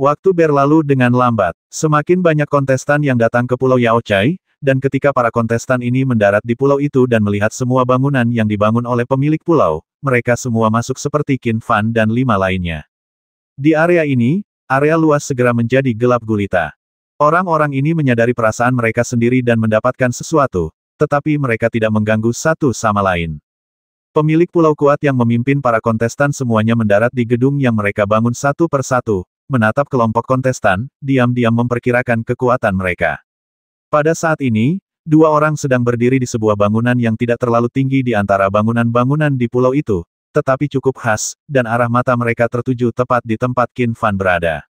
Waktu berlalu dengan lambat. Semakin banyak kontestan yang datang ke Pulau Yaochai, dan ketika para kontestan ini mendarat di pulau itu dan melihat semua bangunan yang dibangun oleh pemilik pulau, mereka semua masuk seperti Qin Fan dan lima lainnya. Di area ini, area luas segera menjadi gelap gulita. Orang-orang ini menyadari perasaan mereka sendiri dan mendapatkan sesuatu, tetapi mereka tidak mengganggu satu sama lain. Pemilik pulau kuat yang memimpin para kontestan semuanya mendarat di gedung yang mereka bangun satu persatu, menatap kelompok kontestan, diam-diam memperkirakan kekuatan mereka. Pada saat ini, dua orang sedang berdiri di sebuah bangunan yang tidak terlalu tinggi di antara bangunan-bangunan di pulau itu, tetapi cukup khas, dan arah mata mereka tertuju tepat di tempat Qin Fan berada.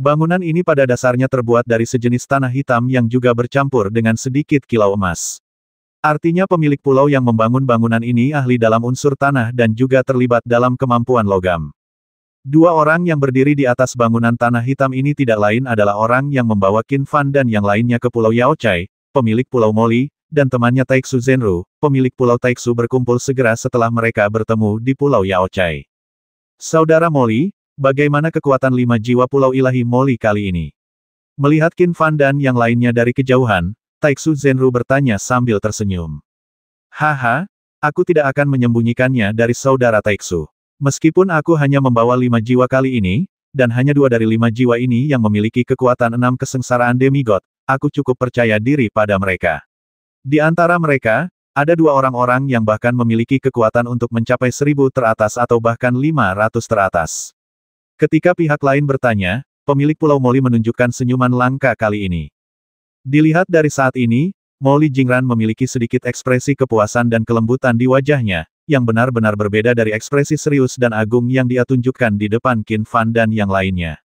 Bangunan ini pada dasarnya terbuat dari sejenis tanah hitam yang juga bercampur dengan sedikit kilau emas. Artinya pemilik pulau yang membangun bangunan ini ahli dalam unsur tanah dan juga terlibat dalam kemampuan logam. Dua orang yang berdiri di atas bangunan tanah hitam ini tidak lain adalah orang yang membawa Qin Fan dan yang lainnya ke Pulau Yaochai, pemilik Pulau Moli, dan temannya Taiksu Zenru, pemilik Pulau Taiksu berkumpul segera setelah mereka bertemu di Pulau Yaochai. Saudara Moli, bagaimana kekuatan lima jiwa Pulau Ilahi Moli kali ini? Melihat Qin Fan dan yang lainnya dari kejauhan, Taiksu Zenru bertanya sambil tersenyum. Haha, aku tidak akan menyembunyikannya dari saudara Taiksu. Meskipun aku hanya membawa lima jiwa kali ini, dan hanya dua dari lima jiwa ini yang memiliki kekuatan enam kesengsaraan demigod, aku cukup percaya diri pada mereka. Di antara mereka, ada dua orang-orang yang bahkan memiliki kekuatan untuk mencapai seribu teratas atau bahkan lima ratus teratas. Ketika pihak lain bertanya, pemilik Pulau Moli menunjukkan senyuman langka kali ini. Dilihat dari saat ini, Moli Jingran memiliki sedikit ekspresi kepuasan dan kelembutan di wajahnya, yang benar-benar berbeda dari ekspresi serius dan agung yang dia tunjukkan di depan Qin Fan dan yang lainnya.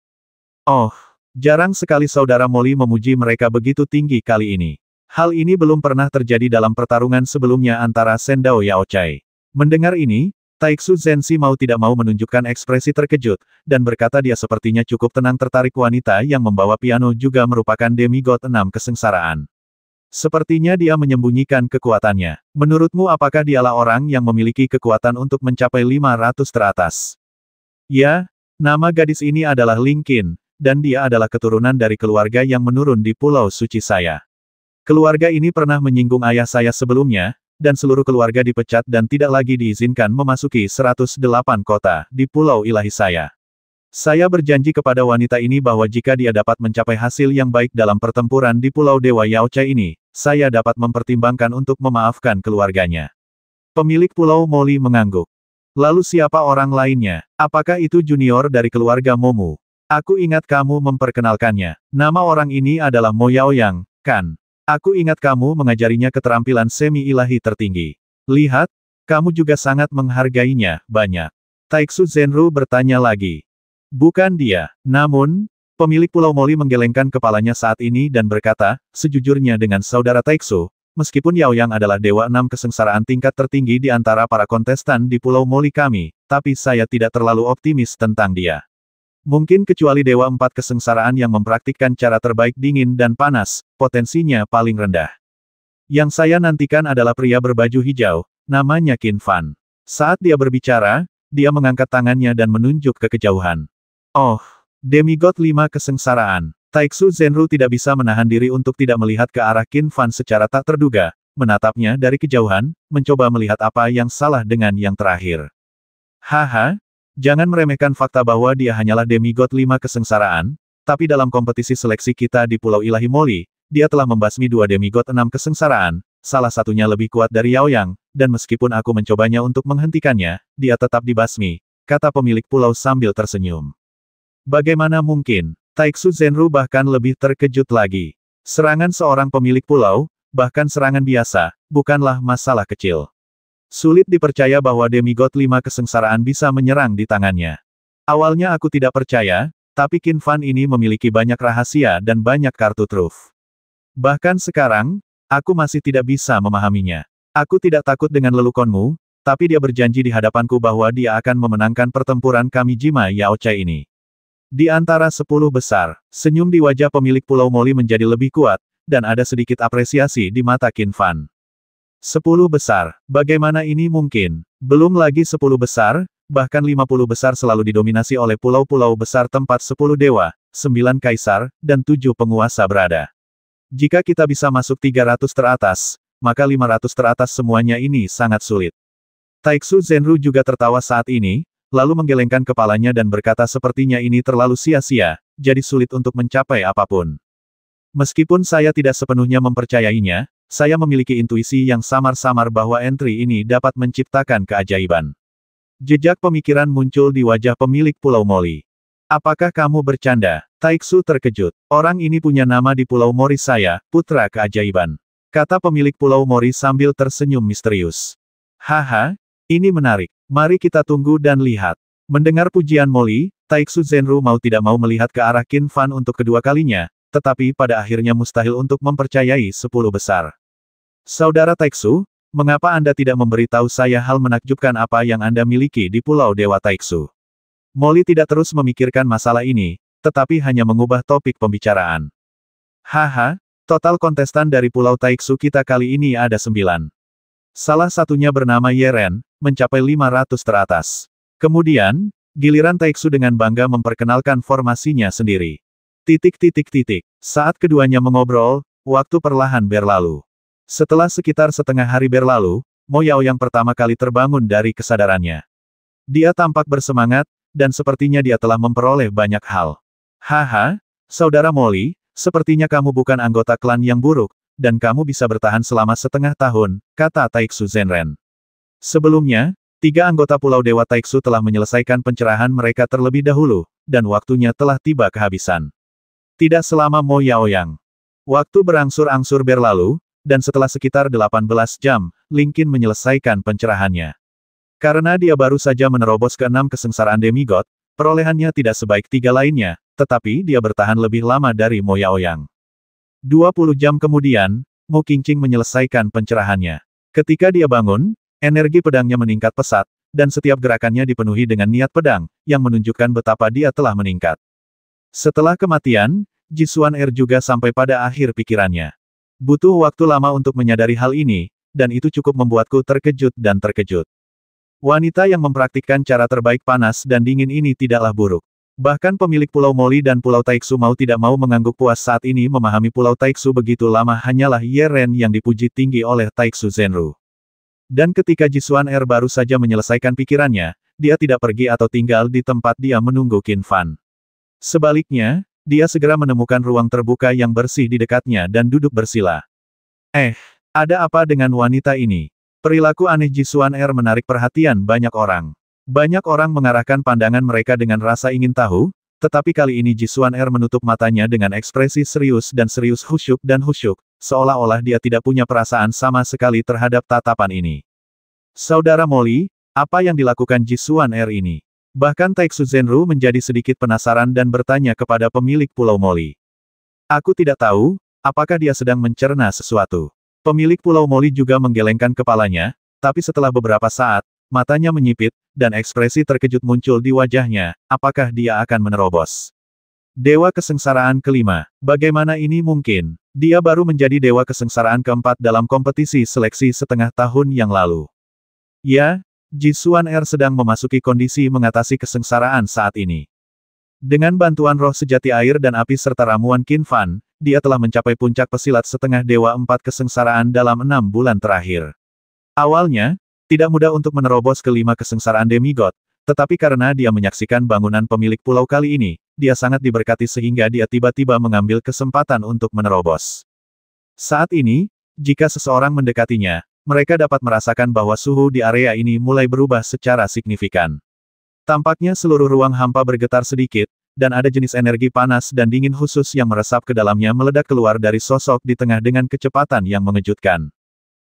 Oh, jarang sekali saudara Molly memuji mereka begitu tinggi kali ini. Hal ini belum pernah terjadi dalam pertarungan sebelumnya antara Sendao Yaochai. Mendengar ini, Taiksu Zensi mau tidak mau menunjukkan ekspresi terkejut, dan berkata dia sepertinya cukup tenang tertarik wanita yang membawa piano juga merupakan demigod enam kesengsaraan. Sepertinya dia menyembunyikan kekuatannya. Menurutmu apakah dialah orang yang memiliki kekuatan untuk mencapai 500 teratas? Ya, nama gadis ini adalah Lingkin, dan dia adalah keturunan dari keluarga yang menurun di Pulau Suci saya. Keluarga ini pernah menyinggung ayah saya sebelumnya, dan seluruh keluarga dipecat dan tidak lagi diizinkan memasuki 108 kota di Pulau Ilahi saya. Saya berjanji kepada wanita ini bahwa jika dia dapat mencapai hasil yang baik dalam pertempuran di Pulau Dewa Yaocha ini, saya dapat mempertimbangkan untuk memaafkan keluarganya. Pemilik Pulau Moli mengangguk. Lalu siapa orang lainnya? Apakah itu junior dari keluarga Momu? Aku ingat kamu memperkenalkannya. Nama orang ini adalah Mo Yao Yang, kan? Aku ingat kamu mengajarinya keterampilan semi-ilahi tertinggi. Lihat, kamu juga sangat menghargainya, banyak. Taiksu Zenru bertanya lagi. Bukan dia, namun, Pemilik Pulau Moli menggelengkan kepalanya saat ini dan berkata, sejujurnya dengan saudara Taeksu, meskipun Yao Yang adalah dewa enam kesengsaraan tingkat tertinggi di antara para kontestan di Pulau Moli kami, tapi saya tidak terlalu optimis tentang dia. Mungkin kecuali dewa empat kesengsaraan yang mempraktikkan cara terbaik dingin dan panas, potensinya paling rendah. Yang saya nantikan adalah pria berbaju hijau, namanya Qin Fan. Saat dia berbicara, dia mengangkat tangannya dan menunjuk ke kejauhan. Oh, Demigod Lima Kesengsaraan Taiksu Zenru tidak bisa menahan diri untuk tidak melihat ke arah Qin Fan secara tak terduga, menatapnya dari kejauhan, mencoba melihat apa yang salah dengan yang terakhir. Haha, jangan meremehkan fakta bahwa dia hanyalah demigod lima kesengsaraan, tapi dalam kompetisi seleksi kita di Pulau Ilahi Moli, dia telah membasmi dua demigod enam kesengsaraan, salah satunya lebih kuat dari Yao Yang, dan meskipun aku mencobanya untuk menghentikannya, dia tetap dibasmi, kata pemilik pulau sambil tersenyum. Bagaimana mungkin? Taiksu Zenru bahkan lebih terkejut lagi. Serangan seorang pemilik pulau, bahkan serangan biasa, bukanlah masalah kecil. Sulit dipercaya bahwa demigod lima kesengsaraan bisa menyerang di tangannya. Awalnya aku tidak percaya, tapi Qin Fan ini memiliki banyak rahasia dan banyak kartu truf. Bahkan sekarang, aku masih tidak bisa memahaminya. Aku tidak takut dengan lelukonmu, tapi dia berjanji di hadapanku bahwa dia akan memenangkan pertempuran kami Jima Yao Chai ini. Di antara sepuluh besar, senyum di wajah pemilik Pulau Moli menjadi lebih kuat, dan ada sedikit apresiasi di mata Qin Fan. Sepuluh besar, bagaimana ini mungkin? Belum lagi sepuluh besar, bahkan lima puluh besar selalu didominasi oleh pulau-pulau besar tempat sepuluh dewa, sembilan kaisar, dan tujuh penguasa berada. Jika kita bisa masuk tiga ratus teratas, maka lima ratus teratas semuanya ini sangat sulit. Taiksu Zenru juga tertawa saat ini, lalu menggelengkan kepalanya dan berkata sepertinya ini terlalu sia-sia, jadi sulit untuk mencapai apapun. Meskipun saya tidak sepenuhnya mempercayainya, saya memiliki intuisi yang samar-samar bahwa entry ini dapat menciptakan keajaiban. Jejak pemikiran muncul di wajah pemilik Pulau Moli. Apakah kamu bercanda? Taiksu terkejut. Orang ini punya nama di Pulau Mori saya, Putra Keajaiban. Kata pemilik Pulau Mori sambil tersenyum misterius. Haha, ini menarik. Mari kita tunggu dan lihat. Mendengar pujian Molly, Taiksu Zenru mau tidak mau melihat ke arah Qin Fan untuk kedua kalinya, tetapi pada akhirnya mustahil untuk mempercayai sepuluh besar. Saudara Taiksu, mengapa Anda tidak memberitahu saya hal menakjubkan apa yang Anda miliki di Pulau Dewa Taiksu? Molly tidak terus memikirkan masalah ini, tetapi hanya mengubah topik pembicaraan. Haha, total kontestan dari Pulau Taiksu kita kali ini ada sembilan. Salah satunya bernama Yeren, mencapai 500 teratas. Kemudian, giliran Taeksu dengan bangga memperkenalkan formasinya sendiri. Titik-titik-titik. Saat keduanya mengobrol, waktu perlahan berlalu. Setelah sekitar setengah hari berlalu, Mo Yao yang pertama kali terbangun dari kesadarannya. Dia tampak bersemangat, dan sepertinya dia telah memperoleh banyak hal. Haha, saudara Molly, sepertinya kamu bukan anggota klan yang buruk, dan kamu bisa bertahan selama setengah tahun, kata Taiksu Zenren. Sebelumnya, tiga anggota Pulau Dewa Taiksu telah menyelesaikan pencerahan mereka terlebih dahulu, dan waktunya telah tiba kehabisan. Tidak selama Mo Yaoyang. Waktu berangsur-angsur berlalu, dan setelah sekitar 18 jam, Linkin menyelesaikan pencerahannya. Karena dia baru saja menerobos keenam kesengsaraan demigod, perolehannya tidak sebaik tiga lainnya, tetapi dia bertahan lebih lama dari Mo Yaoyang. 20 jam kemudian, Mu Qingqing menyelesaikan pencerahannya. Ketika dia bangun, Energi pedangnya meningkat pesat, dan setiap gerakannya dipenuhi dengan niat pedang, yang menunjukkan betapa dia telah meningkat. Setelah kematian, Jisuan Er juga sampai pada akhir pikirannya. Butuh waktu lama untuk menyadari hal ini, dan itu cukup membuatku terkejut dan terkejut. Wanita yang mempraktikkan cara terbaik panas dan dingin ini tidaklah buruk. Bahkan pemilik Pulau Moli dan Pulau Taiksu mau tidak mau mengangguk puas saat ini memahami Pulau Taiksu begitu lama hanyalah Yeren yang dipuji tinggi oleh Taiksu Zenru. Dan ketika Jisuan Er baru saja menyelesaikan pikirannya, dia tidak pergi atau tinggal di tempat dia menunggu Qin Fan. Sebaliknya, dia segera menemukan ruang terbuka yang bersih di dekatnya dan duduk bersila. Eh, ada apa dengan wanita ini? Perilaku aneh Jisuan Er menarik perhatian banyak orang. Banyak orang mengarahkan pandangan mereka dengan rasa ingin tahu, tetapi kali ini Jisuan Er menutup matanya dengan ekspresi serius dan serius khusyuk dan khusyuk, seolah-olah dia tidak punya perasaan sama sekali terhadap tatapan ini. Saudara Molly, apa yang dilakukan Jisuan Er ini? Bahkan Taeksu Zenru menjadi sedikit penasaran dan bertanya kepada pemilik Pulau Molly. Aku tidak tahu, apakah dia sedang mencerna sesuatu. Pemilik Pulau Molly juga menggelengkan kepalanya, tapi setelah beberapa saat, matanya menyipit, dan ekspresi terkejut muncul di wajahnya, apakah dia akan menerobos. Dewa Kesengsaraan kelima, bagaimana ini mungkin? Dia baru menjadi dewa kesengsaraan keempat dalam kompetisi seleksi setengah tahun yang lalu. Ya, Jisuan Er sedang memasuki kondisi mengatasi kesengsaraan saat ini. Dengan bantuan roh sejati air dan api serta ramuan Qin Fan, dia telah mencapai puncak pesilat setengah dewa empat kesengsaraan dalam enam bulan terakhir. Awalnya, tidak mudah untuk menerobos kelima kesengsaraan demigod, tetapi karena dia menyaksikan bangunan pemilik pulau kali ini, dia sangat diberkati sehingga dia tiba-tiba mengambil kesempatan untuk menerobos. Saat ini, jika seseorang mendekatinya, mereka dapat merasakan bahwa suhu di area ini mulai berubah secara signifikan. Tampaknya seluruh ruang hampa bergetar sedikit, dan ada jenis energi panas dan dingin khusus yang meresap ke dalamnya meledak keluar dari sosok di tengah dengan kecepatan yang mengejutkan.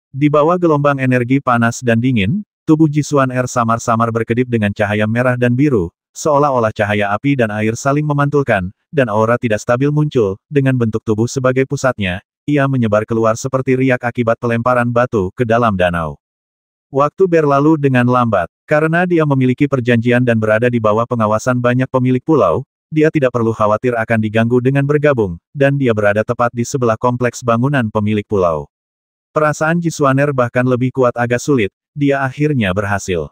Di bawah gelombang energi panas dan dingin, Tubuh Jisuan Er samar-samar berkedip dengan cahaya merah dan biru, seolah-olah cahaya api dan air saling memantulkan, dan aura tidak stabil muncul, dengan bentuk tubuh sebagai pusatnya, ia menyebar keluar seperti riak akibat pelemparan batu ke dalam danau. Waktu berlalu dengan lambat, karena dia memiliki perjanjian dan berada di bawah pengawasan banyak pemilik pulau, dia tidak perlu khawatir akan diganggu dengan bergabung, dan dia berada tepat di sebelah kompleks bangunan pemilik pulau. Perasaan Jisuaner bahkan lebih kuat agak sulit, dia akhirnya berhasil.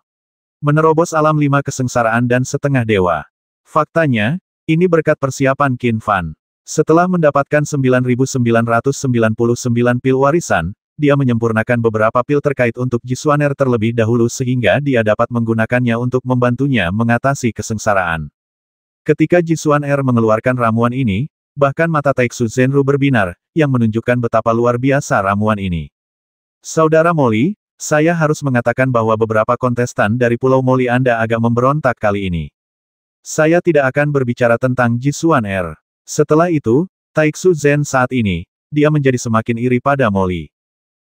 Menerobos alam lima kesengsaraan dan setengah dewa. Faktanya, ini berkat persiapan Qin Fan. Setelah mendapatkan 9.999 pil warisan, dia menyempurnakan beberapa pil terkait untuk Jisuaner terlebih dahulu sehingga dia dapat menggunakannya untuk membantunya mengatasi kesengsaraan. Ketika Jisuaner mengeluarkan ramuan ini, bahkan mata Taiksu Zenru berbinar, yang menunjukkan betapa luar biasa ramuan ini. Saudara Molly, saya harus mengatakan bahwa beberapa kontestan dari Pulau Moli Anda agak memberontak kali ini. Saya tidak akan berbicara tentang Jisuan Er. Setelah itu, Taiksu Zen saat ini, dia menjadi semakin iri pada Moli.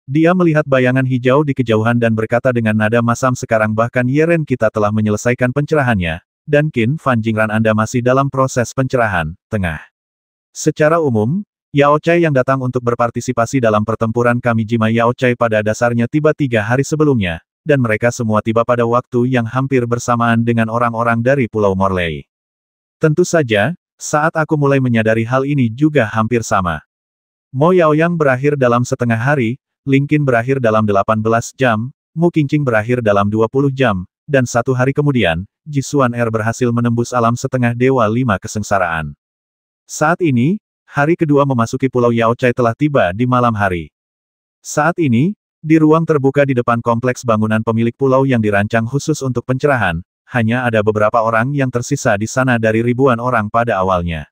Dia melihat bayangan hijau di kejauhan dan berkata dengan nada masam sekarang bahkan Yeren kita telah menyelesaikan pencerahannya, dan Qin Fanjingran Anda masih dalam proses pencerahan, tengah. Secara umum, Yao Chai yang datang untuk berpartisipasi dalam pertempuran kami Jima Yao Chai pada dasarnya tiba tiga hari sebelumnya, dan mereka semua tiba pada waktu yang hampir bersamaan dengan orang-orang dari Pulau Morley. Tentu saja, saat aku mulai menyadari hal ini juga hampir sama. Mo Yao yang berakhir dalam setengah hari, Qin berakhir dalam 18 jam, Mu Qingqing berakhir dalam 20 jam, dan satu hari kemudian, Jisuan Er berhasil menembus alam setengah Dewa Lima Kesengsaraan. Saat ini, hari kedua memasuki Pulau Yao Yaochai telah tiba di malam hari. Saat ini, di ruang terbuka di depan kompleks bangunan pemilik pulau yang dirancang khusus untuk pencerahan, hanya ada beberapa orang yang tersisa di sana dari ribuan orang pada awalnya.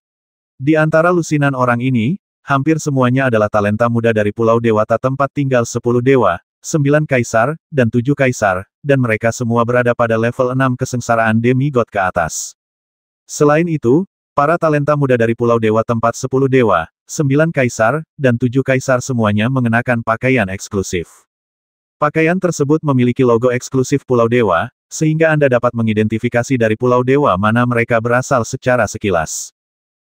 Di antara lusinan orang ini, hampir semuanya adalah talenta muda dari Pulau Dewata tempat tinggal 10 dewa, 9 kaisar, dan 7 kaisar, dan mereka semua berada pada level 6 kesengsaraan demigod ke atas. Selain itu, Para talenta muda dari Pulau Dewa tempat 10 dewa, 9 kaisar, dan 7 kaisar semuanya mengenakan pakaian eksklusif. Pakaian tersebut memiliki logo eksklusif Pulau Dewa, sehingga Anda dapat mengidentifikasi dari Pulau Dewa mana mereka berasal secara sekilas.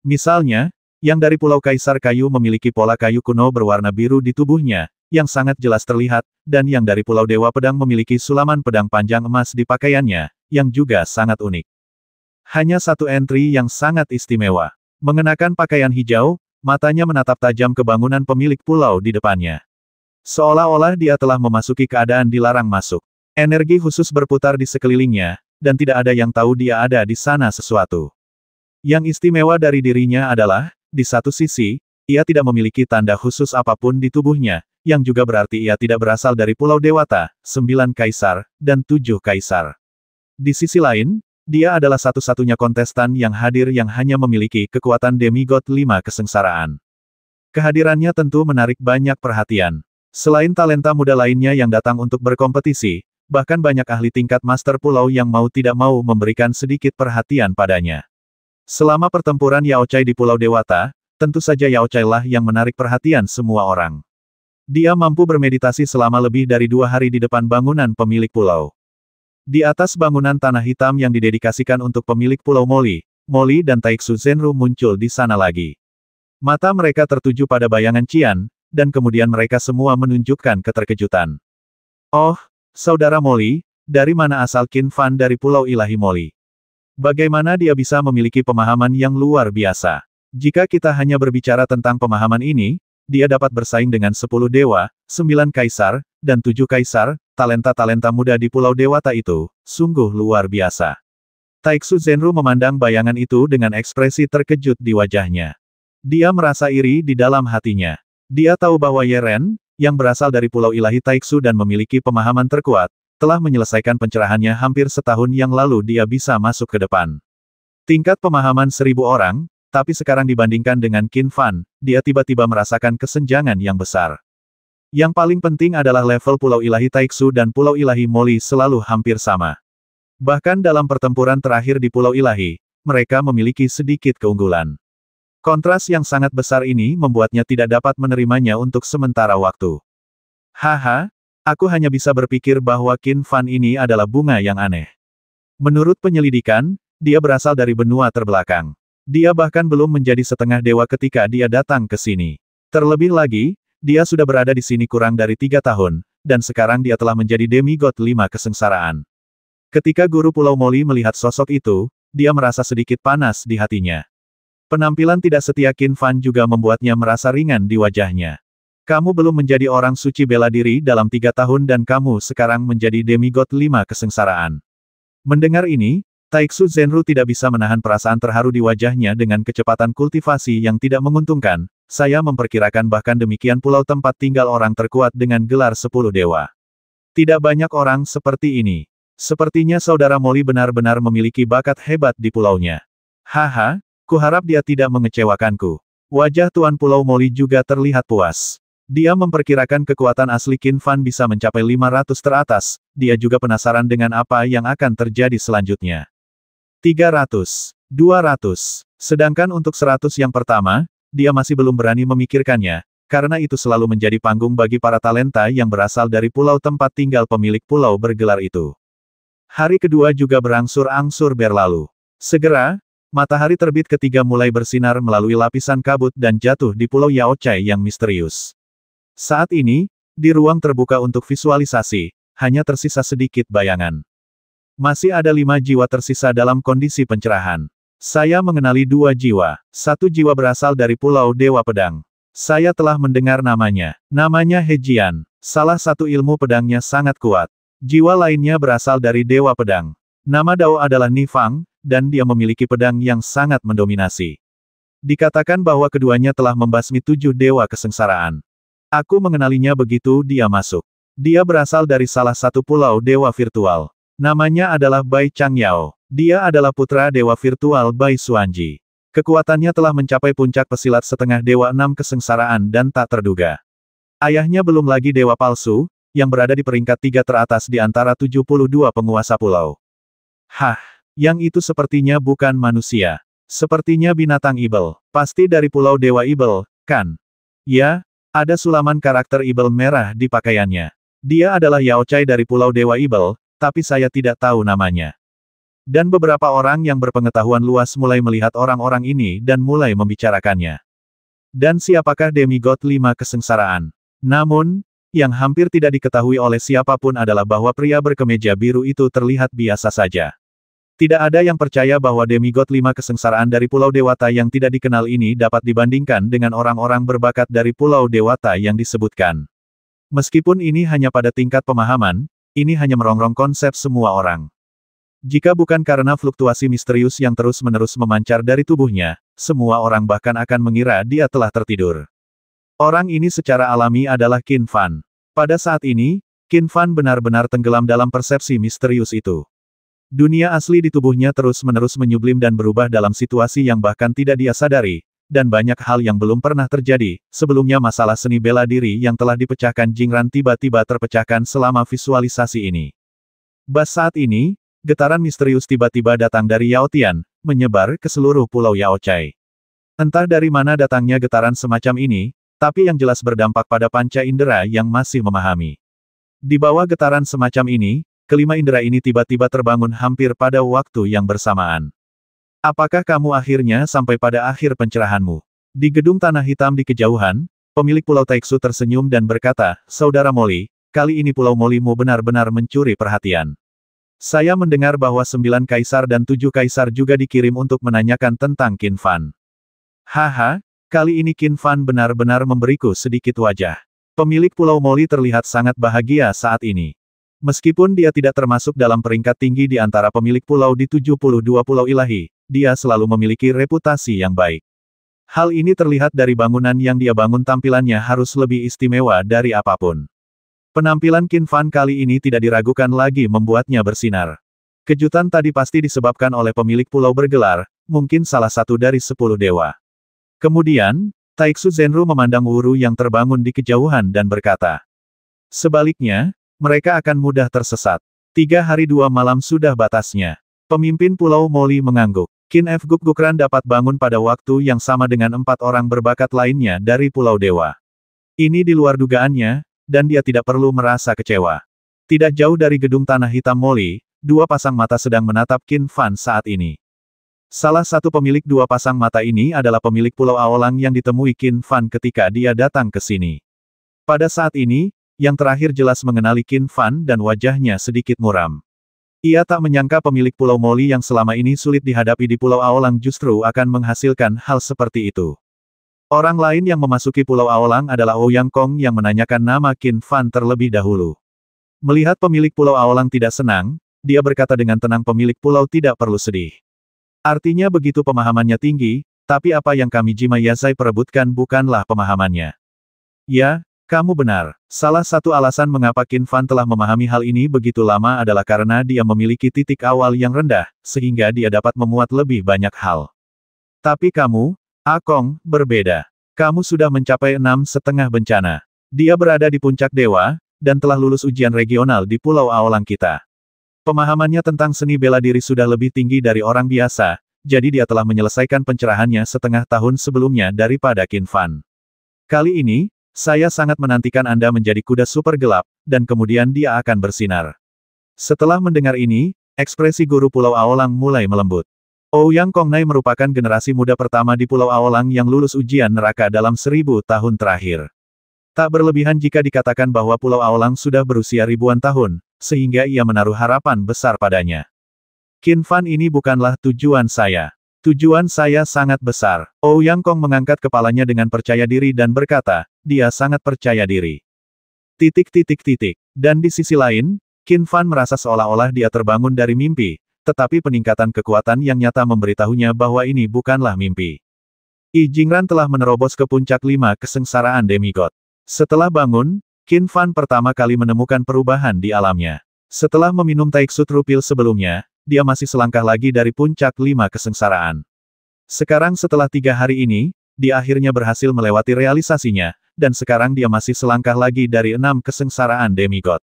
Misalnya, yang dari Pulau Kaisar Kayu memiliki pola kayu kuno berwarna biru di tubuhnya, yang sangat jelas terlihat, dan yang dari Pulau Dewa Pedang memiliki sulaman pedang panjang emas di pakaiannya, yang juga sangat unik. Hanya satu entry yang sangat istimewa. Mengenakan pakaian hijau, matanya menatap tajam ke bangunan pemilik pulau di depannya. Seolah-olah dia telah memasuki keadaan dilarang masuk. Energi khusus berputar di sekelilingnya, dan tidak ada yang tahu dia ada di sana sesuatu. Yang istimewa dari dirinya adalah, di satu sisi, ia tidak memiliki tanda khusus apapun di tubuhnya, yang juga berarti ia tidak berasal dari Pulau Dewata, sembilan kaisar, dan tujuh kaisar. Di sisi lain, dia adalah satu-satunya kontestan yang hadir yang hanya memiliki kekuatan demigod lima kesengsaraan. Kehadirannya tentu menarik banyak perhatian. Selain talenta muda lainnya yang datang untuk berkompetisi, bahkan banyak ahli tingkat master pulau yang mau tidak mau memberikan sedikit perhatian padanya. Selama pertempuran Yao Chai di Pulau Dewata, tentu saja Yao Chai lah yang menarik perhatian semua orang. Dia mampu bermeditasi selama lebih dari dua hari di depan bangunan pemilik pulau. Di atas bangunan tanah hitam yang didedikasikan untuk pemilik Pulau Moli, Moli dan Taiksu Zenru muncul di sana lagi. Mata mereka tertuju pada bayangan Cian, dan kemudian mereka semua menunjukkan keterkejutan. Oh, Saudara Moli, dari mana asal Qin Fan dari Pulau Ilahi Moli? Bagaimana dia bisa memiliki pemahaman yang luar biasa? Jika kita hanya berbicara tentang pemahaman ini, dia dapat bersaing dengan sepuluh dewa, sembilan kaisar, dan tujuh kaisar, talenta-talenta muda di Pulau Dewata itu, sungguh luar biasa. Taiksu Zenru memandang bayangan itu dengan ekspresi terkejut di wajahnya. Dia merasa iri di dalam hatinya. Dia tahu bahwa Yeren, yang berasal dari Pulau Ilahi Taiksu dan memiliki pemahaman terkuat, telah menyelesaikan pencerahannya hampir setahun yang lalu dia bisa masuk ke depan. Tingkat pemahaman seribu orang, tapi sekarang dibandingkan dengan Qin Fan, dia tiba-tiba merasakan kesenjangan yang besar. Yang paling penting adalah level Pulau Ilahi Taiksu dan Pulau Ilahi Moli selalu hampir sama. Bahkan dalam pertempuran terakhir di Pulau Ilahi, mereka memiliki sedikit keunggulan. Kontras yang sangat besar ini membuatnya tidak dapat menerimanya untuk sementara waktu. Haha, aku hanya bisa berpikir bahwa Qin Fan ini adalah bunga yang aneh. Menurut penyelidikan, dia berasal dari benua terbelakang. Dia bahkan belum menjadi setengah dewa ketika dia datang ke sini. Terlebih lagi, dia sudah berada di sini kurang dari tiga tahun, dan sekarang dia telah menjadi demigod lima kesengsaraan. Ketika guru Pulau Moli melihat sosok itu, dia merasa sedikit panas di hatinya. Penampilan tidak setia Qin Fan juga membuatnya merasa ringan di wajahnya. Kamu belum menjadi orang suci bela diri dalam tiga tahun dan kamu sekarang menjadi demigod lima kesengsaraan. Mendengar ini, Taiksu Zenru tidak bisa menahan perasaan terharu di wajahnya dengan kecepatan kultivasi yang tidak menguntungkan, saya memperkirakan bahkan demikian pulau tempat tinggal orang terkuat dengan gelar sepuluh dewa. Tidak banyak orang seperti ini. Sepertinya saudara Molly benar-benar memiliki bakat hebat di pulaunya. Haha, kuharap dia tidak mengecewakanku. Wajah Tuan Pulau Molly juga terlihat puas. Dia memperkirakan kekuatan asli Qin Fan bisa mencapai 500 teratas, dia juga penasaran dengan apa yang akan terjadi selanjutnya. 300, 200. Sedangkan untuk 100 yang pertama, dia masih belum berani memikirkannya, karena itu selalu menjadi panggung bagi para talenta yang berasal dari pulau tempat tinggal pemilik pulau bergelar itu. Hari kedua juga berangsur-angsur berlalu. Segera, matahari terbit ketiga mulai bersinar melalui lapisan kabut dan jatuh di pulau Yaochai yang misterius. Saat ini, di ruang terbuka untuk visualisasi, hanya tersisa sedikit bayangan. Masih ada lima jiwa tersisa dalam kondisi pencerahan. Saya mengenali dua jiwa. Satu jiwa berasal dari Pulau Dewa Pedang. Saya telah mendengar namanya. Namanya Hejian. Salah satu ilmu pedangnya sangat kuat. Jiwa lainnya berasal dari Dewa Pedang. Nama Dao adalah Nifang, dan dia memiliki pedang yang sangat mendominasi. Dikatakan bahwa keduanya telah membasmi tujuh dewa kesengsaraan. Aku mengenalinya begitu dia masuk. Dia berasal dari salah satu pulau dewa virtual. Namanya adalah Bai Chang Yao. Dia adalah putra dewa virtual Bai Suanji. Kekuatannya telah mencapai puncak pesilat setengah dewa enam kesengsaraan dan tak terduga. Ayahnya belum lagi dewa palsu, yang berada di peringkat tiga teratas di antara 72 penguasa pulau. Hah, yang itu sepertinya bukan manusia. Sepertinya binatang ibel. Pasti dari pulau Dewa Ibel, kan? Ya, ada sulaman karakter ibel merah di pakaiannya. Dia adalah Yao Chai dari pulau Dewa Ibel, tapi saya tidak tahu namanya. Dan beberapa orang yang berpengetahuan luas mulai melihat orang-orang ini dan mulai membicarakannya. Dan siapakah demigod lima kesengsaraan? Namun, yang hampir tidak diketahui oleh siapapun adalah bahwa pria berkemeja biru itu terlihat biasa saja. Tidak ada yang percaya bahwa demigod lima kesengsaraan dari Pulau Dewata yang tidak dikenal ini dapat dibandingkan dengan orang-orang berbakat dari Pulau Dewata yang disebutkan. Meskipun ini hanya pada tingkat pemahaman, ini hanya merongrong konsep semua orang. Jika bukan karena fluktuasi misterius yang terus-menerus memancar dari tubuhnya, semua orang bahkan akan mengira dia telah tertidur. Orang ini secara alami adalah Qin Fan. Pada saat ini, Qin Fan benar-benar tenggelam dalam persepsi misterius itu. Dunia asli di tubuhnya terus-menerus menyublim dan berubah dalam situasi yang bahkan tidak dia sadari, dan banyak hal yang belum pernah terjadi. Sebelumnya masalah seni bela diri yang telah dipecahkan Jingran tiba-tiba terpecahkan selama visualisasi ini. Bas saat ini, Getaran misterius tiba-tiba datang dari Yao Tian, menyebar ke seluruh pulau Yao Chai. Entah dari mana datangnya getaran semacam ini, tapi yang jelas berdampak pada panca indera yang masih memahami. Di bawah getaran semacam ini, kelima indera ini tiba-tiba terbangun hampir pada waktu yang bersamaan. Apakah kamu akhirnya sampai pada akhir pencerahanmu? Di gedung Tanah Hitam di kejauhan, pemilik pulau Taiksu tersenyum dan berkata, Saudara Molly, kali ini pulau Mollymu benar-benar mencuri perhatian. Saya mendengar bahwa sembilan kaisar dan tujuh kaisar juga dikirim untuk menanyakan tentang Qin Fan. Haha, kali ini Qin Fan benar-benar memberiku sedikit wajah. Pemilik Pulau Moli terlihat sangat bahagia saat ini. Meskipun dia tidak termasuk dalam peringkat tinggi di antara pemilik pulau di 72 pulau ilahi, dia selalu memiliki reputasi yang baik. Hal ini terlihat dari bangunan yang dia bangun tampilannya harus lebih istimewa dari apapun. Penampilan Qin Fan kali ini tidak diragukan lagi membuatnya bersinar. Kejutan tadi pasti disebabkan oleh pemilik pulau bergelar, mungkin salah satu dari sepuluh dewa. Kemudian, Taiksu Zenru memandang Wuru yang terbangun di kejauhan dan berkata. Sebaliknya, mereka akan mudah tersesat. Tiga hari dua malam sudah batasnya. Pemimpin Pulau Moli mengangguk. Kin F. Guk dapat bangun pada waktu yang sama dengan empat orang berbakat lainnya dari Pulau Dewa. Ini di luar dugaannya, dan dia tidak perlu merasa kecewa. Tidak jauh dari gedung tanah hitam Molly, dua pasang mata sedang menatap Qin Fan saat ini. Salah satu pemilik dua pasang mata ini adalah pemilik Pulau Aolang yang ditemui Qin Fan ketika dia datang ke sini. Pada saat ini, yang terakhir jelas mengenali Qin Fan dan wajahnya sedikit muram. Ia tak menyangka pemilik Pulau Moli yang selama ini sulit dihadapi di Pulau Aolang justru akan menghasilkan hal seperti itu. Orang lain yang memasuki Pulau Aolang adalah Ouyang oh Kong yang menanyakan nama Qin Fan terlebih dahulu. Melihat pemilik Pulau Aolang tidak senang, dia berkata dengan tenang pemilik pulau tidak perlu sedih. Artinya begitu pemahamannya tinggi, tapi apa yang kami Jima Yazai perebutkan bukanlah pemahamannya. Ya, kamu benar. Salah satu alasan mengapa Qin Fan telah memahami hal ini begitu lama adalah karena dia memiliki titik awal yang rendah, sehingga dia dapat memuat lebih banyak hal. Tapi kamu, Akong, ah berbeda. Kamu sudah mencapai enam setengah bencana. Dia berada di puncak dewa, dan telah lulus ujian regional di Pulau Aolang kita. Pemahamannya tentang seni bela diri sudah lebih tinggi dari orang biasa, jadi dia telah menyelesaikan pencerahannya setengah tahun sebelumnya daripada Qin Fan. Kali ini, saya sangat menantikan Anda menjadi kuda super gelap, dan kemudian dia akan bersinar. Setelah mendengar ini, ekspresi guru Pulau Aolang mulai melembut. Ouyang oh, Kongnai merupakan generasi muda pertama di Pulau Aolang yang lulus ujian neraka dalam seribu tahun terakhir. Tak berlebihan jika dikatakan bahwa Pulau Aolang sudah berusia ribuan tahun, sehingga ia menaruh harapan besar padanya. Qin Fan ini bukanlah tujuan saya. Tujuan saya sangat besar. Ouyang oh, Kong mengangkat kepalanya dengan percaya diri dan berkata, dia sangat percaya diri. Titik titik titik. Dan di sisi lain, Qin Fan merasa seolah-olah dia terbangun dari mimpi, tetapi peningkatan kekuatan yang nyata memberitahunya bahwa ini bukanlah mimpi. I Jingran telah menerobos ke puncak lima kesengsaraan demigod. Setelah bangun, Qin Fan pertama kali menemukan perubahan di alamnya. Setelah meminum Taik Sutrupil sebelumnya, dia masih selangkah lagi dari puncak lima kesengsaraan. Sekarang setelah tiga hari ini, dia akhirnya berhasil melewati realisasinya, dan sekarang dia masih selangkah lagi dari enam kesengsaraan demigod.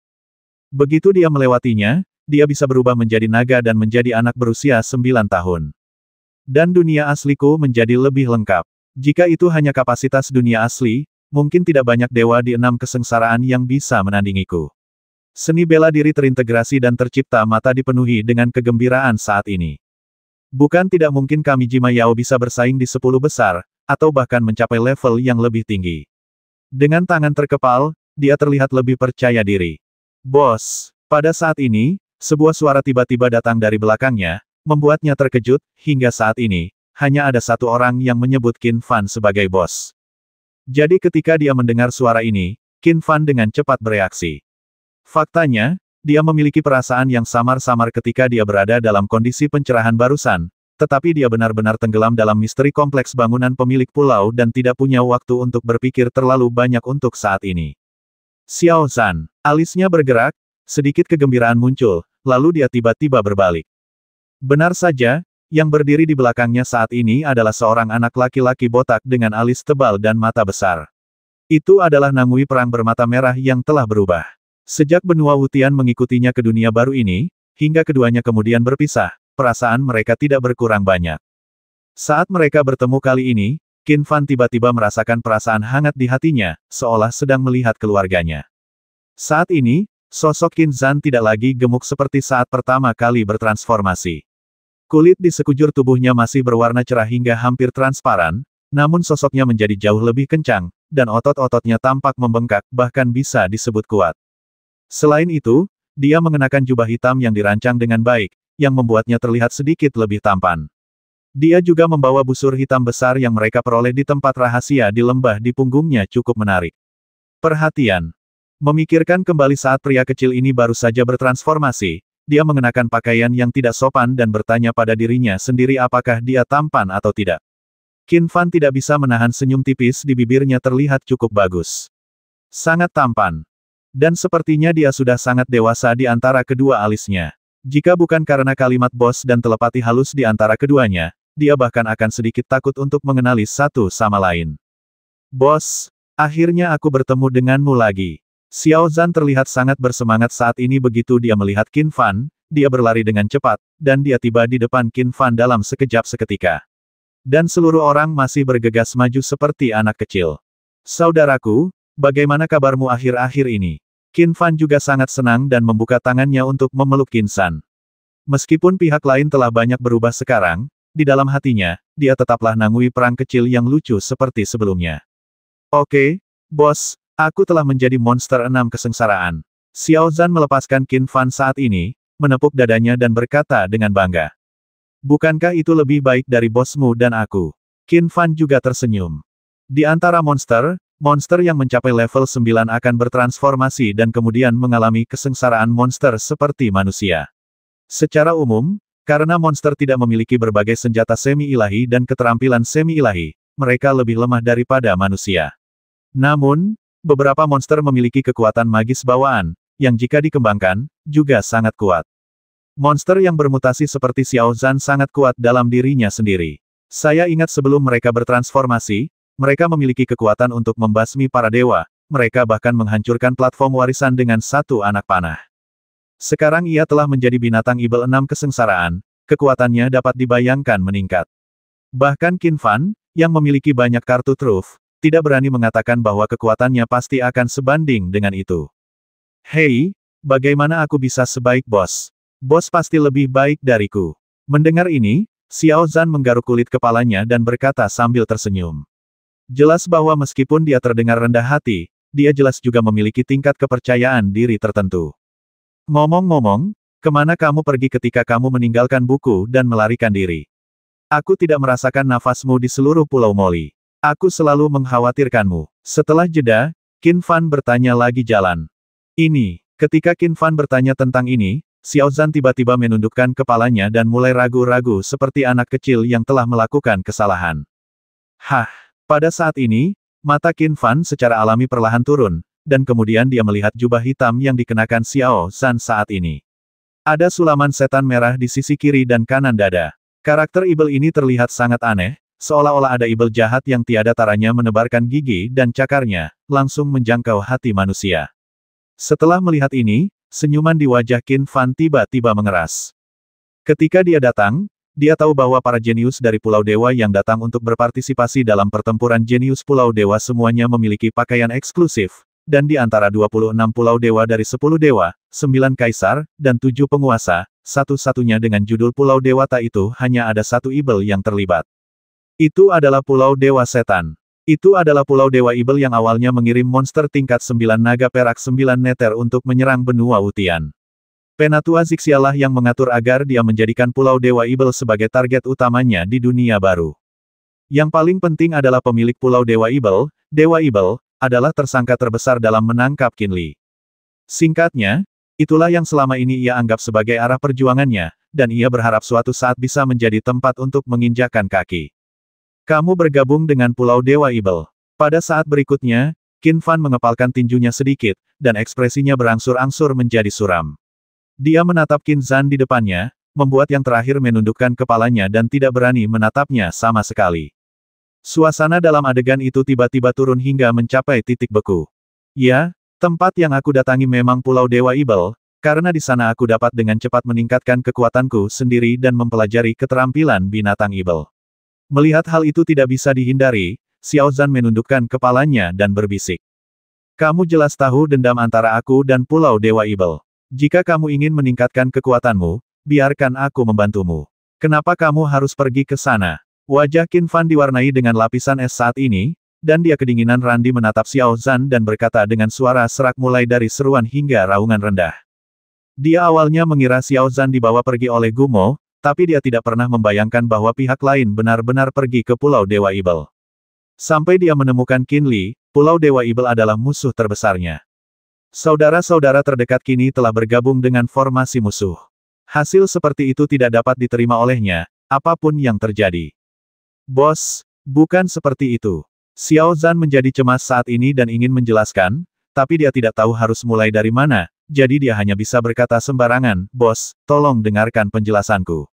Begitu dia melewatinya, dia bisa berubah menjadi naga dan menjadi anak berusia 9 tahun. Dan dunia asliku menjadi lebih lengkap. Jika itu hanya kapasitas dunia asli, mungkin tidak banyak dewa di enam kesengsaraan yang bisa menandingiku. Seni bela diri terintegrasi dan tercipta mata dipenuhi dengan kegembiraan saat ini. Bukan tidak mungkin kami Jima Yao bisa bersaing di sepuluh besar, atau bahkan mencapai level yang lebih tinggi. Dengan tangan terkepal, dia terlihat lebih percaya diri. Bos, pada saat ini, sebuah suara tiba-tiba datang dari belakangnya, membuatnya terkejut, hingga saat ini, hanya ada satu orang yang menyebut Qin Fan sebagai bos. Jadi ketika dia mendengar suara ini, Qin Fan dengan cepat bereaksi. Faktanya, dia memiliki perasaan yang samar-samar ketika dia berada dalam kondisi pencerahan barusan, tetapi dia benar-benar tenggelam dalam misteri kompleks bangunan pemilik pulau dan tidak punya waktu untuk berpikir terlalu banyak untuk saat ini. Xiao Zan, alisnya bergerak, sedikit kegembiraan muncul, lalu dia tiba-tiba berbalik. Benar saja, yang berdiri di belakangnya saat ini adalah seorang anak laki-laki botak dengan alis tebal dan mata besar. Itu adalah Nangui Perang Bermata Merah yang telah berubah. Sejak benua Wutian mengikutinya ke dunia baru ini, hingga keduanya kemudian berpisah, perasaan mereka tidak berkurang banyak. Saat mereka bertemu kali ini, Qin Fan tiba-tiba merasakan perasaan hangat di hatinya, seolah sedang melihat keluarganya. Saat ini, Sosok Kinzan tidak lagi gemuk seperti saat pertama kali bertransformasi. Kulit di sekujur tubuhnya masih berwarna cerah hingga hampir transparan, namun sosoknya menjadi jauh lebih kencang, dan otot-ototnya tampak membengkak, bahkan bisa disebut kuat. Selain itu, dia mengenakan jubah hitam yang dirancang dengan baik, yang membuatnya terlihat sedikit lebih tampan. Dia juga membawa busur hitam besar yang mereka peroleh di tempat rahasia di lembah di punggungnya cukup menarik. Perhatian, Memikirkan kembali saat pria kecil ini baru saja bertransformasi, dia mengenakan pakaian yang tidak sopan dan bertanya pada dirinya sendiri apakah dia tampan atau tidak. Qin Fan tidak bisa menahan senyum tipis di bibirnya terlihat cukup bagus. Sangat tampan. Dan sepertinya dia sudah sangat dewasa di antara kedua alisnya. Jika bukan karena kalimat bos dan telepati halus di antara keduanya, dia bahkan akan sedikit takut untuk mengenali satu sama lain. Bos, akhirnya aku bertemu denganmu lagi. Xiao Zhan terlihat sangat bersemangat saat ini begitu dia melihat Qin Fan, dia berlari dengan cepat, dan dia tiba di depan Qin Fan dalam sekejap seketika. Dan seluruh orang masih bergegas maju seperti anak kecil. Saudaraku, bagaimana kabarmu akhir-akhir ini? Qin Fan juga sangat senang dan membuka tangannya untuk memeluk Qin San. Meskipun pihak lain telah banyak berubah sekarang, di dalam hatinya, dia tetaplah nangui perang kecil yang lucu seperti sebelumnya. Oke, bos, Aku telah menjadi monster enam kesengsaraan. Xiao Zan melepaskan Qin Fan saat ini, menepuk dadanya dan berkata dengan bangga. Bukankah itu lebih baik dari bosmu dan aku? Qin Fan juga tersenyum. Di antara monster, monster yang mencapai level 9 akan bertransformasi dan kemudian mengalami kesengsaraan monster seperti manusia. Secara umum, karena monster tidak memiliki berbagai senjata semi-ilahi dan keterampilan semi-ilahi, mereka lebih lemah daripada manusia. Namun, Beberapa monster memiliki kekuatan magis bawaan, yang jika dikembangkan, juga sangat kuat. Monster yang bermutasi seperti Xiao Zan sangat kuat dalam dirinya sendiri. Saya ingat sebelum mereka bertransformasi, mereka memiliki kekuatan untuk membasmi para dewa, mereka bahkan menghancurkan platform warisan dengan satu anak panah. Sekarang ia telah menjadi binatang ibel enam kesengsaraan, kekuatannya dapat dibayangkan meningkat. Bahkan Qin Fan, yang memiliki banyak kartu truf, tidak berani mengatakan bahwa kekuatannya pasti akan sebanding dengan itu. Hei, bagaimana aku bisa sebaik bos? Bos pasti lebih baik dariku. Mendengar ini, Xiao Zan menggaruk kulit kepalanya dan berkata sambil tersenyum. Jelas bahwa meskipun dia terdengar rendah hati, dia jelas juga memiliki tingkat kepercayaan diri tertentu. Ngomong-ngomong, kemana kamu pergi ketika kamu meninggalkan buku dan melarikan diri? Aku tidak merasakan nafasmu di seluruh Pulau Moli. Aku selalu mengkhawatirkanmu. Setelah jeda, Qin Fan bertanya lagi jalan. Ini, ketika Qin Fan bertanya tentang ini, Xiao Zhan tiba-tiba menundukkan kepalanya dan mulai ragu-ragu seperti anak kecil yang telah melakukan kesalahan. Hah, pada saat ini, mata Qin Fan secara alami perlahan turun, dan kemudian dia melihat jubah hitam yang dikenakan Xiao Zhan saat ini. Ada sulaman setan merah di sisi kiri dan kanan dada. Karakter Ibel ini terlihat sangat aneh, Seolah-olah ada ibel jahat yang tiada taranya menebarkan gigi dan cakarnya, langsung menjangkau hati manusia. Setelah melihat ini, senyuman di wajah Qin Fan tiba-tiba mengeras. Ketika dia datang, dia tahu bahwa para jenius dari Pulau Dewa yang datang untuk berpartisipasi dalam pertempuran jenius Pulau Dewa semuanya memiliki pakaian eksklusif, dan di antara 26 Pulau Dewa dari 10 Dewa, 9 Kaisar, dan 7 Penguasa, satu-satunya dengan judul Pulau Dewata itu hanya ada satu ibel yang terlibat. Itu adalah Pulau Dewa Setan. Itu adalah Pulau Dewa Ibel yang awalnya mengirim monster tingkat 9 naga perak 9 neter untuk menyerang benua Utian. Penatua Zixialah yang mengatur agar dia menjadikan Pulau Dewa Ibel sebagai target utamanya di dunia baru. Yang paling penting adalah pemilik Pulau Dewa Ibel, Dewa Ibel, adalah tersangka terbesar dalam menangkap Kinli. Singkatnya, itulah yang selama ini ia anggap sebagai arah perjuangannya, dan ia berharap suatu saat bisa menjadi tempat untuk menginjakan kaki. Kamu bergabung dengan Pulau Dewa Ibel. Pada saat berikutnya, Qin Fan mengepalkan tinjunya sedikit, dan ekspresinya berangsur-angsur menjadi suram. Dia menatap Qin Zan di depannya, membuat yang terakhir menundukkan kepalanya dan tidak berani menatapnya sama sekali. Suasana dalam adegan itu tiba-tiba turun hingga mencapai titik beku. Ya, tempat yang aku datangi memang Pulau Dewa Ibel, karena di sana aku dapat dengan cepat meningkatkan kekuatanku sendiri dan mempelajari keterampilan binatang Ibel. Melihat hal itu tidak bisa dihindari, Xiao Zan menundukkan kepalanya dan berbisik. Kamu jelas tahu dendam antara aku dan Pulau Dewa Ibel. Jika kamu ingin meningkatkan kekuatanmu, biarkan aku membantumu. Kenapa kamu harus pergi ke sana? Wajah Qin Fan diwarnai dengan lapisan es saat ini, dan dia kedinginan Randi menatap Xiao Zan dan berkata dengan suara serak mulai dari seruan hingga raungan rendah. Dia awalnya mengira Xiao Zan dibawa pergi oleh Gumo, tapi dia tidak pernah membayangkan bahwa pihak lain benar-benar pergi ke Pulau Dewa Ibel. Sampai dia menemukan Li, Pulau Dewa Ibel adalah musuh terbesarnya. Saudara-saudara terdekat kini telah bergabung dengan formasi musuh. Hasil seperti itu tidak dapat diterima olehnya, apapun yang terjadi. Bos, bukan seperti itu. Xiao Zan menjadi cemas saat ini dan ingin menjelaskan, tapi dia tidak tahu harus mulai dari mana, jadi dia hanya bisa berkata sembarangan, Bos, tolong dengarkan penjelasanku.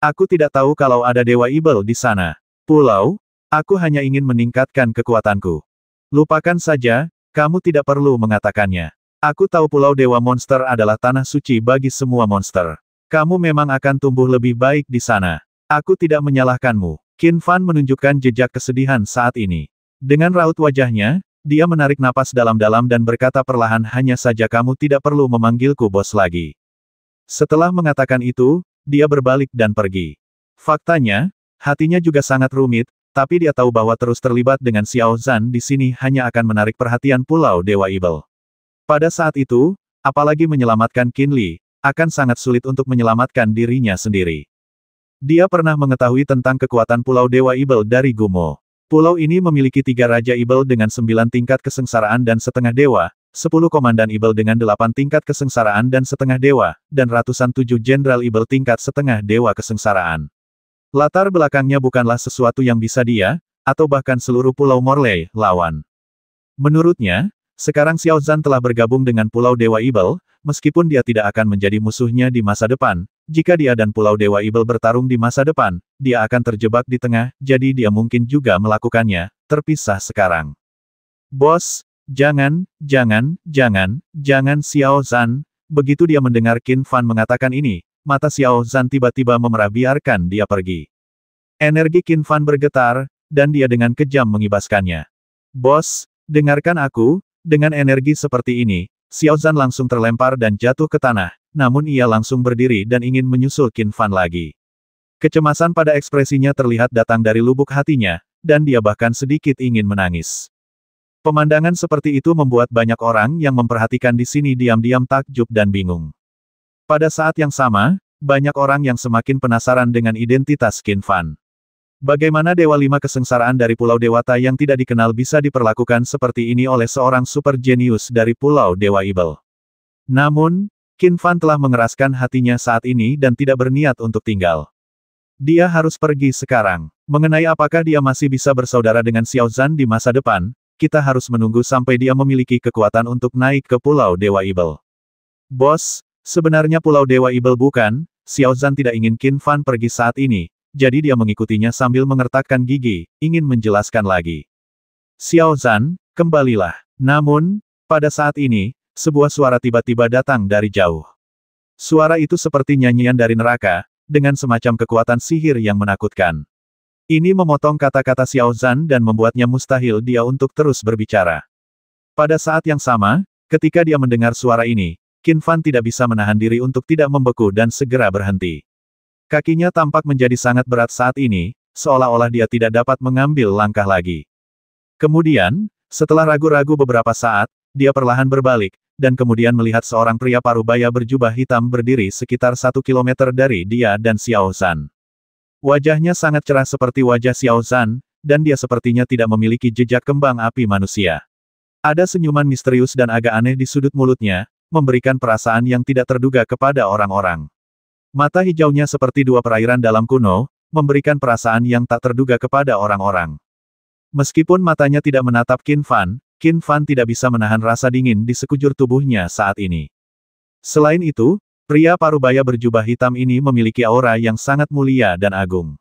Aku tidak tahu kalau ada Dewa Ibel di sana. Pulau, aku hanya ingin meningkatkan kekuatanku. Lupakan saja, kamu tidak perlu mengatakannya. Aku tahu Pulau Dewa Monster adalah tanah suci bagi semua monster. Kamu memang akan tumbuh lebih baik di sana. Aku tidak menyalahkanmu. Qin Fan menunjukkan jejak kesedihan saat ini. Dengan raut wajahnya, dia menarik napas dalam-dalam dan berkata perlahan hanya saja kamu tidak perlu memanggilku bos lagi. Setelah mengatakan itu, dia berbalik dan pergi. Faktanya, hatinya juga sangat rumit, tapi dia tahu bahwa terus terlibat dengan Xiao Zan di sini hanya akan menarik perhatian Pulau Dewa Ibel. Pada saat itu, apalagi menyelamatkan Qin Li, akan sangat sulit untuk menyelamatkan dirinya sendiri. Dia pernah mengetahui tentang kekuatan Pulau Dewa Ibel dari Gumo. Pulau ini memiliki tiga Raja Ibel dengan sembilan tingkat kesengsaraan dan setengah dewa, Sepuluh komandan Ibel dengan delapan tingkat kesengsaraan dan setengah dewa, dan ratusan tujuh jenderal Ibel tingkat setengah dewa kesengsaraan. Latar belakangnya bukanlah sesuatu yang bisa dia, atau bahkan seluruh Pulau Morley, lawan. Menurutnya, sekarang Xiao Zhan telah bergabung dengan Pulau Dewa Ibel, meskipun dia tidak akan menjadi musuhnya di masa depan, jika dia dan Pulau Dewa Ibel bertarung di masa depan, dia akan terjebak di tengah, jadi dia mungkin juga melakukannya, terpisah sekarang. Bos, Jangan, jangan, jangan, jangan Xiao Zan. Begitu dia mendengar Qin Fan mengatakan ini, mata Xiao Zan tiba-tiba memerah biarkan dia pergi. Energi Qin Fan bergetar, dan dia dengan kejam mengibaskannya. Bos, dengarkan aku, dengan energi seperti ini, Xiao Zan langsung terlempar dan jatuh ke tanah, namun ia langsung berdiri dan ingin menyusul Qin Fan lagi. Kecemasan pada ekspresinya terlihat datang dari lubuk hatinya, dan dia bahkan sedikit ingin menangis. Pemandangan seperti itu membuat banyak orang yang memperhatikan di sini diam-diam takjub dan bingung. Pada saat yang sama, banyak orang yang semakin penasaran dengan identitas Qin Fan. Bagaimana Dewa Lima Kesengsaraan dari Pulau Dewata yang tidak dikenal bisa diperlakukan seperti ini oleh seorang super jenius dari Pulau Dewa Ibel? Namun, Qin Fan telah mengeraskan hatinya saat ini dan tidak berniat untuk tinggal. Dia harus pergi sekarang. Mengenai apakah dia masih bisa bersaudara dengan Xiao Zhan di masa depan, kita harus menunggu sampai dia memiliki kekuatan untuk naik ke Pulau Dewa Ibel. Bos, sebenarnya Pulau Dewa Ibel bukan, Xiao Zhan tidak ingin Qin Fan pergi saat ini, jadi dia mengikutinya sambil mengertakkan gigi, ingin menjelaskan lagi. Xiao Zhan, kembalilah. Namun, pada saat ini, sebuah suara tiba-tiba datang dari jauh. Suara itu seperti nyanyian dari neraka, dengan semacam kekuatan sihir yang menakutkan. Ini memotong kata-kata Xiao Zan dan membuatnya mustahil dia untuk terus berbicara. Pada saat yang sama, ketika dia mendengar suara ini, Qin Fan tidak bisa menahan diri untuk tidak membeku dan segera berhenti. Kakinya tampak menjadi sangat berat saat ini, seolah-olah dia tidak dapat mengambil langkah lagi. Kemudian, setelah ragu-ragu beberapa saat, dia perlahan berbalik, dan kemudian melihat seorang pria parubaya berjubah hitam berdiri sekitar satu kilometer dari dia dan Xiao Zan. Wajahnya sangat cerah seperti wajah Xiao Zan, dan dia sepertinya tidak memiliki jejak kembang api manusia. Ada senyuman misterius dan agak aneh di sudut mulutnya, memberikan perasaan yang tidak terduga kepada orang-orang. Mata hijaunya seperti dua perairan dalam kuno, memberikan perasaan yang tak terduga kepada orang-orang. Meskipun matanya tidak menatap Qin Fan, Qin Fan tidak bisa menahan rasa dingin di sekujur tubuhnya saat ini. Selain itu, Pria parubaya berjubah hitam ini memiliki aura yang sangat mulia dan agung.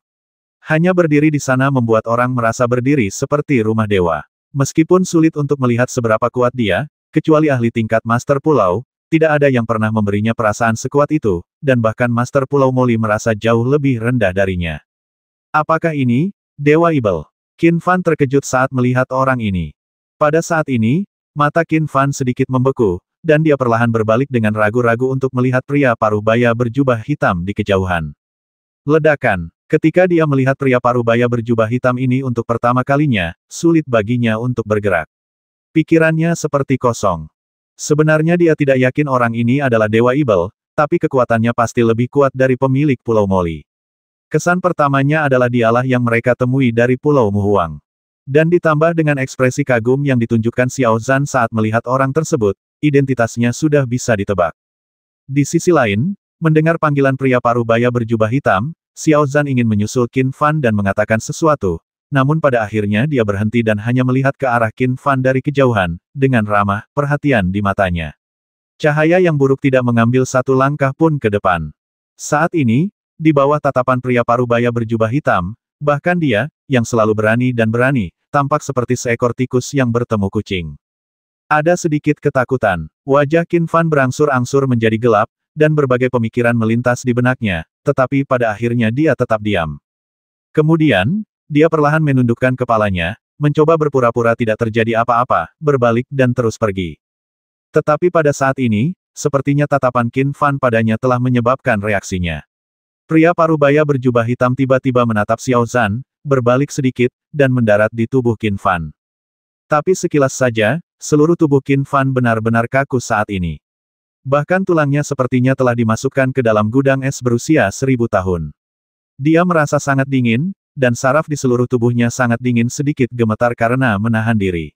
Hanya berdiri di sana membuat orang merasa berdiri seperti rumah dewa. Meskipun sulit untuk melihat seberapa kuat dia, kecuali ahli tingkat Master Pulau, tidak ada yang pernah memberinya perasaan sekuat itu, dan bahkan Master Pulau Moli merasa jauh lebih rendah darinya. Apakah ini, Dewa Ibel? Qin Fan terkejut saat melihat orang ini. Pada saat ini, mata Qin Fan sedikit membeku, dan dia perlahan berbalik dengan ragu-ragu untuk melihat pria paruh baya berjubah hitam di kejauhan. Ledakan. Ketika dia melihat pria paruh baya berjubah hitam ini untuk pertama kalinya, sulit baginya untuk bergerak. Pikirannya seperti kosong. Sebenarnya dia tidak yakin orang ini adalah Dewa Ibel, tapi kekuatannya pasti lebih kuat dari pemilik Pulau Moli. Kesan pertamanya adalah dialah yang mereka temui dari Pulau Muhuang. Dan ditambah dengan ekspresi kagum yang ditunjukkan Xiao Zan saat melihat orang tersebut, identitasnya sudah bisa ditebak. Di sisi lain, mendengar panggilan pria paruh baya berjubah hitam, Xiao Zhan ingin menyusul Qin Fan dan mengatakan sesuatu, namun pada akhirnya dia berhenti dan hanya melihat ke arah Qin Fan dari kejauhan, dengan ramah, perhatian di matanya. Cahaya yang buruk tidak mengambil satu langkah pun ke depan. Saat ini, di bawah tatapan pria paruh baya berjubah hitam, bahkan dia, yang selalu berani dan berani, tampak seperti seekor tikus yang bertemu kucing. Ada sedikit ketakutan. Wajah Qin Fan berangsur-angsur menjadi gelap, dan berbagai pemikiran melintas di benaknya, tetapi pada akhirnya dia tetap diam. Kemudian, dia perlahan menundukkan kepalanya, mencoba berpura-pura tidak terjadi apa-apa, berbalik dan terus pergi. Tetapi pada saat ini, sepertinya tatapan Qin Fan padanya telah menyebabkan reaksinya. Pria parubaya berjubah hitam tiba-tiba menatap Xiao Zan, berbalik sedikit, dan mendarat di tubuh Qin Fan. Tapi sekilas saja, seluruh tubuh Qin Fan benar-benar kaku saat ini. Bahkan tulangnya sepertinya telah dimasukkan ke dalam gudang es berusia seribu tahun. Dia merasa sangat dingin, dan saraf di seluruh tubuhnya sangat dingin sedikit gemetar karena menahan diri.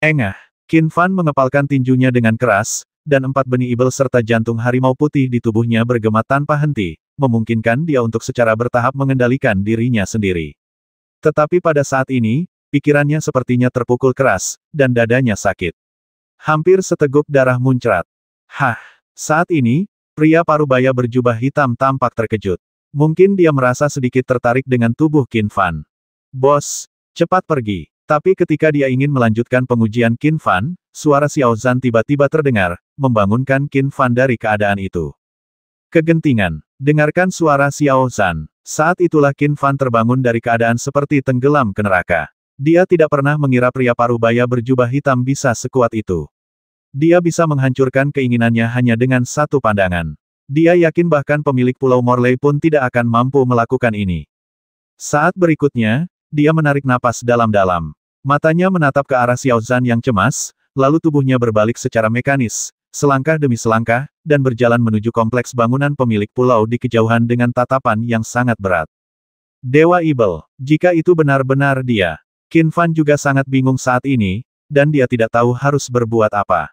Engah, Qin Fan mengepalkan tinjunya dengan keras, dan empat benih ibel serta jantung harimau putih di tubuhnya bergema tanpa henti, memungkinkan dia untuk secara bertahap mengendalikan dirinya sendiri. Tetapi pada saat ini, pikirannya sepertinya terpukul keras, dan dadanya sakit. Hampir seteguk darah muncrat. Hah! Saat ini, pria parubaya berjubah hitam tampak terkejut. Mungkin dia merasa sedikit tertarik dengan tubuh Qin Fan. Bos, cepat pergi. Tapi ketika dia ingin melanjutkan pengujian Qin Fan, suara Xiao Zan tiba-tiba terdengar, membangunkan Qin Fan dari keadaan itu. Kegentingan. Dengarkan suara Xiao Zan. Saat itulah Qin Fan terbangun dari keadaan seperti tenggelam ke neraka. Dia tidak pernah mengira pria paruh baya berjubah hitam bisa sekuat itu. Dia bisa menghancurkan keinginannya hanya dengan satu pandangan. Dia yakin bahkan pemilik Pulau Morley pun tidak akan mampu melakukan ini. Saat berikutnya, dia menarik napas dalam-dalam. Matanya menatap ke arah Xiao Zhan yang cemas, lalu tubuhnya berbalik secara mekanis, selangkah demi selangkah, dan berjalan menuju kompleks bangunan pemilik pulau di kejauhan dengan tatapan yang sangat berat. Dewa Ibel, jika itu benar-benar dia, Qin Fan juga sangat bingung saat ini, dan dia tidak tahu harus berbuat apa.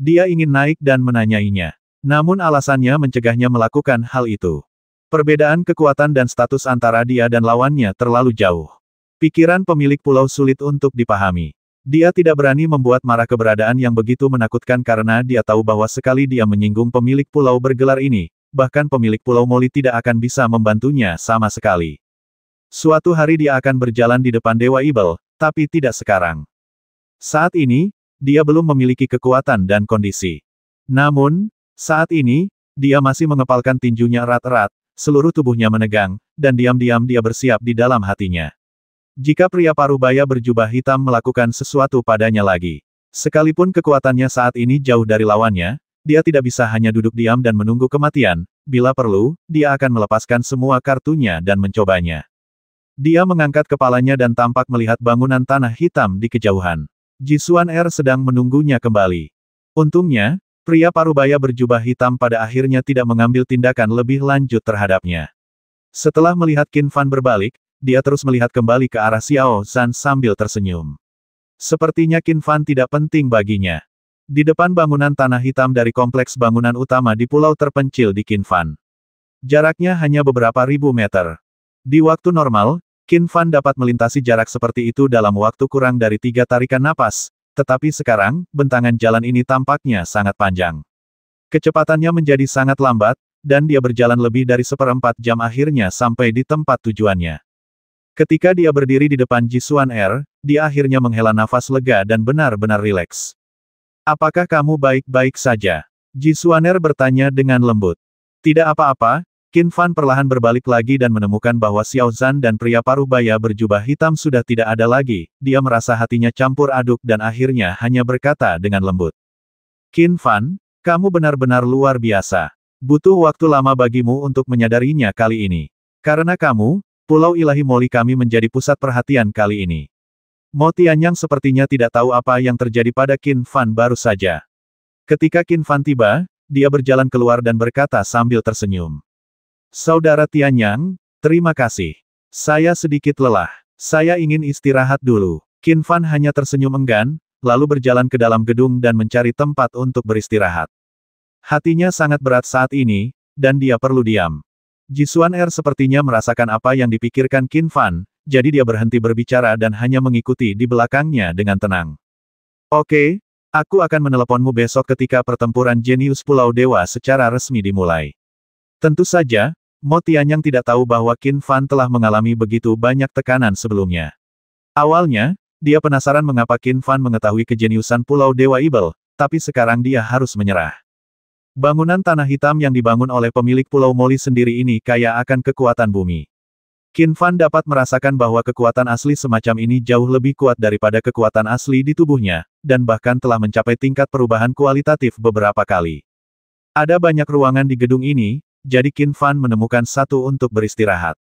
Dia ingin naik dan menanyainya. Namun alasannya mencegahnya melakukan hal itu. Perbedaan kekuatan dan status antara dia dan lawannya terlalu jauh. Pikiran pemilik pulau sulit untuk dipahami. Dia tidak berani membuat marah keberadaan yang begitu menakutkan karena dia tahu bahwa sekali dia menyinggung pemilik pulau bergelar ini, bahkan pemilik pulau Moli tidak akan bisa membantunya sama sekali. Suatu hari dia akan berjalan di depan Dewa Ibel, tapi tidak sekarang. Saat ini, dia belum memiliki kekuatan dan kondisi. Namun, saat ini, dia masih mengepalkan tinjunya erat-erat, seluruh tubuhnya menegang, dan diam-diam dia bersiap di dalam hatinya. Jika pria parubaya berjubah hitam melakukan sesuatu padanya lagi, sekalipun kekuatannya saat ini jauh dari lawannya, dia tidak bisa hanya duduk diam dan menunggu kematian, bila perlu, dia akan melepaskan semua kartunya dan mencobanya. Dia mengangkat kepalanya dan tampak melihat bangunan tanah hitam di kejauhan. Jisuan Er sedang menunggunya kembali. Untungnya, pria parubaya berjubah hitam pada akhirnya tidak mengambil tindakan lebih lanjut terhadapnya. Setelah melihat Qin Fan berbalik, dia terus melihat kembali ke arah Xiao Zan sambil tersenyum. Sepertinya Qin Fan tidak penting baginya. Di depan bangunan tanah hitam dari kompleks bangunan utama di pulau terpencil di Qin Fan. Jaraknya hanya beberapa ribu meter. Di waktu normal, Qin Fan dapat melintasi jarak seperti itu dalam waktu kurang dari tiga tarikan napas, tetapi sekarang, bentangan jalan ini tampaknya sangat panjang. Kecepatannya menjadi sangat lambat, dan dia berjalan lebih dari seperempat jam akhirnya sampai di tempat tujuannya. Ketika dia berdiri di depan Jisuan Air, dia akhirnya menghela nafas lega dan benar-benar rileks. Apakah kamu baik-baik saja? Jisuan Air bertanya dengan lembut. Tidak apa-apa, Qin Fan perlahan berbalik lagi dan menemukan bahwa Xiao Zan dan pria paruh baya berjubah hitam sudah tidak ada lagi, dia merasa hatinya campur aduk dan akhirnya hanya berkata dengan lembut. Qin Fan, kamu benar-benar luar biasa. Butuh waktu lama bagimu untuk menyadarinya kali ini. Karena kamu, Pulau Ilahi Moli kami menjadi pusat perhatian kali ini. Mo Tianyang sepertinya tidak tahu apa yang terjadi pada Qin Fan baru saja. Ketika Qin Fan tiba, dia berjalan keluar dan berkata sambil tersenyum. Saudara Tianyang, terima kasih. Saya sedikit lelah. Saya ingin istirahat dulu. Qin Fan hanya tersenyum enggan, lalu berjalan ke dalam gedung dan mencari tempat untuk beristirahat. Hatinya sangat berat saat ini, dan dia perlu diam. Jisuan Er sepertinya merasakan apa yang dipikirkan Qin Fan, jadi dia berhenti berbicara dan hanya mengikuti di belakangnya dengan tenang. Oke, aku akan meneleponmu besok ketika pertempuran jenius Pulau Dewa secara resmi dimulai. Tentu saja, Mo Tianyang tidak tahu bahwa Qin Fan telah mengalami begitu banyak tekanan sebelumnya. Awalnya, dia penasaran mengapa Qin Fan mengetahui kejeniusan Pulau Dewa Ibel, tapi sekarang dia harus menyerah. Bangunan tanah hitam yang dibangun oleh pemilik Pulau Moli sendiri ini kaya akan kekuatan bumi. Qin Fan dapat merasakan bahwa kekuatan asli semacam ini jauh lebih kuat daripada kekuatan asli di tubuhnya, dan bahkan telah mencapai tingkat perubahan kualitatif beberapa kali. Ada banyak ruangan di gedung ini, jadi Qin Fan menemukan satu untuk beristirahat.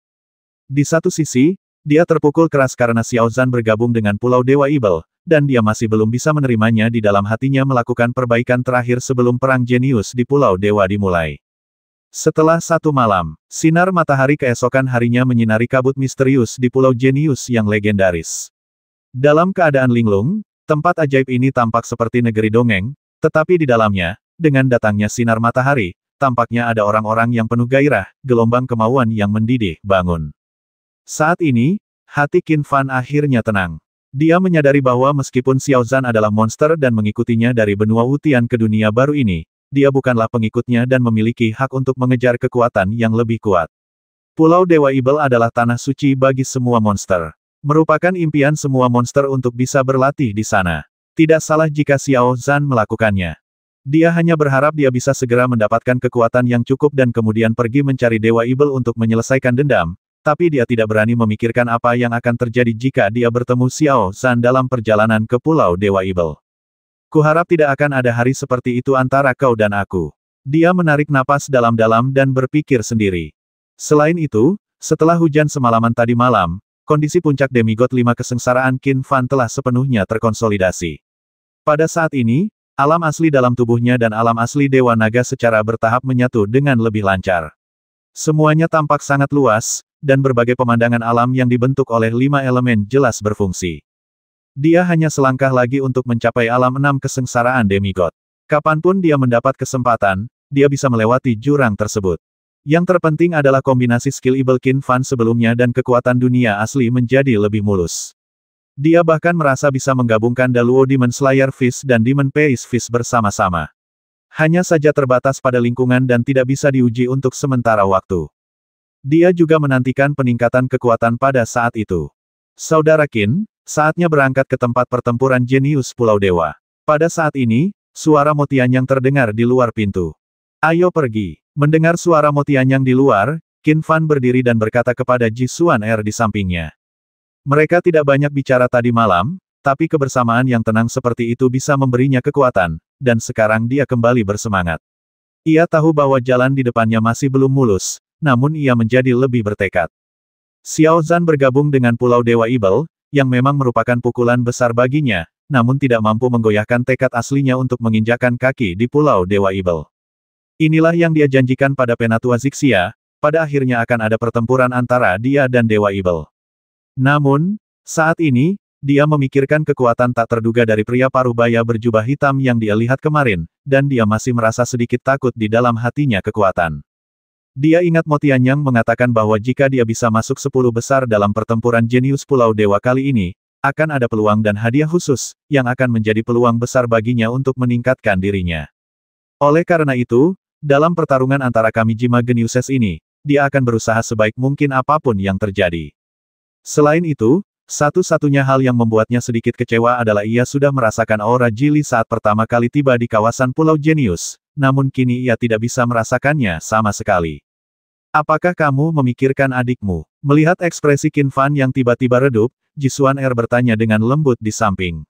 Di satu sisi, dia terpukul keras karena Xiao Zan bergabung dengan Pulau Dewa Ibel, dan dia masih belum bisa menerimanya di dalam hatinya melakukan perbaikan terakhir sebelum perang jenius di Pulau Dewa dimulai. Setelah satu malam, sinar matahari keesokan harinya menyinari kabut misterius di Pulau Jenius yang legendaris. Dalam keadaan linglung, tempat ajaib ini tampak seperti negeri dongeng, tetapi di dalamnya, dengan datangnya sinar matahari, tampaknya ada orang-orang yang penuh gairah, gelombang kemauan yang mendidih, bangun. Saat ini, hati Qin Fan akhirnya tenang. Dia menyadari bahwa meskipun Xiao Zhan adalah monster dan mengikutinya dari benua Wutian ke dunia baru ini, dia bukanlah pengikutnya dan memiliki hak untuk mengejar kekuatan yang lebih kuat. Pulau Dewa Ibel adalah tanah suci bagi semua monster. Merupakan impian semua monster untuk bisa berlatih di sana. Tidak salah jika Xiao Zhan melakukannya. Dia hanya berharap dia bisa segera mendapatkan kekuatan yang cukup dan kemudian pergi mencari Dewa Ibel untuk menyelesaikan dendam, tapi dia tidak berani memikirkan apa yang akan terjadi jika dia bertemu Xiao Zan dalam perjalanan ke Pulau Dewa Ibel. Kuharap tidak akan ada hari seperti itu antara kau dan aku. Dia menarik napas dalam-dalam dan berpikir sendiri. Selain itu, setelah hujan semalaman tadi malam, kondisi puncak demigod lima kesengsaraan Qin Fan telah sepenuhnya terkonsolidasi. Pada saat ini, Alam asli dalam tubuhnya dan alam asli Dewa Naga secara bertahap menyatu dengan lebih lancar. Semuanya tampak sangat luas, dan berbagai pemandangan alam yang dibentuk oleh lima elemen jelas berfungsi. Dia hanya selangkah lagi untuk mencapai alam enam kesengsaraan demigod. Kapanpun dia mendapat kesempatan, dia bisa melewati jurang tersebut. Yang terpenting adalah kombinasi skill Ibelkin Fan sebelumnya dan kekuatan dunia asli menjadi lebih mulus. Dia bahkan merasa bisa menggabungkan Daluo Demon Slayer Fist dan Demon Pace Fist bersama-sama. Hanya saja terbatas pada lingkungan dan tidak bisa diuji untuk sementara waktu. Dia juga menantikan peningkatan kekuatan pada saat itu. Saudara Kin, saatnya berangkat ke tempat pertempuran jenius Pulau Dewa. Pada saat ini, suara Motian yang terdengar di luar pintu. Ayo pergi. Mendengar suara Motian yang di luar, Qin Fan berdiri dan berkata kepada Ji Suan Er di sampingnya. Mereka tidak banyak bicara tadi malam, tapi kebersamaan yang tenang seperti itu bisa memberinya kekuatan, dan sekarang dia kembali bersemangat. Ia tahu bahwa jalan di depannya masih belum mulus, namun ia menjadi lebih bertekad. Xiao Zan bergabung dengan Pulau Dewa Ibel, yang memang merupakan pukulan besar baginya, namun tidak mampu menggoyahkan tekad aslinya untuk menginjakan kaki di Pulau Dewa Ibel. Inilah yang dia janjikan pada Penatua Zixia, pada akhirnya akan ada pertempuran antara dia dan Dewa Ibel. Namun, saat ini, dia memikirkan kekuatan tak terduga dari pria Parubaya berjubah hitam yang dia lihat kemarin, dan dia masih merasa sedikit takut di dalam hatinya kekuatan. Dia ingat Motianyang mengatakan bahwa jika dia bisa masuk sepuluh besar dalam pertempuran jenius Pulau Dewa kali ini, akan ada peluang dan hadiah khusus, yang akan menjadi peluang besar baginya untuk meningkatkan dirinya. Oleh karena itu, dalam pertarungan antara kami Jima Geniuses ini, dia akan berusaha sebaik mungkin apapun yang terjadi. Selain itu, satu-satunya hal yang membuatnya sedikit kecewa adalah ia sudah merasakan aura Jili saat pertama kali tiba di kawasan Pulau Genius, namun kini ia tidak bisa merasakannya sama sekali. Apakah kamu memikirkan adikmu? Melihat ekspresi Qin Fan yang tiba-tiba redup, Jisuan Er bertanya dengan lembut di samping.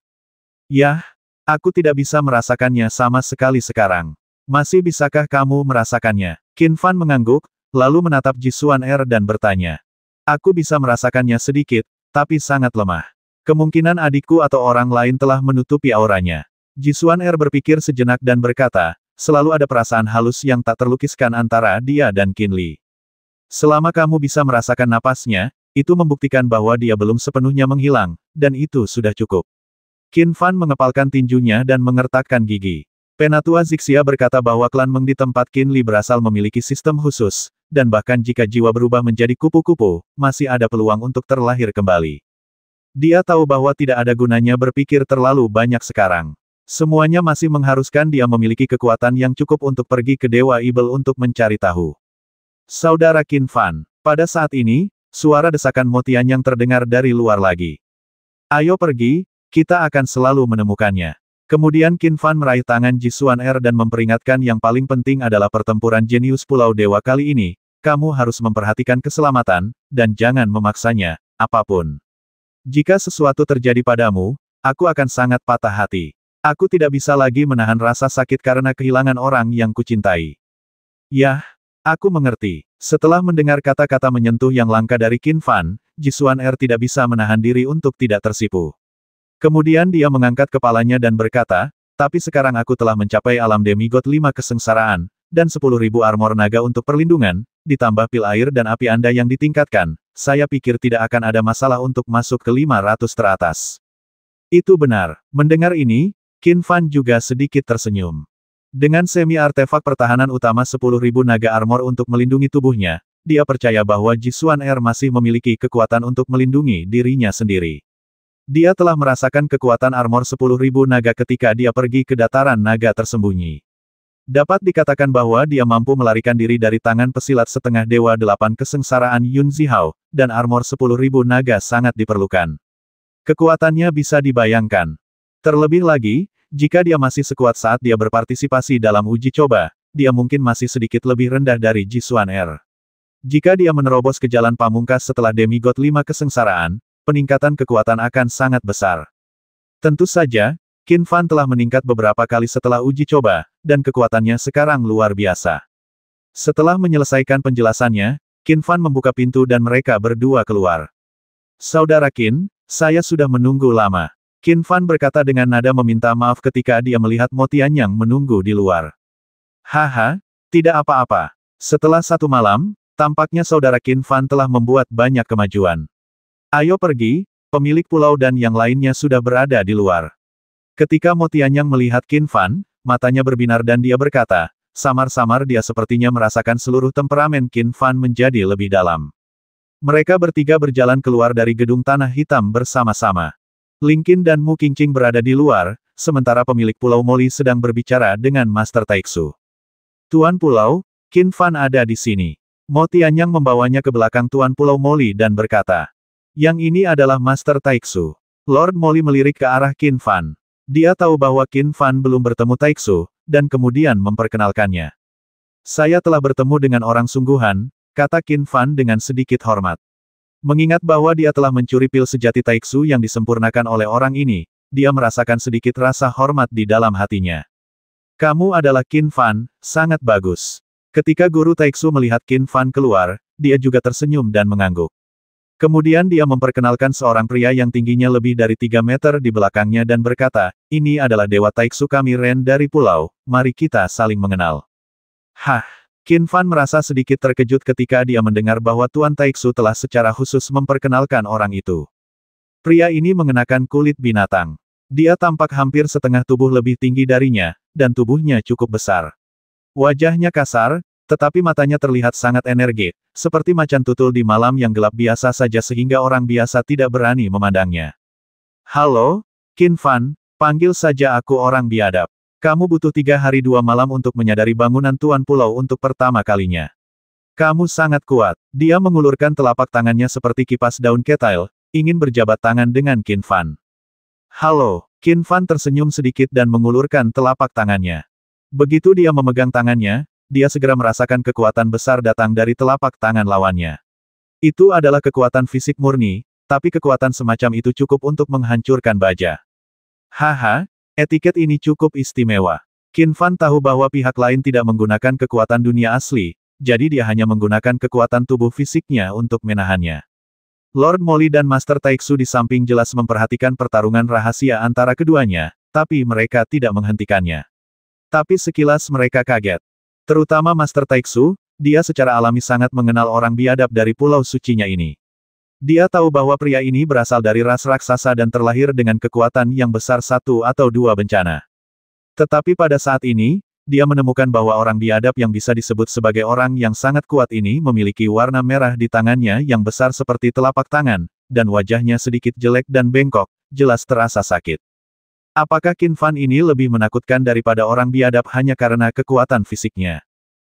Yah, aku tidak bisa merasakannya sama sekali sekarang. Masih bisakah kamu merasakannya? Qin Fan mengangguk, lalu menatap Jisuan Er dan bertanya. Aku bisa merasakannya sedikit, tapi sangat lemah. Kemungkinan adikku atau orang lain telah menutupi auranya. Jisuan Er berpikir sejenak dan berkata, selalu ada perasaan halus yang tak terlukiskan antara dia dan Li. Selama kamu bisa merasakan napasnya, itu membuktikan bahwa dia belum sepenuhnya menghilang, dan itu sudah cukup. Qin Fan mengepalkan tinjunya dan mengertakkan gigi. Penatua Zixia berkata bahwa klan Meng di tempat Qin Li berasal memiliki sistem khusus, dan bahkan jika jiwa berubah menjadi kupu-kupu, masih ada peluang untuk terlahir kembali. Dia tahu bahwa tidak ada gunanya berpikir terlalu banyak sekarang. Semuanya masih mengharuskan dia memiliki kekuatan yang cukup untuk pergi ke Dewa Ibel untuk mencari tahu. Saudara Qin Fan, pada saat ini, suara desakan Motian yang terdengar dari luar lagi. Ayo pergi, kita akan selalu menemukannya. Kemudian Qin Fan meraih tangan Jisuan Er dan memperingatkan yang paling penting adalah pertempuran jenius Pulau Dewa kali ini, kamu harus memperhatikan keselamatan, dan jangan memaksanya, apapun. Jika sesuatu terjadi padamu, aku akan sangat patah hati. Aku tidak bisa lagi menahan rasa sakit karena kehilangan orang yang kucintai. Yah, aku mengerti. Setelah mendengar kata-kata menyentuh yang langka dari Qin Fan, Jisuan Er tidak bisa menahan diri untuk tidak tersipu. Kemudian dia mengangkat kepalanya dan berkata, tapi sekarang aku telah mencapai alam demigod lima kesengsaraan, dan sepuluh ribu armor naga untuk perlindungan, ditambah pil air dan api Anda yang ditingkatkan, saya pikir tidak akan ada masalah untuk masuk ke lima ratus teratas. Itu benar. Mendengar ini, Qin Fan juga sedikit tersenyum. Dengan semi artefak pertahanan utama sepuluh ribu naga armor untuk melindungi tubuhnya, dia percaya bahwa Jisuan Air er masih memiliki kekuatan untuk melindungi dirinya sendiri. Dia telah merasakan kekuatan armor 10.000 naga ketika dia pergi ke dataran naga tersembunyi. Dapat dikatakan bahwa dia mampu melarikan diri dari tangan pesilat setengah dewa delapan kesengsaraan Yun Zihao, dan armor 10.000 naga sangat diperlukan. Kekuatannya bisa dibayangkan. Terlebih lagi, jika dia masih sekuat saat dia berpartisipasi dalam uji coba, dia mungkin masih sedikit lebih rendah dari Jisuan R. Er. Jika dia menerobos ke jalan pamungkas setelah demigod lima kesengsaraan, peningkatan kekuatan akan sangat besar. Tentu saja, Qin Fan telah meningkat beberapa kali setelah uji coba, dan kekuatannya sekarang luar biasa. Setelah menyelesaikan penjelasannya, Qin Fan membuka pintu dan mereka berdua keluar. Saudara Qin, saya sudah menunggu lama. Qin Fan berkata dengan nada meminta maaf ketika dia melihat Motian yang menunggu di luar. Haha, tidak apa-apa. Setelah satu malam, tampaknya saudara Qin Fan telah membuat banyak kemajuan. Ayo pergi, pemilik pulau dan yang lainnya sudah berada di luar. Ketika Motianyang melihat Qin Fan, matanya berbinar dan dia berkata, samar-samar dia sepertinya merasakan seluruh temperamen Qin Fan menjadi lebih dalam. Mereka bertiga berjalan keluar dari gedung tanah hitam bersama-sama. Qin dan Mu Qingqing berada di luar, sementara pemilik pulau Moli sedang berbicara dengan Master Taiksu. Tuan Pulau, Qin Fan ada di sini. Motianyang membawanya ke belakang Tuan Pulau Moli dan berkata, yang ini adalah Master Taiksu. Lord Molly melirik ke arah Qin Fan. Dia tahu bahwa Qin Fan belum bertemu Taiksu, dan kemudian memperkenalkannya. Saya telah bertemu dengan orang sungguhan, kata Qin Fan dengan sedikit hormat. Mengingat bahwa dia telah mencuri pil sejati Taiksu yang disempurnakan oleh orang ini, dia merasakan sedikit rasa hormat di dalam hatinya. Kamu adalah Qin Fan, sangat bagus. Ketika guru Taiksu melihat Qin Fan keluar, dia juga tersenyum dan mengangguk. Kemudian dia memperkenalkan seorang pria yang tingginya lebih dari 3 meter di belakangnya dan berkata, ini adalah Dewa Taiksu kami Ren dari pulau, mari kita saling mengenal. Hah! Qin Fan merasa sedikit terkejut ketika dia mendengar bahwa Tuan Taiksu telah secara khusus memperkenalkan orang itu. Pria ini mengenakan kulit binatang. Dia tampak hampir setengah tubuh lebih tinggi darinya, dan tubuhnya cukup besar. Wajahnya kasar, tetapi matanya terlihat sangat energi, seperti macan tutul di malam yang gelap biasa saja sehingga orang biasa tidak berani memandangnya. Halo, Qin Fan, panggil saja aku orang biadab. Kamu butuh tiga hari dua malam untuk menyadari bangunan Tuan Pulau untuk pertama kalinya. Kamu sangat kuat. Dia mengulurkan telapak tangannya seperti kipas daun ketail, ingin berjabat tangan dengan Qin Fan. Halo, Qin Fan tersenyum sedikit dan mengulurkan telapak tangannya. Begitu dia memegang tangannya, dia segera merasakan kekuatan besar datang dari telapak tangan lawannya. Itu adalah kekuatan fisik murni, tapi kekuatan semacam itu cukup untuk menghancurkan baja. Haha, etiket ini cukup istimewa. Qin Fan tahu bahwa pihak lain tidak menggunakan kekuatan dunia asli, jadi dia hanya menggunakan kekuatan tubuh fisiknya untuk menahannya. Lord Molly dan Master Taiksu di samping jelas memperhatikan pertarungan rahasia antara keduanya, tapi mereka tidak menghentikannya. Tapi sekilas mereka kaget. Terutama Master Taiksu, dia secara alami sangat mengenal orang biadab dari pulau sucinya ini. Dia tahu bahwa pria ini berasal dari ras raksasa dan terlahir dengan kekuatan yang besar satu atau dua bencana. Tetapi pada saat ini, dia menemukan bahwa orang biadab yang bisa disebut sebagai orang yang sangat kuat ini memiliki warna merah di tangannya yang besar seperti telapak tangan, dan wajahnya sedikit jelek dan bengkok, jelas terasa sakit. Apakah Qin Fan ini lebih menakutkan daripada orang biadab hanya karena kekuatan fisiknya?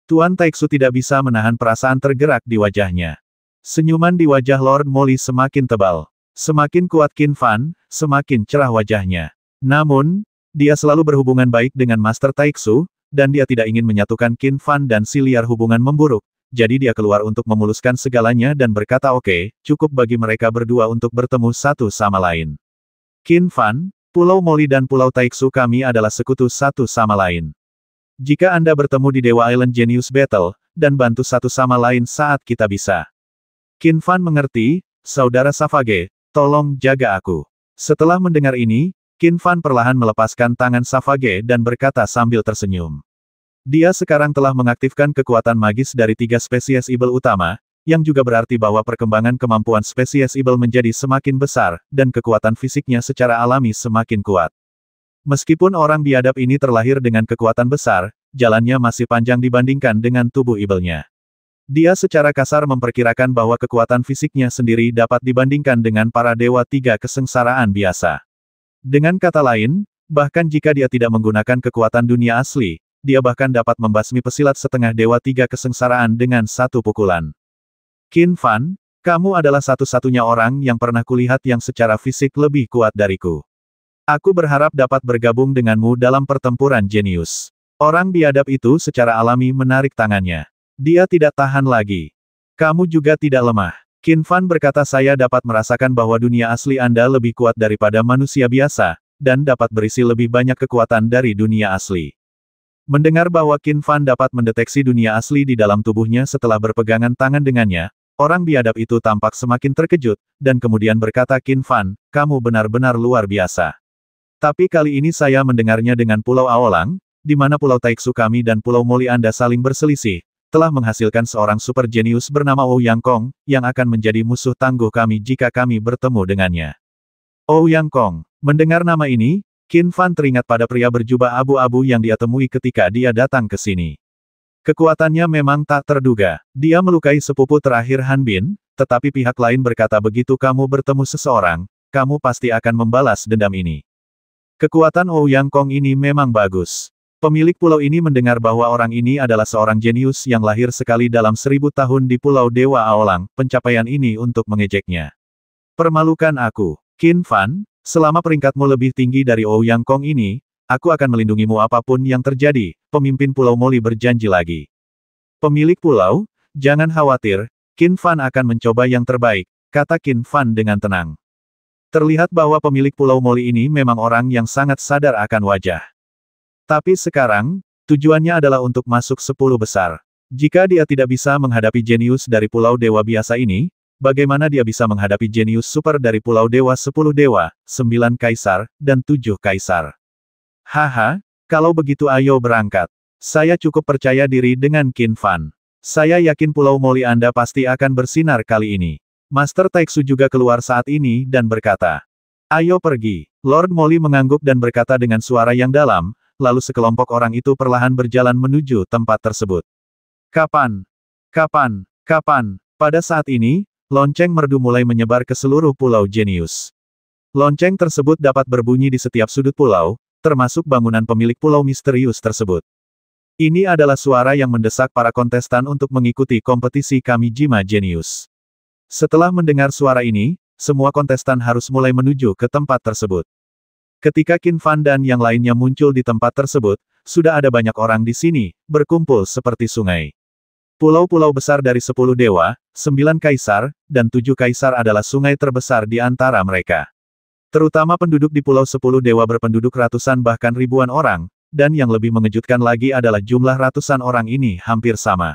Tuan Taeksu tidak bisa menahan perasaan tergerak di wajahnya. Senyuman di wajah Lord Molly semakin tebal. Semakin kuat Qin Fan, semakin cerah wajahnya. Namun, dia selalu berhubungan baik dengan Master Taiksu, dan dia tidak ingin menyatukan Qin Fan dan Siliar hubungan memburuk, jadi dia keluar untuk memuluskan segalanya dan berkata oke, okay, cukup bagi mereka berdua untuk bertemu satu sama lain. Qin Fan, Pulau Moli dan Pulau Taiksu kami adalah sekutu satu sama lain. Jika Anda bertemu di Dewa Island Genius Battle, dan bantu satu sama lain saat kita bisa. Qin Fan mengerti, Saudara Savage, tolong jaga aku. Setelah mendengar ini, Qin Fan perlahan melepaskan tangan Savage dan berkata sambil tersenyum. Dia sekarang telah mengaktifkan kekuatan magis dari tiga spesies ibel utama, yang juga berarti bahwa perkembangan kemampuan spesies Ibel menjadi semakin besar, dan kekuatan fisiknya secara alami semakin kuat. Meskipun orang biadab ini terlahir dengan kekuatan besar, jalannya masih panjang dibandingkan dengan tubuh Ibelnya. Dia secara kasar memperkirakan bahwa kekuatan fisiknya sendiri dapat dibandingkan dengan para dewa tiga kesengsaraan biasa. Dengan kata lain, bahkan jika dia tidak menggunakan kekuatan dunia asli, dia bahkan dapat membasmi pesilat setengah dewa tiga kesengsaraan dengan satu pukulan. Qin Fan, kamu adalah satu-satunya orang yang pernah kulihat yang secara fisik lebih kuat dariku. Aku berharap dapat bergabung denganmu dalam pertempuran jenius. Orang biadab itu secara alami menarik tangannya. Dia tidak tahan lagi. Kamu juga tidak lemah. Qin Fan berkata saya dapat merasakan bahwa dunia asli Anda lebih kuat daripada manusia biasa, dan dapat berisi lebih banyak kekuatan dari dunia asli. Mendengar bahwa Qin Fan dapat mendeteksi dunia asli di dalam tubuhnya setelah berpegangan tangan dengannya, Orang biadab itu tampak semakin terkejut, dan kemudian berkata Qin Fan, kamu benar-benar luar biasa. Tapi kali ini saya mendengarnya dengan Pulau Aolang, di mana Pulau Taiksu kami dan Pulau Moli Anda saling berselisih, telah menghasilkan seorang super jenius bernama Ou Yang Kong, yang akan menjadi musuh tangguh kami jika kami bertemu dengannya. Ou Yang Kong, mendengar nama ini, Qin Fan teringat pada pria berjubah abu-abu yang dia temui ketika dia datang ke sini. Kekuatannya memang tak terduga. Dia melukai sepupu terakhir Han Bin, tetapi pihak lain berkata begitu kamu bertemu seseorang, kamu pasti akan membalas dendam ini. Kekuatan Yang Kong ini memang bagus. Pemilik pulau ini mendengar bahwa orang ini adalah seorang jenius yang lahir sekali dalam seribu tahun di Pulau Dewa Aolang, pencapaian ini untuk mengejeknya. Permalukan aku, Qin Fan, selama peringkatmu lebih tinggi dari Ouyang Kong ini, Aku akan melindungimu apapun yang terjadi, pemimpin Pulau Moli berjanji lagi. Pemilik pulau, jangan khawatir, Qin Fan akan mencoba yang terbaik, kata Qin Fan dengan tenang. Terlihat bahwa pemilik Pulau Moli ini memang orang yang sangat sadar akan wajah. Tapi sekarang, tujuannya adalah untuk masuk sepuluh besar. Jika dia tidak bisa menghadapi jenius dari Pulau Dewa biasa ini, bagaimana dia bisa menghadapi jenius super dari Pulau Dewa sepuluh Dewa, sembilan Kaisar, dan tujuh Kaisar? Haha, kalau begitu ayo berangkat. Saya cukup percaya diri dengan Qin Fan. Saya yakin Pulau Moli Anda pasti akan bersinar kali ini. Master Taiksu juga keluar saat ini dan berkata, Ayo pergi. Lord Moli mengangguk dan berkata dengan suara yang dalam, lalu sekelompok orang itu perlahan berjalan menuju tempat tersebut. Kapan? Kapan? Kapan? Pada saat ini, lonceng merdu mulai menyebar ke seluruh pulau Genius. Lonceng tersebut dapat berbunyi di setiap sudut pulau, termasuk bangunan pemilik pulau misterius tersebut. Ini adalah suara yang mendesak para kontestan untuk mengikuti kompetisi kami Jima Genius. Setelah mendengar suara ini, semua kontestan harus mulai menuju ke tempat tersebut. Ketika Qin Fan dan yang lainnya muncul di tempat tersebut, sudah ada banyak orang di sini, berkumpul seperti sungai. Pulau-pulau besar dari sepuluh dewa, sembilan kaisar, dan tujuh kaisar adalah sungai terbesar di antara mereka. Terutama penduduk di Pulau Sepuluh Dewa berpenduduk ratusan bahkan ribuan orang, dan yang lebih mengejutkan lagi adalah jumlah ratusan orang ini hampir sama.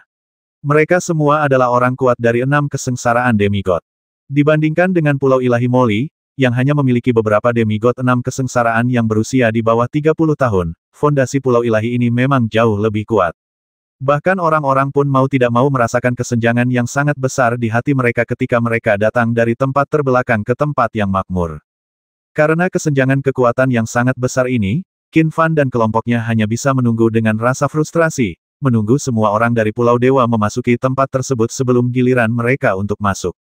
Mereka semua adalah orang kuat dari enam kesengsaraan demigod. Dibandingkan dengan Pulau Ilahi Moli, yang hanya memiliki beberapa demigod enam kesengsaraan yang berusia di bawah 30 tahun, fondasi Pulau Ilahi ini memang jauh lebih kuat. Bahkan orang-orang pun mau tidak mau merasakan kesenjangan yang sangat besar di hati mereka ketika mereka datang dari tempat terbelakang ke tempat yang makmur. Karena kesenjangan kekuatan yang sangat besar ini, Qin Fan dan kelompoknya hanya bisa menunggu dengan rasa frustrasi, menunggu semua orang dari Pulau Dewa memasuki tempat tersebut sebelum giliran mereka untuk masuk.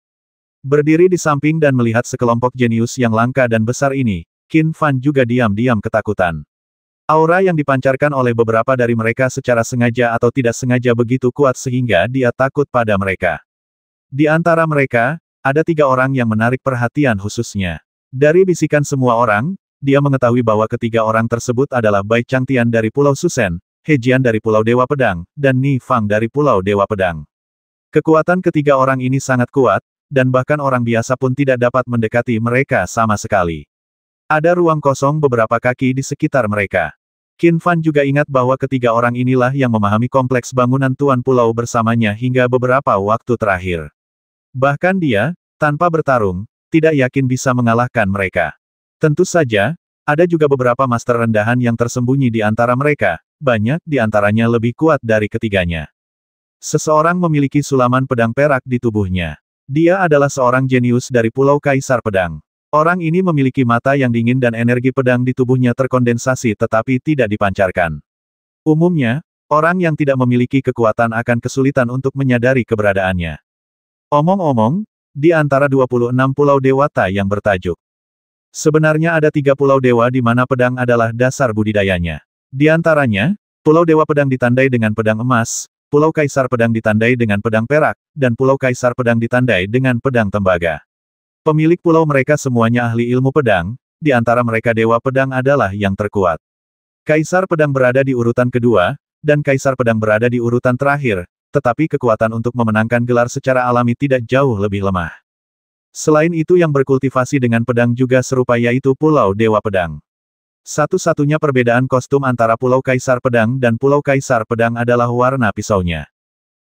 Berdiri di samping dan melihat sekelompok jenius yang langka dan besar ini, Qin Fan juga diam-diam ketakutan. Aura yang dipancarkan oleh beberapa dari mereka secara sengaja atau tidak sengaja begitu kuat sehingga dia takut pada mereka. Di antara mereka, ada tiga orang yang menarik perhatian khususnya. Dari bisikan semua orang, dia mengetahui bahwa ketiga orang tersebut adalah Bai Changtian dari Pulau Susen, He Jian dari Pulau Dewa Pedang, dan Ni Fang dari Pulau Dewa Pedang. Kekuatan ketiga orang ini sangat kuat, dan bahkan orang biasa pun tidak dapat mendekati mereka sama sekali. Ada ruang kosong beberapa kaki di sekitar mereka. Qin Fan juga ingat bahwa ketiga orang inilah yang memahami kompleks bangunan Tuan Pulau bersamanya hingga beberapa waktu terakhir. Bahkan dia, tanpa bertarung, tidak yakin bisa mengalahkan mereka. Tentu saja, ada juga beberapa master rendahan yang tersembunyi di antara mereka, banyak di antaranya lebih kuat dari ketiganya. Seseorang memiliki sulaman pedang perak di tubuhnya. Dia adalah seorang jenius dari Pulau Kaisar Pedang. Orang ini memiliki mata yang dingin dan energi pedang di tubuhnya terkondensasi tetapi tidak dipancarkan. Umumnya, orang yang tidak memiliki kekuatan akan kesulitan untuk menyadari keberadaannya. Omong-omong, di antara 26 pulau dewata yang bertajuk. Sebenarnya ada tiga pulau dewa di mana pedang adalah dasar budidayanya. Di antaranya, Pulau Dewa Pedang ditandai dengan pedang emas, Pulau Kaisar Pedang ditandai dengan pedang perak, dan Pulau Kaisar Pedang ditandai dengan pedang tembaga. Pemilik pulau mereka semuanya ahli ilmu pedang, di antara mereka Dewa Pedang adalah yang terkuat. Kaisar Pedang berada di urutan kedua, dan Kaisar Pedang berada di urutan terakhir, tetapi kekuatan untuk memenangkan gelar secara alami tidak jauh lebih lemah. Selain itu yang berkultivasi dengan pedang juga serupa yaitu Pulau Dewa Pedang. Satu-satunya perbedaan kostum antara Pulau Kaisar Pedang dan Pulau Kaisar Pedang adalah warna pisaunya.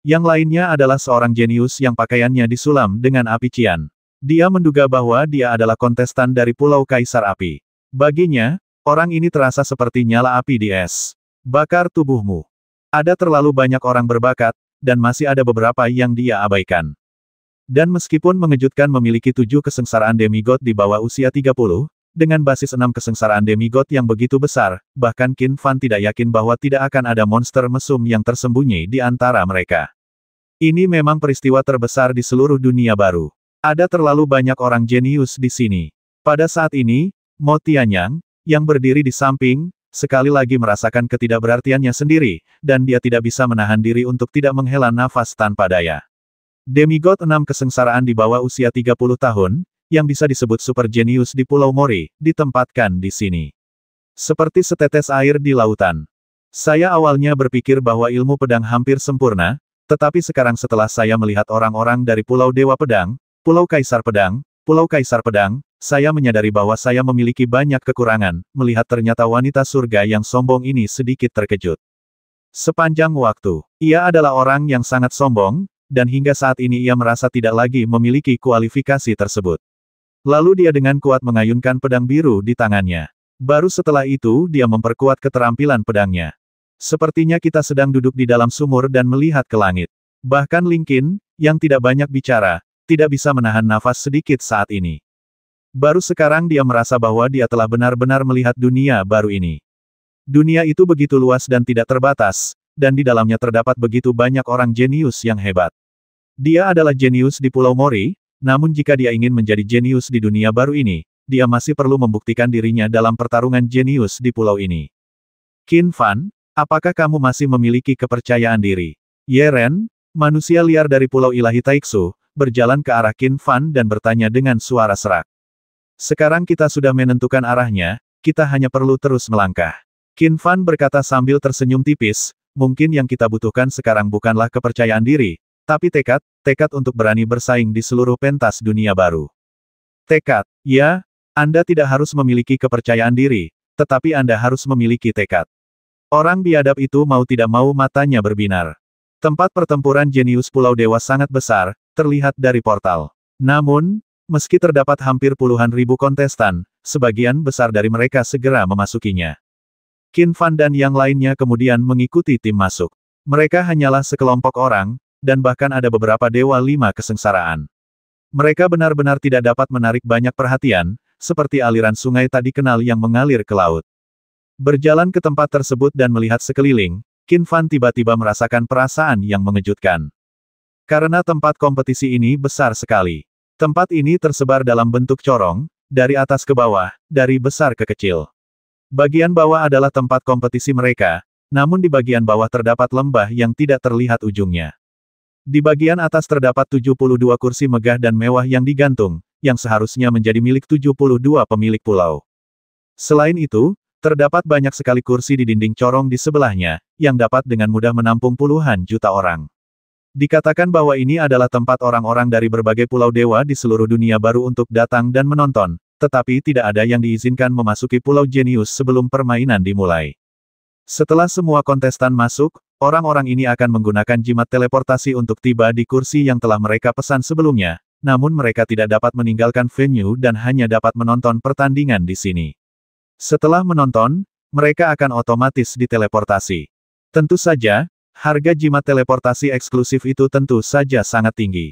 Yang lainnya adalah seorang jenius yang pakaiannya disulam dengan api cian. Dia menduga bahwa dia adalah kontestan dari Pulau Kaisar Api. Baginya, orang ini terasa seperti nyala api di es. Bakar tubuhmu. Ada terlalu banyak orang berbakat, dan masih ada beberapa yang dia abaikan. Dan meskipun mengejutkan memiliki tujuh kesengsaraan demigod di bawah usia 30, dengan basis enam kesengsaraan demigod yang begitu besar, bahkan Qin Fan tidak yakin bahwa tidak akan ada monster mesum yang tersembunyi di antara mereka. Ini memang peristiwa terbesar di seluruh dunia baru. Ada terlalu banyak orang jenius di sini. Pada saat ini, Mo Tianyang, yang berdiri di samping, sekali lagi merasakan ketidakberartiannya sendiri, dan dia tidak bisa menahan diri untuk tidak menghela nafas tanpa daya. Demigod enam kesengsaraan di bawah usia 30 tahun, yang bisa disebut super genius di Pulau Mori, ditempatkan di sini. Seperti setetes air di lautan. Saya awalnya berpikir bahwa ilmu pedang hampir sempurna, tetapi sekarang setelah saya melihat orang-orang dari Pulau Dewa Pedang, Pulau Kaisar Pedang, Pulau Kaisar Pedang, saya menyadari bahwa saya memiliki banyak kekurangan, melihat ternyata wanita surga yang sombong ini sedikit terkejut. Sepanjang waktu, ia adalah orang yang sangat sombong, dan hingga saat ini ia merasa tidak lagi memiliki kualifikasi tersebut. Lalu dia dengan kuat mengayunkan pedang biru di tangannya. Baru setelah itu dia memperkuat keterampilan pedangnya. Sepertinya kita sedang duduk di dalam sumur dan melihat ke langit. Bahkan Linkin, yang tidak banyak bicara, tidak bisa menahan nafas sedikit saat ini. Baru sekarang dia merasa bahwa dia telah benar-benar melihat dunia baru ini. Dunia itu begitu luas dan tidak terbatas, dan di dalamnya terdapat begitu banyak orang jenius yang hebat. Dia adalah jenius di Pulau Mori, namun jika dia ingin menjadi jenius di dunia baru ini, dia masih perlu membuktikan dirinya dalam pertarungan jenius di pulau ini. Qin Fan, apakah kamu masih memiliki kepercayaan diri? Yeren, Manusia liar dari Pulau Ilahi Taiksu, berjalan ke arah Qin Fan dan bertanya dengan suara serak. Sekarang kita sudah menentukan arahnya, kita hanya perlu terus melangkah. Qin Fan berkata sambil tersenyum tipis, mungkin yang kita butuhkan sekarang bukanlah kepercayaan diri, tapi tekad, tekad untuk berani bersaing di seluruh pentas dunia baru. Tekad, ya, Anda tidak harus memiliki kepercayaan diri, tetapi Anda harus memiliki tekad. Orang biadab itu mau tidak mau matanya berbinar. Tempat pertempuran jenius Pulau Dewa sangat besar, terlihat dari portal. Namun, meski terdapat hampir puluhan ribu kontestan, sebagian besar dari mereka segera memasukinya. Qin Fan dan yang lainnya kemudian mengikuti tim masuk. Mereka hanyalah sekelompok orang, dan bahkan ada beberapa dewa lima kesengsaraan. Mereka benar-benar tidak dapat menarik banyak perhatian, seperti aliran sungai tadi kenal yang mengalir ke laut. Berjalan ke tempat tersebut dan melihat sekeliling, Qin Fan tiba-tiba merasakan perasaan yang mengejutkan. Karena tempat kompetisi ini besar sekali. Tempat ini tersebar dalam bentuk corong, dari atas ke bawah, dari besar ke kecil. Bagian bawah adalah tempat kompetisi mereka, namun di bagian bawah terdapat lembah yang tidak terlihat ujungnya. Di bagian atas terdapat 72 kursi megah dan mewah yang digantung, yang seharusnya menjadi milik 72 pemilik pulau. Selain itu, Terdapat banyak sekali kursi di dinding corong di sebelahnya, yang dapat dengan mudah menampung puluhan juta orang. Dikatakan bahwa ini adalah tempat orang-orang dari berbagai pulau dewa di seluruh dunia baru untuk datang dan menonton, tetapi tidak ada yang diizinkan memasuki pulau jenius sebelum permainan dimulai. Setelah semua kontestan masuk, orang-orang ini akan menggunakan jimat teleportasi untuk tiba di kursi yang telah mereka pesan sebelumnya, namun mereka tidak dapat meninggalkan venue dan hanya dapat menonton pertandingan di sini. Setelah menonton, mereka akan otomatis diteleportasi. Tentu saja, harga jimat teleportasi eksklusif itu tentu saja sangat tinggi.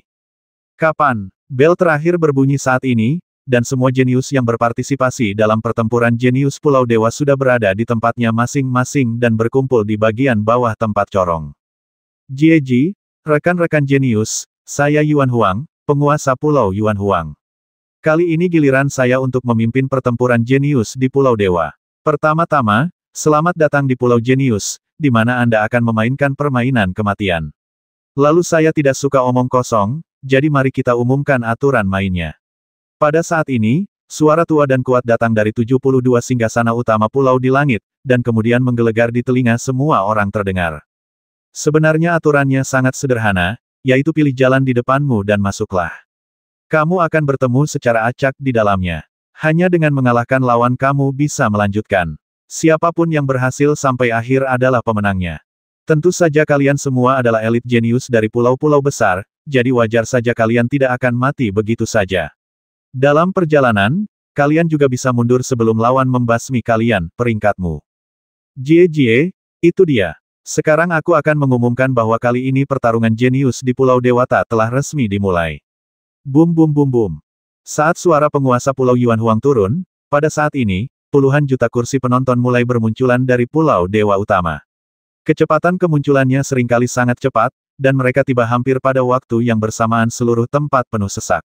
Kapan? Bel terakhir berbunyi saat ini, dan semua jenius yang berpartisipasi dalam pertempuran jenius Pulau Dewa sudah berada di tempatnya masing-masing dan berkumpul di bagian bawah tempat corong. Jieji, rekan-rekan jenius, saya Yuan Huang, penguasa Pulau Yuan Huang. Kali ini giliran saya untuk memimpin pertempuran jenius di Pulau Dewa. Pertama-tama, selamat datang di Pulau Jenius, di mana Anda akan memainkan permainan kematian. Lalu saya tidak suka omong kosong, jadi mari kita umumkan aturan mainnya. Pada saat ini, suara tua dan kuat datang dari 72 singgasana utama pulau di langit, dan kemudian menggelegar di telinga semua orang terdengar. Sebenarnya aturannya sangat sederhana, yaitu pilih jalan di depanmu dan masuklah. Kamu akan bertemu secara acak di dalamnya. Hanya dengan mengalahkan lawan kamu bisa melanjutkan. Siapapun yang berhasil sampai akhir adalah pemenangnya. Tentu saja kalian semua adalah elit jenius dari pulau-pulau besar, jadi wajar saja kalian tidak akan mati begitu saja. Dalam perjalanan, kalian juga bisa mundur sebelum lawan membasmi kalian, peringkatmu. Jie Jie, itu dia. Sekarang aku akan mengumumkan bahwa kali ini pertarungan jenius di Pulau Dewata telah resmi dimulai. Bum bum bum bum. Saat suara penguasa Pulau Yuan Huang turun, pada saat ini, puluhan juta kursi penonton mulai bermunculan dari Pulau Dewa Utama. Kecepatan kemunculannya seringkali sangat cepat, dan mereka tiba hampir pada waktu yang bersamaan seluruh tempat penuh sesak.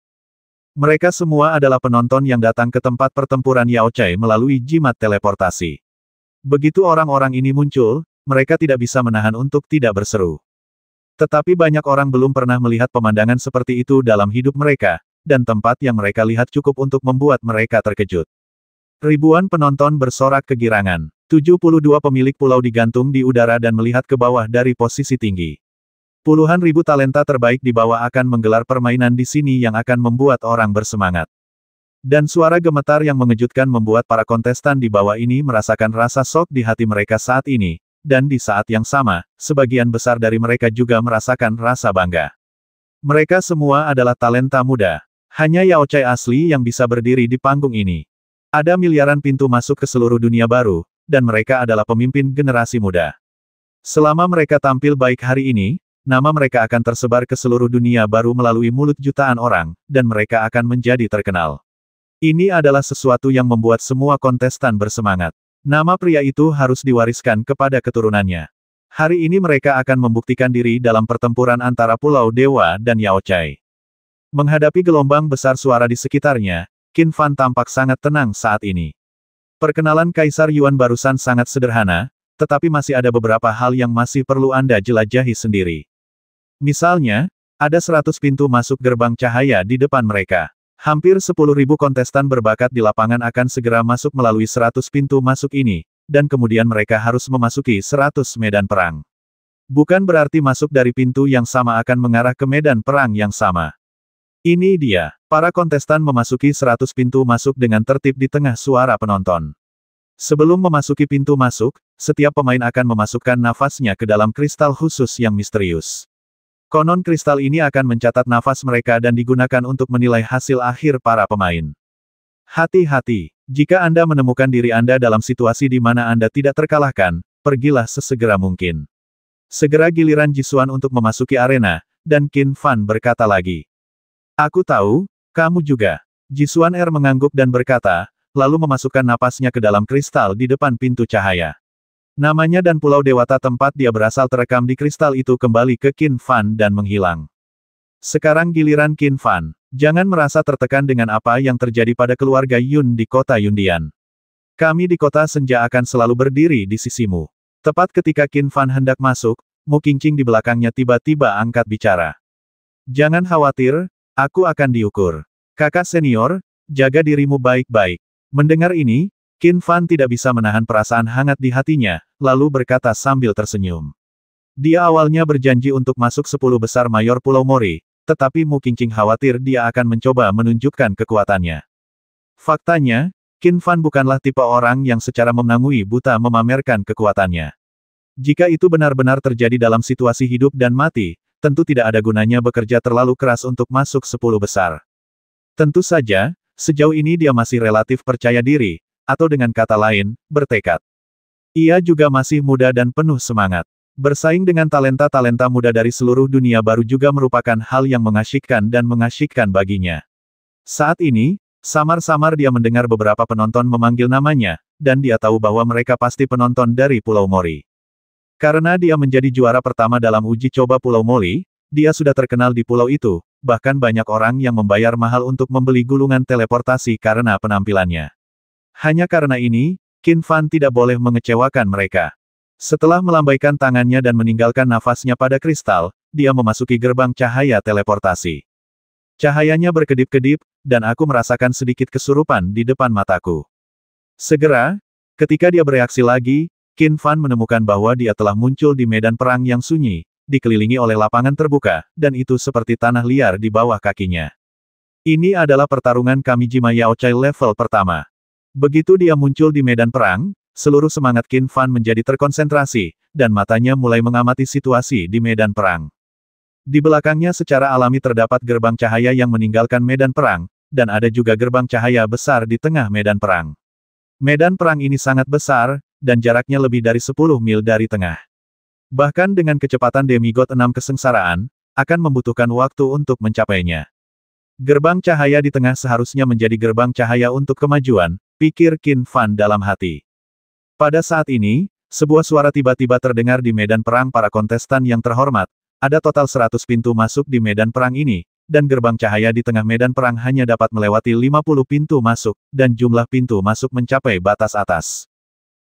Mereka semua adalah penonton yang datang ke tempat pertempuran Yao Chai melalui jimat teleportasi. Begitu orang-orang ini muncul, mereka tidak bisa menahan untuk tidak berseru. Tetapi banyak orang belum pernah melihat pemandangan seperti itu dalam hidup mereka, dan tempat yang mereka lihat cukup untuk membuat mereka terkejut. Ribuan penonton bersorak kegirangan. 72 pemilik pulau digantung di udara dan melihat ke bawah dari posisi tinggi. Puluhan ribu talenta terbaik di bawah akan menggelar permainan di sini yang akan membuat orang bersemangat. Dan suara gemetar yang mengejutkan membuat para kontestan di bawah ini merasakan rasa sok di hati mereka saat ini, dan di saat yang sama, sebagian besar dari mereka juga merasakan rasa bangga. Mereka semua adalah talenta muda. Hanya Yao Chai asli yang bisa berdiri di panggung ini. Ada miliaran pintu masuk ke seluruh dunia baru, dan mereka adalah pemimpin generasi muda. Selama mereka tampil baik hari ini, nama mereka akan tersebar ke seluruh dunia baru melalui mulut jutaan orang, dan mereka akan menjadi terkenal. Ini adalah sesuatu yang membuat semua kontestan bersemangat. Nama pria itu harus diwariskan kepada keturunannya. Hari ini mereka akan membuktikan diri dalam pertempuran antara Pulau Dewa dan Yao Yaochai. Menghadapi gelombang besar suara di sekitarnya, Qin Fan tampak sangat tenang saat ini. Perkenalan Kaisar Yuan barusan sangat sederhana, tetapi masih ada beberapa hal yang masih perlu Anda jelajahi sendiri. Misalnya, ada seratus pintu masuk gerbang cahaya di depan mereka. Hampir 10.000 kontestan berbakat di lapangan akan segera masuk melalui 100 pintu masuk ini, dan kemudian mereka harus memasuki 100 medan perang. Bukan berarti masuk dari pintu yang sama akan mengarah ke medan perang yang sama. Ini dia, para kontestan memasuki 100 pintu masuk dengan tertib di tengah suara penonton. Sebelum memasuki pintu masuk, setiap pemain akan memasukkan nafasnya ke dalam kristal khusus yang misterius. Konon kristal ini akan mencatat nafas mereka dan digunakan untuk menilai hasil akhir para pemain. Hati-hati, jika Anda menemukan diri Anda dalam situasi di mana Anda tidak terkalahkan, pergilah sesegera mungkin. Segera giliran Jisuan untuk memasuki arena, dan Qin Fan berkata lagi. Aku tahu, kamu juga. Jisuan Er mengangguk dan berkata, lalu memasukkan napasnya ke dalam kristal di depan pintu cahaya. Namanya dan pulau dewata tempat dia berasal terekam di kristal itu kembali ke Qin Fan dan menghilang. Sekarang giliran Qin Fan. Jangan merasa tertekan dengan apa yang terjadi pada keluarga Yun di kota Yundian. Kami di kota Senja akan selalu berdiri di sisimu. Tepat ketika Qin Fan hendak masuk, Mu Qingqing di belakangnya tiba-tiba angkat bicara. Jangan khawatir, aku akan diukur. Kakak senior, jaga dirimu baik-baik. Mendengar ini, Qin Fan tidak bisa menahan perasaan hangat di hatinya, lalu berkata sambil tersenyum. Dia awalnya berjanji untuk masuk sepuluh besar mayor Pulau Mori, tetapi Mu Qingqing khawatir dia akan mencoba menunjukkan kekuatannya. Faktanya, Qin Fan bukanlah tipe orang yang secara memenangui buta memamerkan kekuatannya. Jika itu benar-benar terjadi dalam situasi hidup dan mati, tentu tidak ada gunanya bekerja terlalu keras untuk masuk sepuluh besar. Tentu saja, sejauh ini dia masih relatif percaya diri, atau dengan kata lain, bertekad. Ia juga masih muda dan penuh semangat. Bersaing dengan talenta-talenta muda dari seluruh dunia baru juga merupakan hal yang mengasyikkan dan mengasyikkan baginya. Saat ini, samar-samar dia mendengar beberapa penonton memanggil namanya, dan dia tahu bahwa mereka pasti penonton dari Pulau Mori. Karena dia menjadi juara pertama dalam uji coba Pulau Mori, dia sudah terkenal di pulau itu, bahkan banyak orang yang membayar mahal untuk membeli gulungan teleportasi karena penampilannya. Hanya karena ini, Qin Fan tidak boleh mengecewakan mereka. Setelah melambaikan tangannya dan meninggalkan nafasnya pada kristal, dia memasuki gerbang cahaya teleportasi. Cahayanya berkedip-kedip, dan aku merasakan sedikit kesurupan di depan mataku. Segera, ketika dia bereaksi lagi, Qin Fan menemukan bahwa dia telah muncul di medan perang yang sunyi, dikelilingi oleh lapangan terbuka, dan itu seperti tanah liar di bawah kakinya. Ini adalah pertarungan kami Jima Yaochai level pertama. Begitu dia muncul di medan perang, seluruh semangat Qin Fan menjadi terkonsentrasi, dan matanya mulai mengamati situasi di medan perang. Di belakangnya secara alami terdapat gerbang cahaya yang meninggalkan medan perang, dan ada juga gerbang cahaya besar di tengah medan perang. Medan perang ini sangat besar, dan jaraknya lebih dari 10 mil dari tengah. Bahkan dengan kecepatan demigod enam kesengsaraan, akan membutuhkan waktu untuk mencapainya. Gerbang cahaya di tengah seharusnya menjadi gerbang cahaya untuk kemajuan, pikir Qin Fan dalam hati. Pada saat ini, sebuah suara tiba-tiba terdengar di medan perang para kontestan yang terhormat, ada total 100 pintu masuk di medan perang ini, dan gerbang cahaya di tengah medan perang hanya dapat melewati 50 pintu masuk, dan jumlah pintu masuk mencapai batas atas.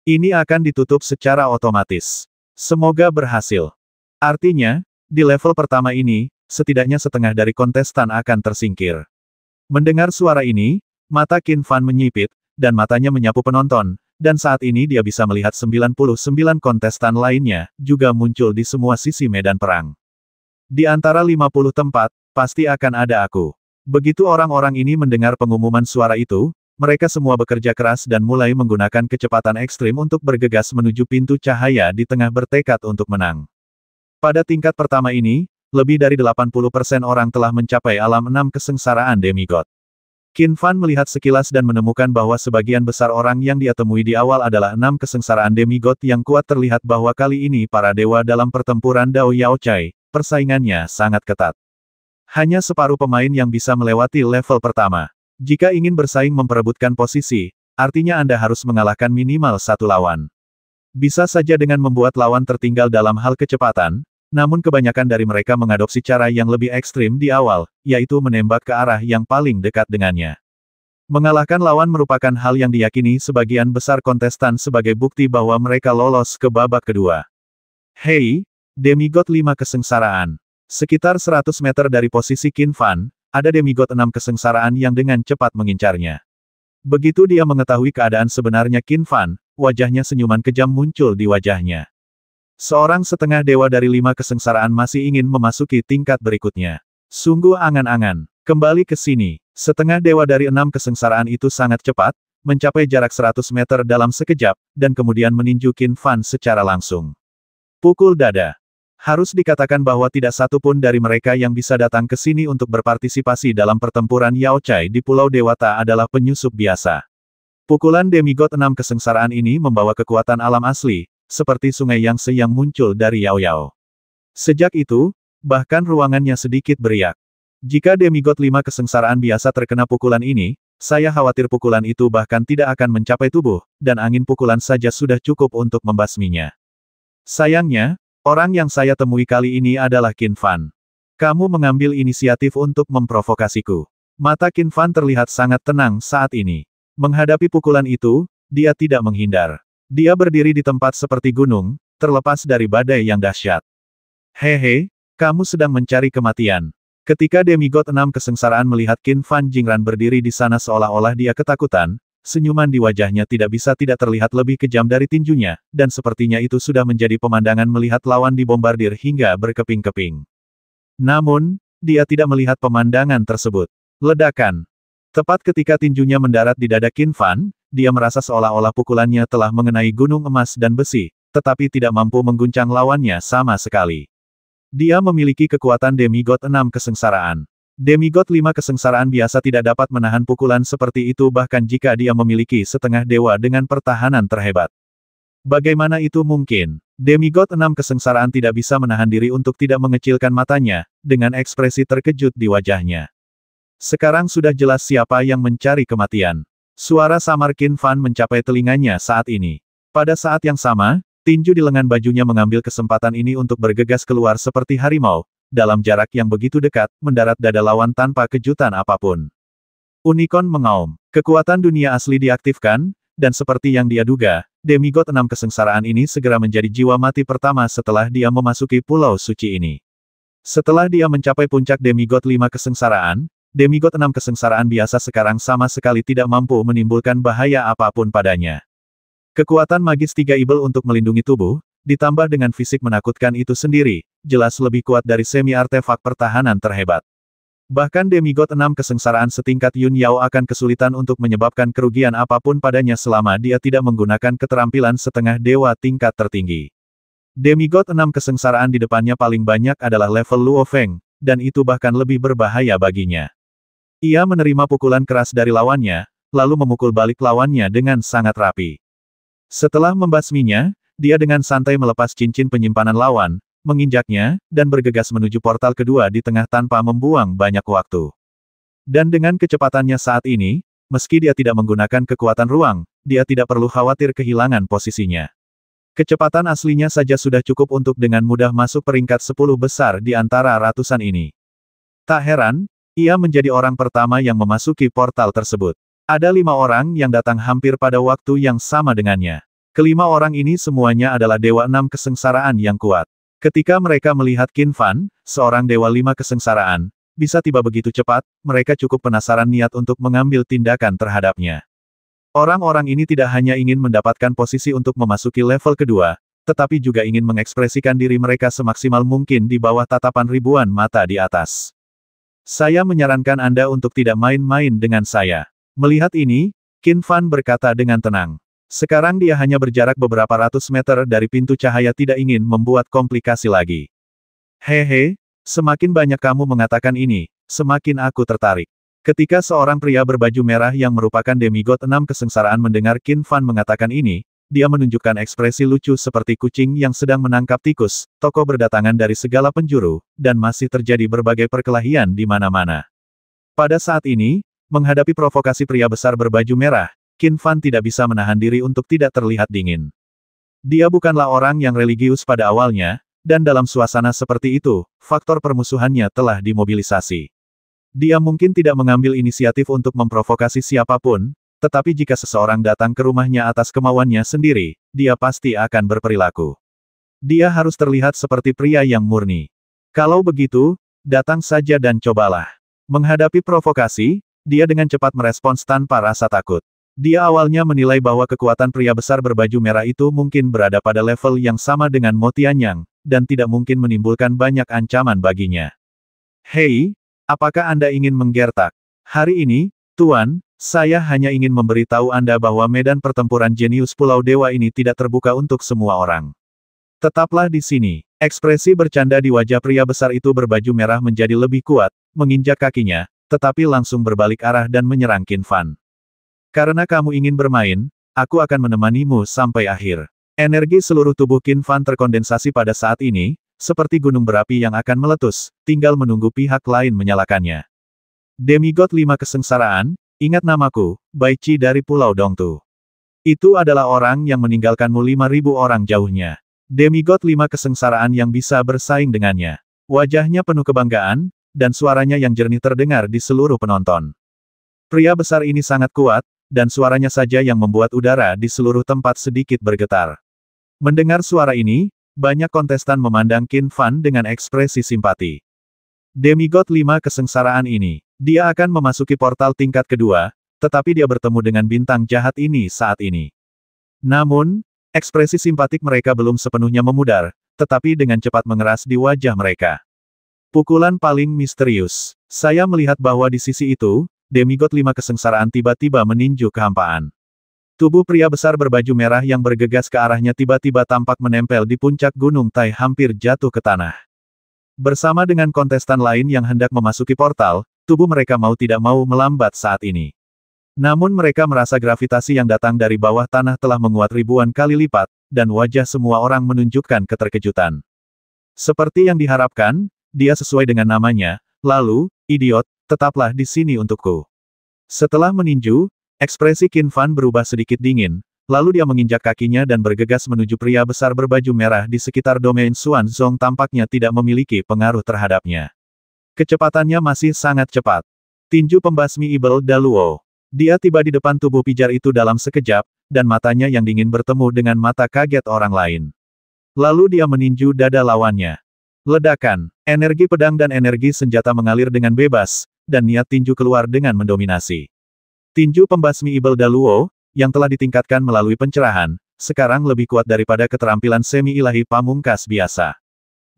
Ini akan ditutup secara otomatis. Semoga berhasil. Artinya, di level pertama ini, setidaknya setengah dari kontestan akan tersingkir. Mendengar suara ini, mata Qin Fan menyipit, dan matanya menyapu penonton, dan saat ini dia bisa melihat 99 kontestan lainnya, juga muncul di semua sisi medan perang. Di antara 50 tempat, pasti akan ada aku. Begitu orang-orang ini mendengar pengumuman suara itu, mereka semua bekerja keras dan mulai menggunakan kecepatan ekstrim untuk bergegas menuju pintu cahaya di tengah bertekad untuk menang. Pada tingkat pertama ini, lebih dari 80% orang telah mencapai alam enam kesengsaraan demigod. Qin Fan melihat sekilas dan menemukan bahwa sebagian besar orang yang dia temui di awal adalah enam kesengsaraan demigod yang kuat terlihat bahwa kali ini para dewa dalam pertempuran Dao Yao Chai, persaingannya sangat ketat. Hanya separuh pemain yang bisa melewati level pertama. Jika ingin bersaing memperebutkan posisi, artinya Anda harus mengalahkan minimal satu lawan. Bisa saja dengan membuat lawan tertinggal dalam hal kecepatan, namun kebanyakan dari mereka mengadopsi cara yang lebih ekstrim di awal, yaitu menembak ke arah yang paling dekat dengannya. Mengalahkan lawan merupakan hal yang diyakini sebagian besar kontestan sebagai bukti bahwa mereka lolos ke babak kedua. Hei, demigod lima kesengsaraan. Sekitar 100 meter dari posisi Qin Fan, ada demigod enam kesengsaraan yang dengan cepat mengincarnya. Begitu dia mengetahui keadaan sebenarnya Qin Fan, wajahnya senyuman kejam muncul di wajahnya. Seorang setengah dewa dari lima kesengsaraan masih ingin memasuki tingkat berikutnya. Sungguh angan-angan. Kembali ke sini. Setengah dewa dari enam kesengsaraan itu sangat cepat, mencapai jarak 100 meter dalam sekejap, dan kemudian meninjukin Fan secara langsung. Pukul dada. Harus dikatakan bahwa tidak satu pun dari mereka yang bisa datang ke sini untuk berpartisipasi dalam pertempuran Yao Chai di Pulau Dewata adalah penyusup biasa. Pukulan demigod enam kesengsaraan ini membawa kekuatan alam asli, seperti sungai yang yang muncul dari Yao Yao. Sejak itu, bahkan ruangannya sedikit beriak. Jika demigod lima kesengsaraan biasa terkena pukulan ini, saya khawatir pukulan itu bahkan tidak akan mencapai tubuh, dan angin pukulan saja sudah cukup untuk membasminya. Sayangnya, orang yang saya temui kali ini adalah Qin Fan. Kamu mengambil inisiatif untuk memprovokasiku. Mata Qin Fan terlihat sangat tenang saat ini. Menghadapi pukulan itu, dia tidak menghindar. Dia berdiri di tempat seperti gunung, terlepas dari badai yang dahsyat. Hehe, kamu sedang mencari kematian. Ketika demigod enam kesengsaraan melihat Qin Fan Jingran berdiri di sana seolah-olah dia ketakutan, senyuman di wajahnya tidak bisa tidak terlihat lebih kejam dari tinjunya, dan sepertinya itu sudah menjadi pemandangan melihat lawan dibombardir hingga berkeping-keping. Namun, dia tidak melihat pemandangan tersebut. Ledakan. Tepat ketika tinjunya mendarat di dada Qin Fan, dia merasa seolah-olah pukulannya telah mengenai gunung emas dan besi, tetapi tidak mampu mengguncang lawannya sama sekali. Dia memiliki kekuatan demigod enam kesengsaraan. Demigod lima kesengsaraan biasa tidak dapat menahan pukulan seperti itu bahkan jika dia memiliki setengah dewa dengan pertahanan terhebat. Bagaimana itu mungkin? Demigod enam kesengsaraan tidak bisa menahan diri untuk tidak mengecilkan matanya, dengan ekspresi terkejut di wajahnya. Sekarang sudah jelas siapa yang mencari kematian. Suara Samarkin Fan mencapai telinganya saat ini. Pada saat yang sama, tinju di lengan bajunya mengambil kesempatan ini untuk bergegas keluar seperti harimau, dalam jarak yang begitu dekat, mendarat dada lawan tanpa kejutan apapun. Unicorn mengaum. Kekuatan dunia asli diaktifkan, dan seperti yang dia duga, demigod enam kesengsaraan ini segera menjadi jiwa mati pertama setelah dia memasuki pulau suci ini. Setelah dia mencapai puncak demigod lima kesengsaraan, demigod enam kesengsaraan biasa sekarang sama sekali tidak mampu menimbulkan bahaya apapun padanya. Kekuatan magis tiga ibel untuk melindungi tubuh, ditambah dengan fisik menakutkan itu sendiri, jelas lebih kuat dari semi artefak pertahanan terhebat. Bahkan demigod enam kesengsaraan setingkat Yun Yao akan kesulitan untuk menyebabkan kerugian apapun padanya selama dia tidak menggunakan keterampilan setengah dewa tingkat tertinggi. Demigod enam kesengsaraan di depannya paling banyak adalah level Luo Feng, dan itu bahkan lebih berbahaya baginya. Ia menerima pukulan keras dari lawannya, lalu memukul balik lawannya dengan sangat rapi. Setelah membasminya, dia dengan santai melepas cincin penyimpanan lawan, menginjaknya, dan bergegas menuju portal kedua di tengah tanpa membuang banyak waktu. Dan dengan kecepatannya saat ini, meski dia tidak menggunakan kekuatan ruang, dia tidak perlu khawatir kehilangan posisinya. Kecepatan aslinya saja sudah cukup untuk dengan mudah masuk peringkat 10 besar di antara ratusan ini. Tak heran, ia menjadi orang pertama yang memasuki portal tersebut. Ada lima orang yang datang hampir pada waktu yang sama dengannya. Kelima orang ini semuanya adalah Dewa Enam Kesengsaraan yang kuat. Ketika mereka melihat Qin Fan, seorang Dewa Lima Kesengsaraan, bisa tiba begitu cepat, mereka cukup penasaran niat untuk mengambil tindakan terhadapnya. Orang-orang ini tidak hanya ingin mendapatkan posisi untuk memasuki level kedua, tetapi juga ingin mengekspresikan diri mereka semaksimal mungkin di bawah tatapan ribuan mata di atas. Saya menyarankan Anda untuk tidak main-main dengan saya. Melihat ini, Qin Fan berkata dengan tenang. Sekarang dia hanya berjarak beberapa ratus meter dari pintu cahaya tidak ingin membuat komplikasi lagi. Hehe, semakin banyak kamu mengatakan ini, semakin aku tertarik. Ketika seorang pria berbaju merah yang merupakan demigod enam kesengsaraan mendengar Qin Fan mengatakan ini, dia menunjukkan ekspresi lucu seperti kucing yang sedang menangkap tikus, Toko berdatangan dari segala penjuru, dan masih terjadi berbagai perkelahian di mana-mana. Pada saat ini, menghadapi provokasi pria besar berbaju merah, Qin Fan tidak bisa menahan diri untuk tidak terlihat dingin. Dia bukanlah orang yang religius pada awalnya, dan dalam suasana seperti itu, faktor permusuhannya telah dimobilisasi. Dia mungkin tidak mengambil inisiatif untuk memprovokasi siapapun, tetapi jika seseorang datang ke rumahnya atas kemauannya sendiri, dia pasti akan berperilaku. Dia harus terlihat seperti pria yang murni. Kalau begitu, datang saja dan cobalah. Menghadapi provokasi, dia dengan cepat merespons tanpa rasa takut. Dia awalnya menilai bahwa kekuatan pria besar berbaju merah itu mungkin berada pada level yang sama dengan Motianyang, dan tidak mungkin menimbulkan banyak ancaman baginya. Hei, apakah Anda ingin menggertak? Hari ini, Tuan, saya hanya ingin memberitahu Anda bahwa medan pertempuran jenius Pulau Dewa ini tidak terbuka untuk semua orang. Tetaplah di sini. Ekspresi bercanda di wajah pria besar itu berbaju merah menjadi lebih kuat, menginjak kakinya, tetapi langsung berbalik arah dan menyerang Qin Fan. Karena kamu ingin bermain, aku akan menemanimu sampai akhir. Energi seluruh tubuh Qin Fan terkondensasi pada saat ini, seperti gunung berapi yang akan meletus, tinggal menunggu pihak lain menyalakannya. Demigod lima kesengsaraan, Ingat namaku, Bai Chi dari Pulau Dongtu. Itu adalah orang yang meninggalkanmu lima ribu orang jauhnya. Demigod lima kesengsaraan yang bisa bersaing dengannya. Wajahnya penuh kebanggaan, dan suaranya yang jernih terdengar di seluruh penonton. Pria besar ini sangat kuat, dan suaranya saja yang membuat udara di seluruh tempat sedikit bergetar. Mendengar suara ini, banyak kontestan memandang Qin Fan dengan ekspresi simpati demigod lima kesengsaraan ini, dia akan memasuki portal tingkat kedua, tetapi dia bertemu dengan bintang jahat ini saat ini. Namun, ekspresi simpatik mereka belum sepenuhnya memudar, tetapi dengan cepat mengeras di wajah mereka. Pukulan paling misterius. Saya melihat bahwa di sisi itu, demigod lima kesengsaraan tiba-tiba meninju kehampaan. Tubuh pria besar berbaju merah yang bergegas ke arahnya tiba-tiba tampak menempel di puncak gunung Tai hampir jatuh ke tanah. Bersama dengan kontestan lain yang hendak memasuki portal, tubuh mereka mau tidak mau melambat saat ini. Namun mereka merasa gravitasi yang datang dari bawah tanah telah menguat ribuan kali lipat, dan wajah semua orang menunjukkan keterkejutan. Seperti yang diharapkan, dia sesuai dengan namanya, lalu, idiot, tetaplah di sini untukku. Setelah meninju, ekspresi Kin Fan berubah sedikit dingin, Lalu dia menginjak kakinya dan bergegas menuju pria besar berbaju merah di sekitar domain Xuan Zong tampaknya tidak memiliki pengaruh terhadapnya. Kecepatannya masih sangat cepat. Tinju pembasmi Ibel Daluo. Dia tiba di depan tubuh pijar itu dalam sekejap, dan matanya yang dingin bertemu dengan mata kaget orang lain. Lalu dia meninju dada lawannya. Ledakan, energi pedang dan energi senjata mengalir dengan bebas, dan niat tinju keluar dengan mendominasi. Tinju pembasmi Ibel Daluo, yang telah ditingkatkan melalui pencerahan, sekarang lebih kuat daripada keterampilan semi-ilahi pamungkas biasa.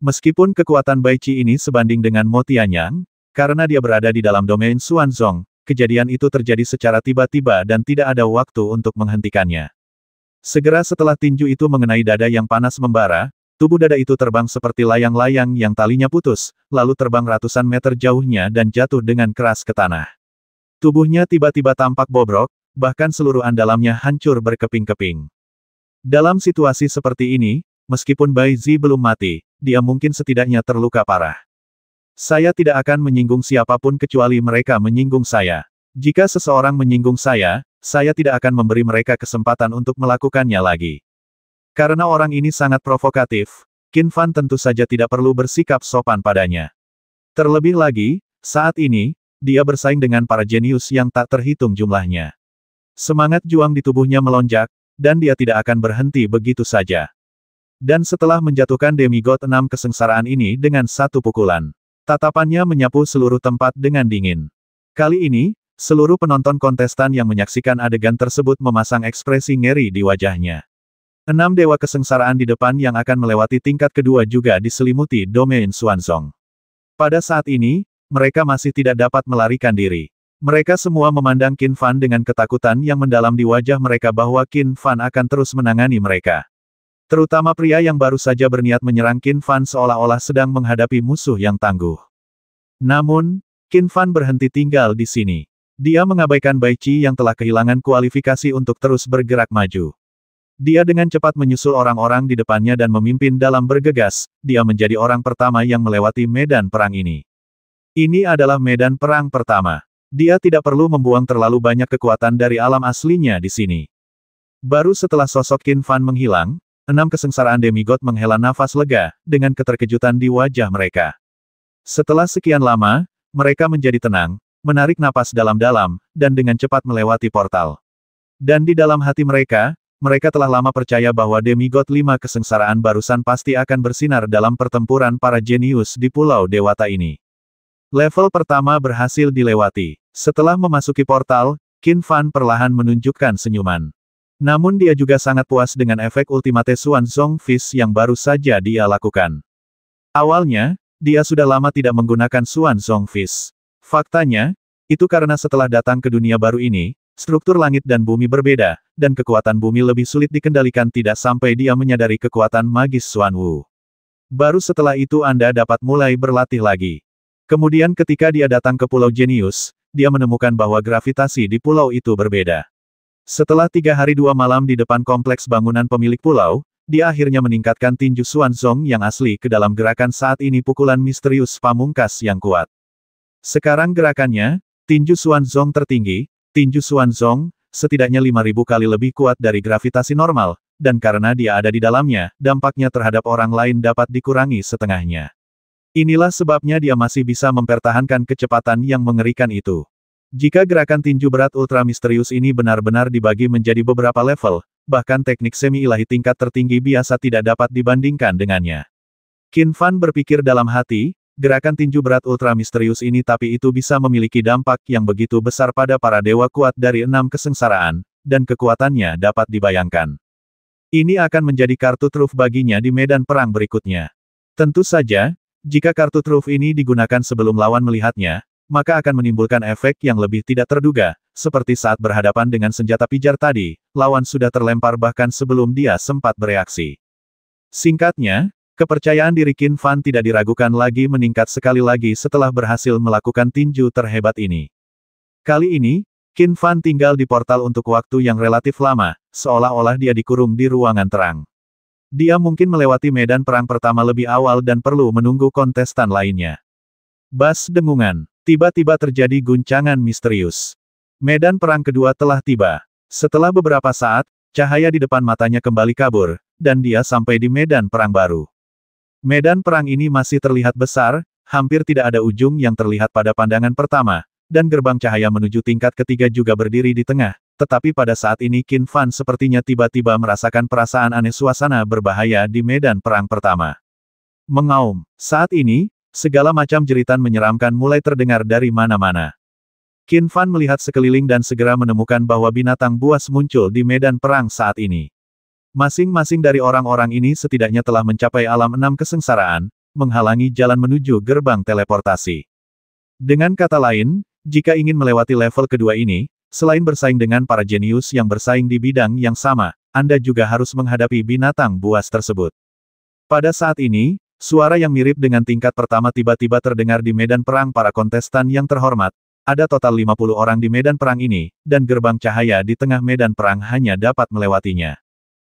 Meskipun kekuatan Bai Qi ini sebanding dengan Mo Tianyang, karena dia berada di dalam domain Xuanzong, kejadian itu terjadi secara tiba-tiba dan tidak ada waktu untuk menghentikannya. Segera setelah tinju itu mengenai dada yang panas membara, tubuh dada itu terbang seperti layang-layang yang talinya putus, lalu terbang ratusan meter jauhnya dan jatuh dengan keras ke tanah. Tubuhnya tiba-tiba tampak bobrok, bahkan seluruh andalamnya hancur berkeping-keping. Dalam situasi seperti ini, meskipun Bai Zi belum mati, dia mungkin setidaknya terluka parah. Saya tidak akan menyinggung siapapun kecuali mereka menyinggung saya. Jika seseorang menyinggung saya, saya tidak akan memberi mereka kesempatan untuk melakukannya lagi. Karena orang ini sangat provokatif, Qin Fan tentu saja tidak perlu bersikap sopan padanya. Terlebih lagi, saat ini, dia bersaing dengan para jenius yang tak terhitung jumlahnya. Semangat juang di tubuhnya melonjak, dan dia tidak akan berhenti begitu saja. Dan setelah menjatuhkan demigod enam kesengsaraan ini dengan satu pukulan, tatapannya menyapu seluruh tempat dengan dingin. Kali ini, seluruh penonton kontestan yang menyaksikan adegan tersebut memasang ekspresi ngeri di wajahnya. Enam dewa kesengsaraan di depan yang akan melewati tingkat kedua juga diselimuti domain Xuanzong. Pada saat ini, mereka masih tidak dapat melarikan diri. Mereka semua memandang Qin Fan dengan ketakutan yang mendalam di wajah mereka bahwa Qin Fan akan terus menangani mereka. Terutama pria yang baru saja berniat menyerang Qin Fan seolah-olah sedang menghadapi musuh yang tangguh. Namun, Qin Fan berhenti tinggal di sini. Dia mengabaikan Bai Qi yang telah kehilangan kualifikasi untuk terus bergerak maju. Dia dengan cepat menyusul orang-orang di depannya dan memimpin dalam bergegas, dia menjadi orang pertama yang melewati medan perang ini. Ini adalah medan perang pertama. Dia tidak perlu membuang terlalu banyak kekuatan dari alam aslinya di sini. Baru setelah sosok Qin Fan menghilang, enam kesengsaraan demigod menghela nafas lega, dengan keterkejutan di wajah mereka. Setelah sekian lama, mereka menjadi tenang, menarik napas dalam-dalam, dan dengan cepat melewati portal. Dan di dalam hati mereka, mereka telah lama percaya bahwa demigod lima kesengsaraan barusan pasti akan bersinar dalam pertempuran para jenius di Pulau Dewata ini. Level pertama berhasil dilewati. Setelah memasuki portal, Qin Fan perlahan menunjukkan senyuman. Namun dia juga sangat puas dengan efek ultimate Xuan Zong Fist yang baru saja dia lakukan. Awalnya, dia sudah lama tidak menggunakan Xuan Zong Fist. Faktanya, itu karena setelah datang ke dunia baru ini, struktur langit dan bumi berbeda, dan kekuatan bumi lebih sulit dikendalikan tidak sampai dia menyadari kekuatan magis Xuan Wu. Baru setelah itu Anda dapat mulai berlatih lagi. Kemudian ketika dia datang ke Pulau Jenius, dia menemukan bahwa gravitasi di pulau itu berbeda. Setelah tiga hari dua malam di depan kompleks bangunan pemilik pulau, dia akhirnya meningkatkan tinju Zong yang asli ke dalam gerakan saat ini pukulan misterius pamungkas yang kuat. Sekarang gerakannya, tinju Zong tertinggi, tinju Zong, setidaknya 5000 kali lebih kuat dari gravitasi normal, dan karena dia ada di dalamnya, dampaknya terhadap orang lain dapat dikurangi setengahnya. Inilah sebabnya dia masih bisa mempertahankan kecepatan yang mengerikan itu. Jika gerakan tinju berat ultra misterius ini benar-benar dibagi menjadi beberapa level, bahkan teknik semi-ilahi tingkat tertinggi biasa tidak dapat dibandingkan dengannya. Qin Fan berpikir dalam hati, gerakan tinju berat ultra misterius ini tapi itu bisa memiliki dampak yang begitu besar pada para dewa kuat dari enam kesengsaraan, dan kekuatannya dapat dibayangkan. Ini akan menjadi kartu truf baginya di medan perang berikutnya. Tentu saja, jika kartu truf ini digunakan sebelum lawan melihatnya, maka akan menimbulkan efek yang lebih tidak terduga, seperti saat berhadapan dengan senjata pijar tadi, lawan sudah terlempar bahkan sebelum dia sempat bereaksi. Singkatnya, kepercayaan diri Qin Fan tidak diragukan lagi meningkat sekali lagi setelah berhasil melakukan tinju terhebat ini. Kali ini, Qin Fan tinggal di portal untuk waktu yang relatif lama, seolah-olah dia dikurung di ruangan terang. Dia mungkin melewati medan perang pertama lebih awal dan perlu menunggu kontestan lainnya. Bas dengungan. Tiba-tiba terjadi guncangan misterius. Medan perang kedua telah tiba. Setelah beberapa saat, cahaya di depan matanya kembali kabur, dan dia sampai di medan perang baru. Medan perang ini masih terlihat besar, hampir tidak ada ujung yang terlihat pada pandangan pertama, dan gerbang cahaya menuju tingkat ketiga juga berdiri di tengah, tetapi pada saat ini Qin Fan sepertinya tiba-tiba merasakan perasaan aneh suasana berbahaya di medan perang pertama. Mengaum. Saat ini, segala macam jeritan menyeramkan mulai terdengar dari mana-mana. Qin Fan melihat sekeliling dan segera menemukan bahwa binatang buas muncul di medan perang saat ini. Masing-masing dari orang-orang ini setidaknya telah mencapai alam enam kesengsaraan, menghalangi jalan menuju gerbang teleportasi. Dengan kata lain, jika ingin melewati level kedua ini, Selain bersaing dengan para jenius yang bersaing di bidang yang sama, Anda juga harus menghadapi binatang buas tersebut. Pada saat ini, suara yang mirip dengan tingkat pertama tiba-tiba terdengar di medan perang para kontestan yang terhormat. Ada total 50 orang di medan perang ini, dan gerbang cahaya di tengah medan perang hanya dapat melewatinya.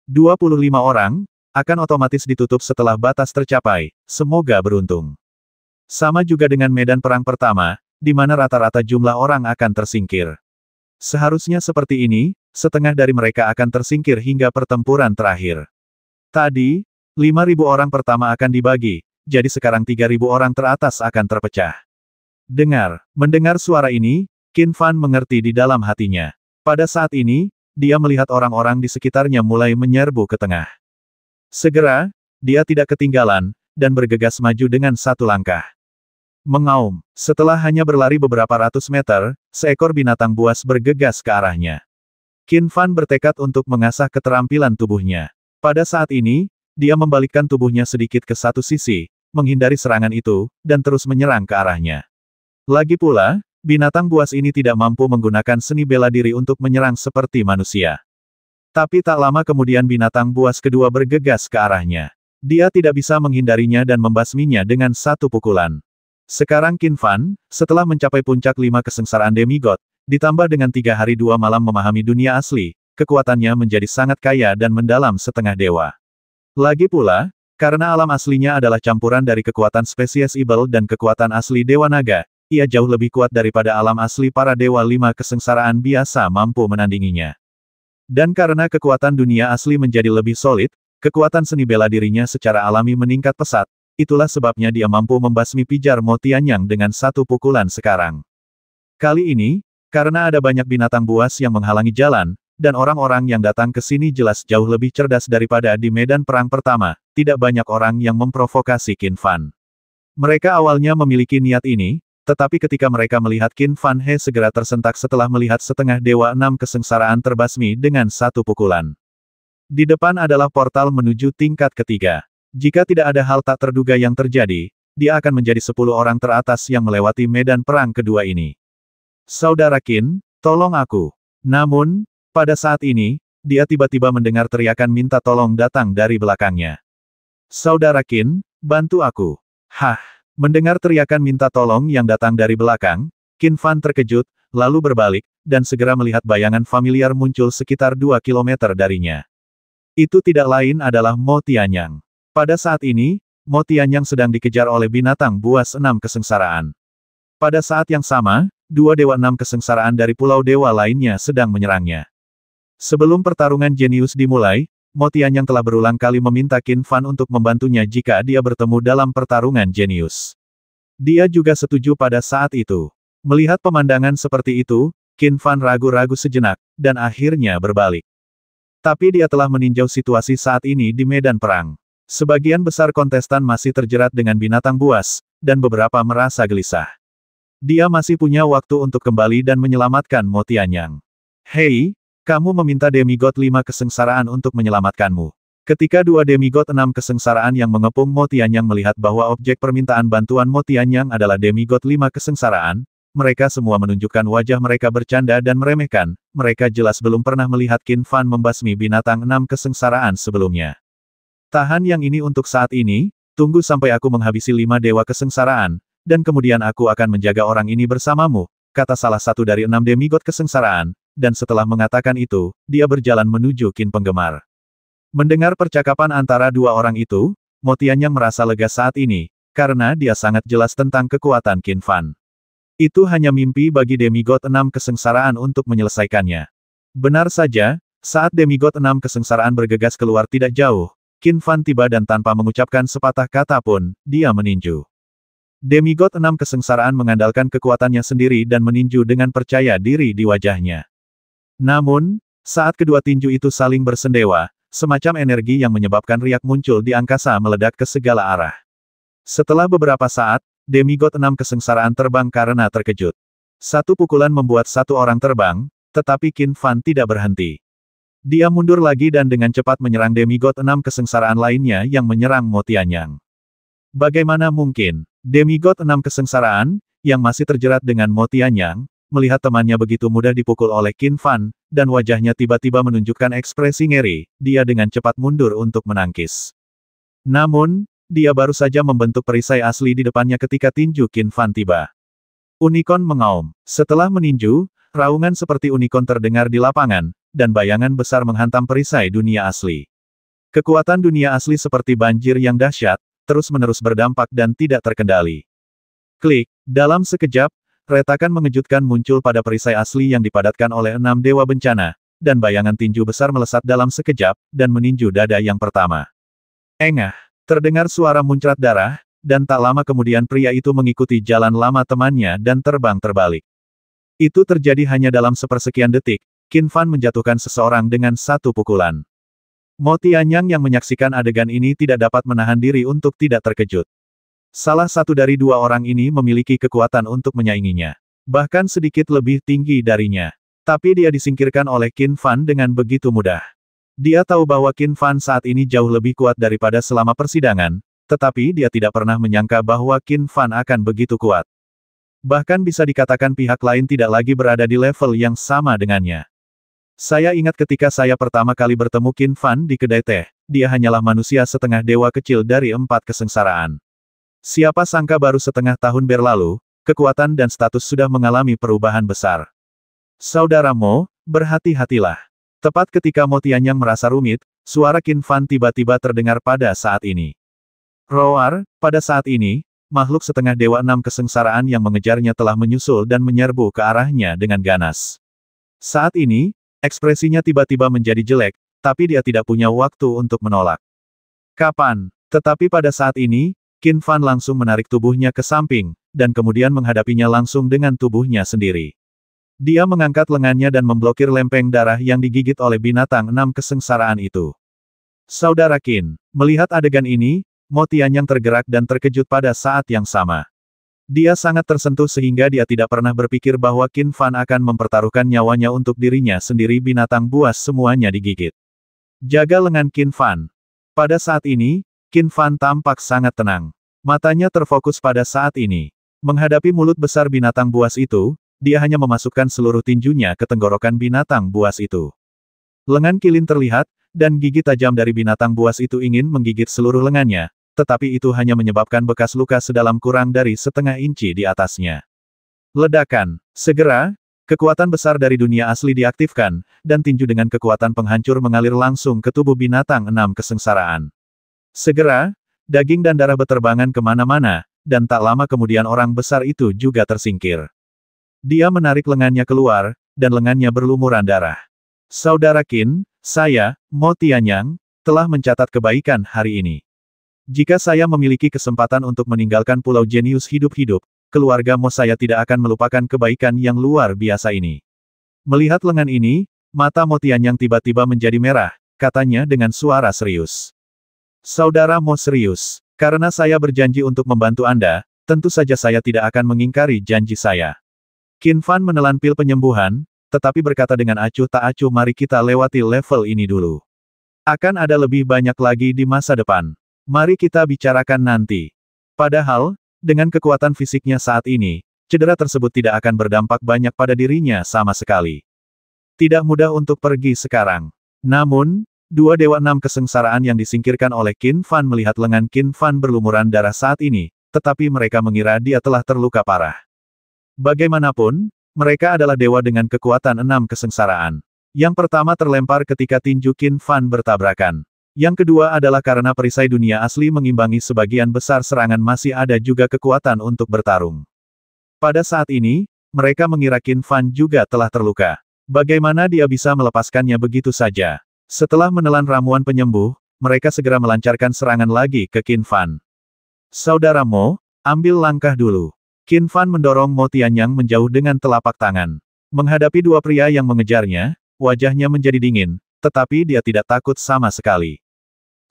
25 orang, akan otomatis ditutup setelah batas tercapai, semoga beruntung. Sama juga dengan medan perang pertama, di mana rata-rata jumlah orang akan tersingkir. Seharusnya seperti ini, setengah dari mereka akan tersingkir hingga pertempuran terakhir. Tadi, 5.000 orang pertama akan dibagi, jadi sekarang 3.000 orang teratas akan terpecah. Dengar, mendengar suara ini, Qin Fan mengerti di dalam hatinya. Pada saat ini, dia melihat orang-orang di sekitarnya mulai menyerbu ke tengah. Segera, dia tidak ketinggalan, dan bergegas maju dengan satu langkah. Mengaum. Setelah hanya berlari beberapa ratus meter, seekor binatang buas bergegas ke arahnya. Qin Fan bertekad untuk mengasah keterampilan tubuhnya. Pada saat ini, dia membalikkan tubuhnya sedikit ke satu sisi, menghindari serangan itu, dan terus menyerang ke arahnya. Lagi pula, binatang buas ini tidak mampu menggunakan seni bela diri untuk menyerang seperti manusia. Tapi tak lama kemudian binatang buas kedua bergegas ke arahnya. Dia tidak bisa menghindarinya dan membasminya dengan satu pukulan. Sekarang Qin Fan, setelah mencapai puncak lima kesengsaraan demigod, ditambah dengan tiga hari dua malam memahami dunia asli, kekuatannya menjadi sangat kaya dan mendalam setengah dewa. Lagi pula, karena alam aslinya adalah campuran dari kekuatan spesies ibel dan kekuatan asli dewa naga, ia jauh lebih kuat daripada alam asli para dewa lima kesengsaraan biasa mampu menandinginya. Dan karena kekuatan dunia asli menjadi lebih solid, kekuatan seni bela dirinya secara alami meningkat pesat, itulah sebabnya dia mampu membasmi pijar Motianyang dengan satu pukulan sekarang. Kali ini, karena ada banyak binatang buas yang menghalangi jalan, dan orang-orang yang datang ke sini jelas jauh lebih cerdas daripada di medan perang pertama, tidak banyak orang yang memprovokasi Qin Fan. Mereka awalnya memiliki niat ini, tetapi ketika mereka melihat Qin Fan He segera tersentak setelah melihat setengah Dewa Enam kesengsaraan terbasmi dengan satu pukulan. Di depan adalah portal menuju tingkat ketiga. Jika tidak ada hal tak terduga yang terjadi, dia akan menjadi sepuluh orang teratas yang melewati medan perang kedua ini. Saudara Kin, tolong aku. Namun, pada saat ini, dia tiba-tiba mendengar teriakan minta tolong datang dari belakangnya. Saudara Kin, bantu aku. Hah, mendengar teriakan minta tolong yang datang dari belakang, Kin Fan terkejut, lalu berbalik, dan segera melihat bayangan familiar muncul sekitar dua kilometer darinya. Itu tidak lain adalah Mo Tianyang. Pada saat ini, Mo Tianyang sedang dikejar oleh binatang buas enam kesengsaraan. Pada saat yang sama, dua dewa enam kesengsaraan dari pulau dewa lainnya sedang menyerangnya. Sebelum pertarungan jenius dimulai, Mo Tianyang telah berulang kali meminta Qin Fan untuk membantunya jika dia bertemu dalam pertarungan jenius. Dia juga setuju pada saat itu. Melihat pemandangan seperti itu, Qin Fan ragu-ragu sejenak, dan akhirnya berbalik. Tapi dia telah meninjau situasi saat ini di medan perang. Sebagian besar kontestan masih terjerat dengan binatang buas, dan beberapa merasa gelisah. Dia masih punya waktu untuk kembali dan menyelamatkan Motianyang. Hei, kamu meminta demigod lima kesengsaraan untuk menyelamatkanmu. Ketika dua demigod enam kesengsaraan yang mengepung Motianyang melihat bahwa objek permintaan bantuan Motianyang adalah demigod lima kesengsaraan, mereka semua menunjukkan wajah mereka bercanda dan meremehkan, mereka jelas belum pernah melihat Qin Fan membasmi binatang enam kesengsaraan sebelumnya. Tahan yang ini untuk saat ini, tunggu sampai aku menghabisi lima dewa kesengsaraan, dan kemudian aku akan menjaga orang ini bersamamu, kata salah satu dari enam demigod kesengsaraan, dan setelah mengatakan itu, dia berjalan menuju Kin Penggemar. Mendengar percakapan antara dua orang itu, Motian yang merasa lega saat ini, karena dia sangat jelas tentang kekuatan Qin Fan. Itu hanya mimpi bagi demigod enam kesengsaraan untuk menyelesaikannya. Benar saja, saat demigod enam kesengsaraan bergegas keluar tidak jauh, Qin Fan tiba dan tanpa mengucapkan sepatah kata pun, dia meninju. Demigod enam kesengsaraan mengandalkan kekuatannya sendiri dan meninju dengan percaya diri di wajahnya. Namun, saat kedua tinju itu saling bersendewa, semacam energi yang menyebabkan riak muncul di angkasa meledak ke segala arah. Setelah beberapa saat, demigod enam kesengsaraan terbang karena terkejut. Satu pukulan membuat satu orang terbang, tetapi Qin Fan tidak berhenti. Dia mundur lagi dan dengan cepat menyerang demigod enam kesengsaraan lainnya yang menyerang Motianyang. Bagaimana mungkin, demigod enam kesengsaraan, yang masih terjerat dengan Motianyang, melihat temannya begitu mudah dipukul oleh Qin Fan, dan wajahnya tiba-tiba menunjukkan ekspresi ngeri, dia dengan cepat mundur untuk menangkis. Namun, dia baru saja membentuk perisai asli di depannya ketika tinju Qin Fan tiba. Unicorn mengaum. Setelah meninju, raungan seperti unicorn terdengar di lapangan, dan bayangan besar menghantam perisai dunia asli. Kekuatan dunia asli seperti banjir yang dahsyat, terus-menerus berdampak dan tidak terkendali. Klik, dalam sekejap, retakan mengejutkan muncul pada perisai asli yang dipadatkan oleh enam dewa bencana, dan bayangan tinju besar melesat dalam sekejap, dan meninju dada yang pertama. Engah, terdengar suara muncrat darah, dan tak lama kemudian pria itu mengikuti jalan lama temannya dan terbang terbalik. Itu terjadi hanya dalam sepersekian detik, Qin Fan menjatuhkan seseorang dengan satu pukulan. Mo Tianyang yang menyaksikan adegan ini tidak dapat menahan diri untuk tidak terkejut. Salah satu dari dua orang ini memiliki kekuatan untuk menyainginya. Bahkan sedikit lebih tinggi darinya. Tapi dia disingkirkan oleh Qin Fan dengan begitu mudah. Dia tahu bahwa Qin Fan saat ini jauh lebih kuat daripada selama persidangan, tetapi dia tidak pernah menyangka bahwa Qin Fan akan begitu kuat. Bahkan bisa dikatakan pihak lain tidak lagi berada di level yang sama dengannya. Saya ingat ketika saya pertama kali bertemu Qin Fan di kedai teh, dia hanyalah manusia setengah dewa kecil dari empat kesengsaraan. Siapa sangka baru setengah tahun berlalu, kekuatan dan status sudah mengalami perubahan besar. Saudara Mo, berhati-hatilah. Tepat ketika Mo Tianyang merasa rumit, suara Qin Fan tiba-tiba terdengar pada saat ini. Roar, pada saat ini, makhluk setengah dewa enam kesengsaraan yang mengejarnya telah menyusul dan menyerbu ke arahnya dengan ganas. Saat ini, Ekspresinya tiba-tiba menjadi jelek, tapi dia tidak punya waktu untuk menolak. Kapan? Tetapi pada saat ini, Qin Fan langsung menarik tubuhnya ke samping, dan kemudian menghadapinya langsung dengan tubuhnya sendiri. Dia mengangkat lengannya dan memblokir lempeng darah yang digigit oleh binatang enam kesengsaraan itu. Saudara Qin, melihat adegan ini, Motian yang tergerak dan terkejut pada saat yang sama. Dia sangat tersentuh sehingga dia tidak pernah berpikir bahwa Qin Fan akan mempertaruhkan nyawanya untuk dirinya sendiri binatang buas semuanya digigit. Jaga lengan Qin Fan. Pada saat ini, Qin Fan tampak sangat tenang. Matanya terfokus pada saat ini. Menghadapi mulut besar binatang buas itu, dia hanya memasukkan seluruh tinjunya ke tenggorokan binatang buas itu. Lengan Kilin terlihat, dan gigi tajam dari binatang buas itu ingin menggigit seluruh lengannya, tetapi itu hanya menyebabkan bekas luka sedalam kurang dari setengah inci di atasnya. Ledakan. Segera, kekuatan besar dari dunia asli diaktifkan, dan tinju dengan kekuatan penghancur mengalir langsung ke tubuh binatang enam kesengsaraan. Segera, daging dan darah beterbangan kemana-mana, dan tak lama kemudian orang besar itu juga tersingkir. Dia menarik lengannya keluar, dan lengannya berlumuran darah. Saudara Kin, saya, Motianyang, telah mencatat kebaikan hari ini. Jika saya memiliki kesempatan untuk meninggalkan Pulau Jenius hidup-hidup, keluarga Mo saya tidak akan melupakan kebaikan yang luar biasa ini. Melihat lengan ini, mata Motian yang tiba-tiba menjadi merah, katanya dengan suara serius. Saudara Mo serius, karena saya berjanji untuk membantu Anda, tentu saja saya tidak akan mengingkari janji saya. Qin Fan menelan pil penyembuhan, tetapi berkata dengan acuh tak acuh mari kita lewati level ini dulu. Akan ada lebih banyak lagi di masa depan. Mari kita bicarakan nanti. Padahal, dengan kekuatan fisiknya saat ini, cedera tersebut tidak akan berdampak banyak pada dirinya sama sekali. Tidak mudah untuk pergi sekarang. Namun, dua dewa enam kesengsaraan yang disingkirkan oleh Qin Fan melihat lengan Qin Fan berlumuran darah saat ini, tetapi mereka mengira dia telah terluka parah. Bagaimanapun, mereka adalah dewa dengan kekuatan enam kesengsaraan. Yang pertama terlempar ketika tinju Qin Fan bertabrakan. Yang kedua adalah karena perisai dunia asli mengimbangi sebagian besar serangan masih ada juga kekuatan untuk bertarung. Pada saat ini, mereka mengira Qin Fan juga telah terluka. Bagaimana dia bisa melepaskannya begitu saja? Setelah menelan ramuan penyembuh, mereka segera melancarkan serangan lagi ke Qin Fan. Saudara Mo, ambil langkah dulu. Qin Fan mendorong Mo Tianyang menjauh dengan telapak tangan. Menghadapi dua pria yang mengejarnya, wajahnya menjadi dingin, tetapi dia tidak takut sama sekali.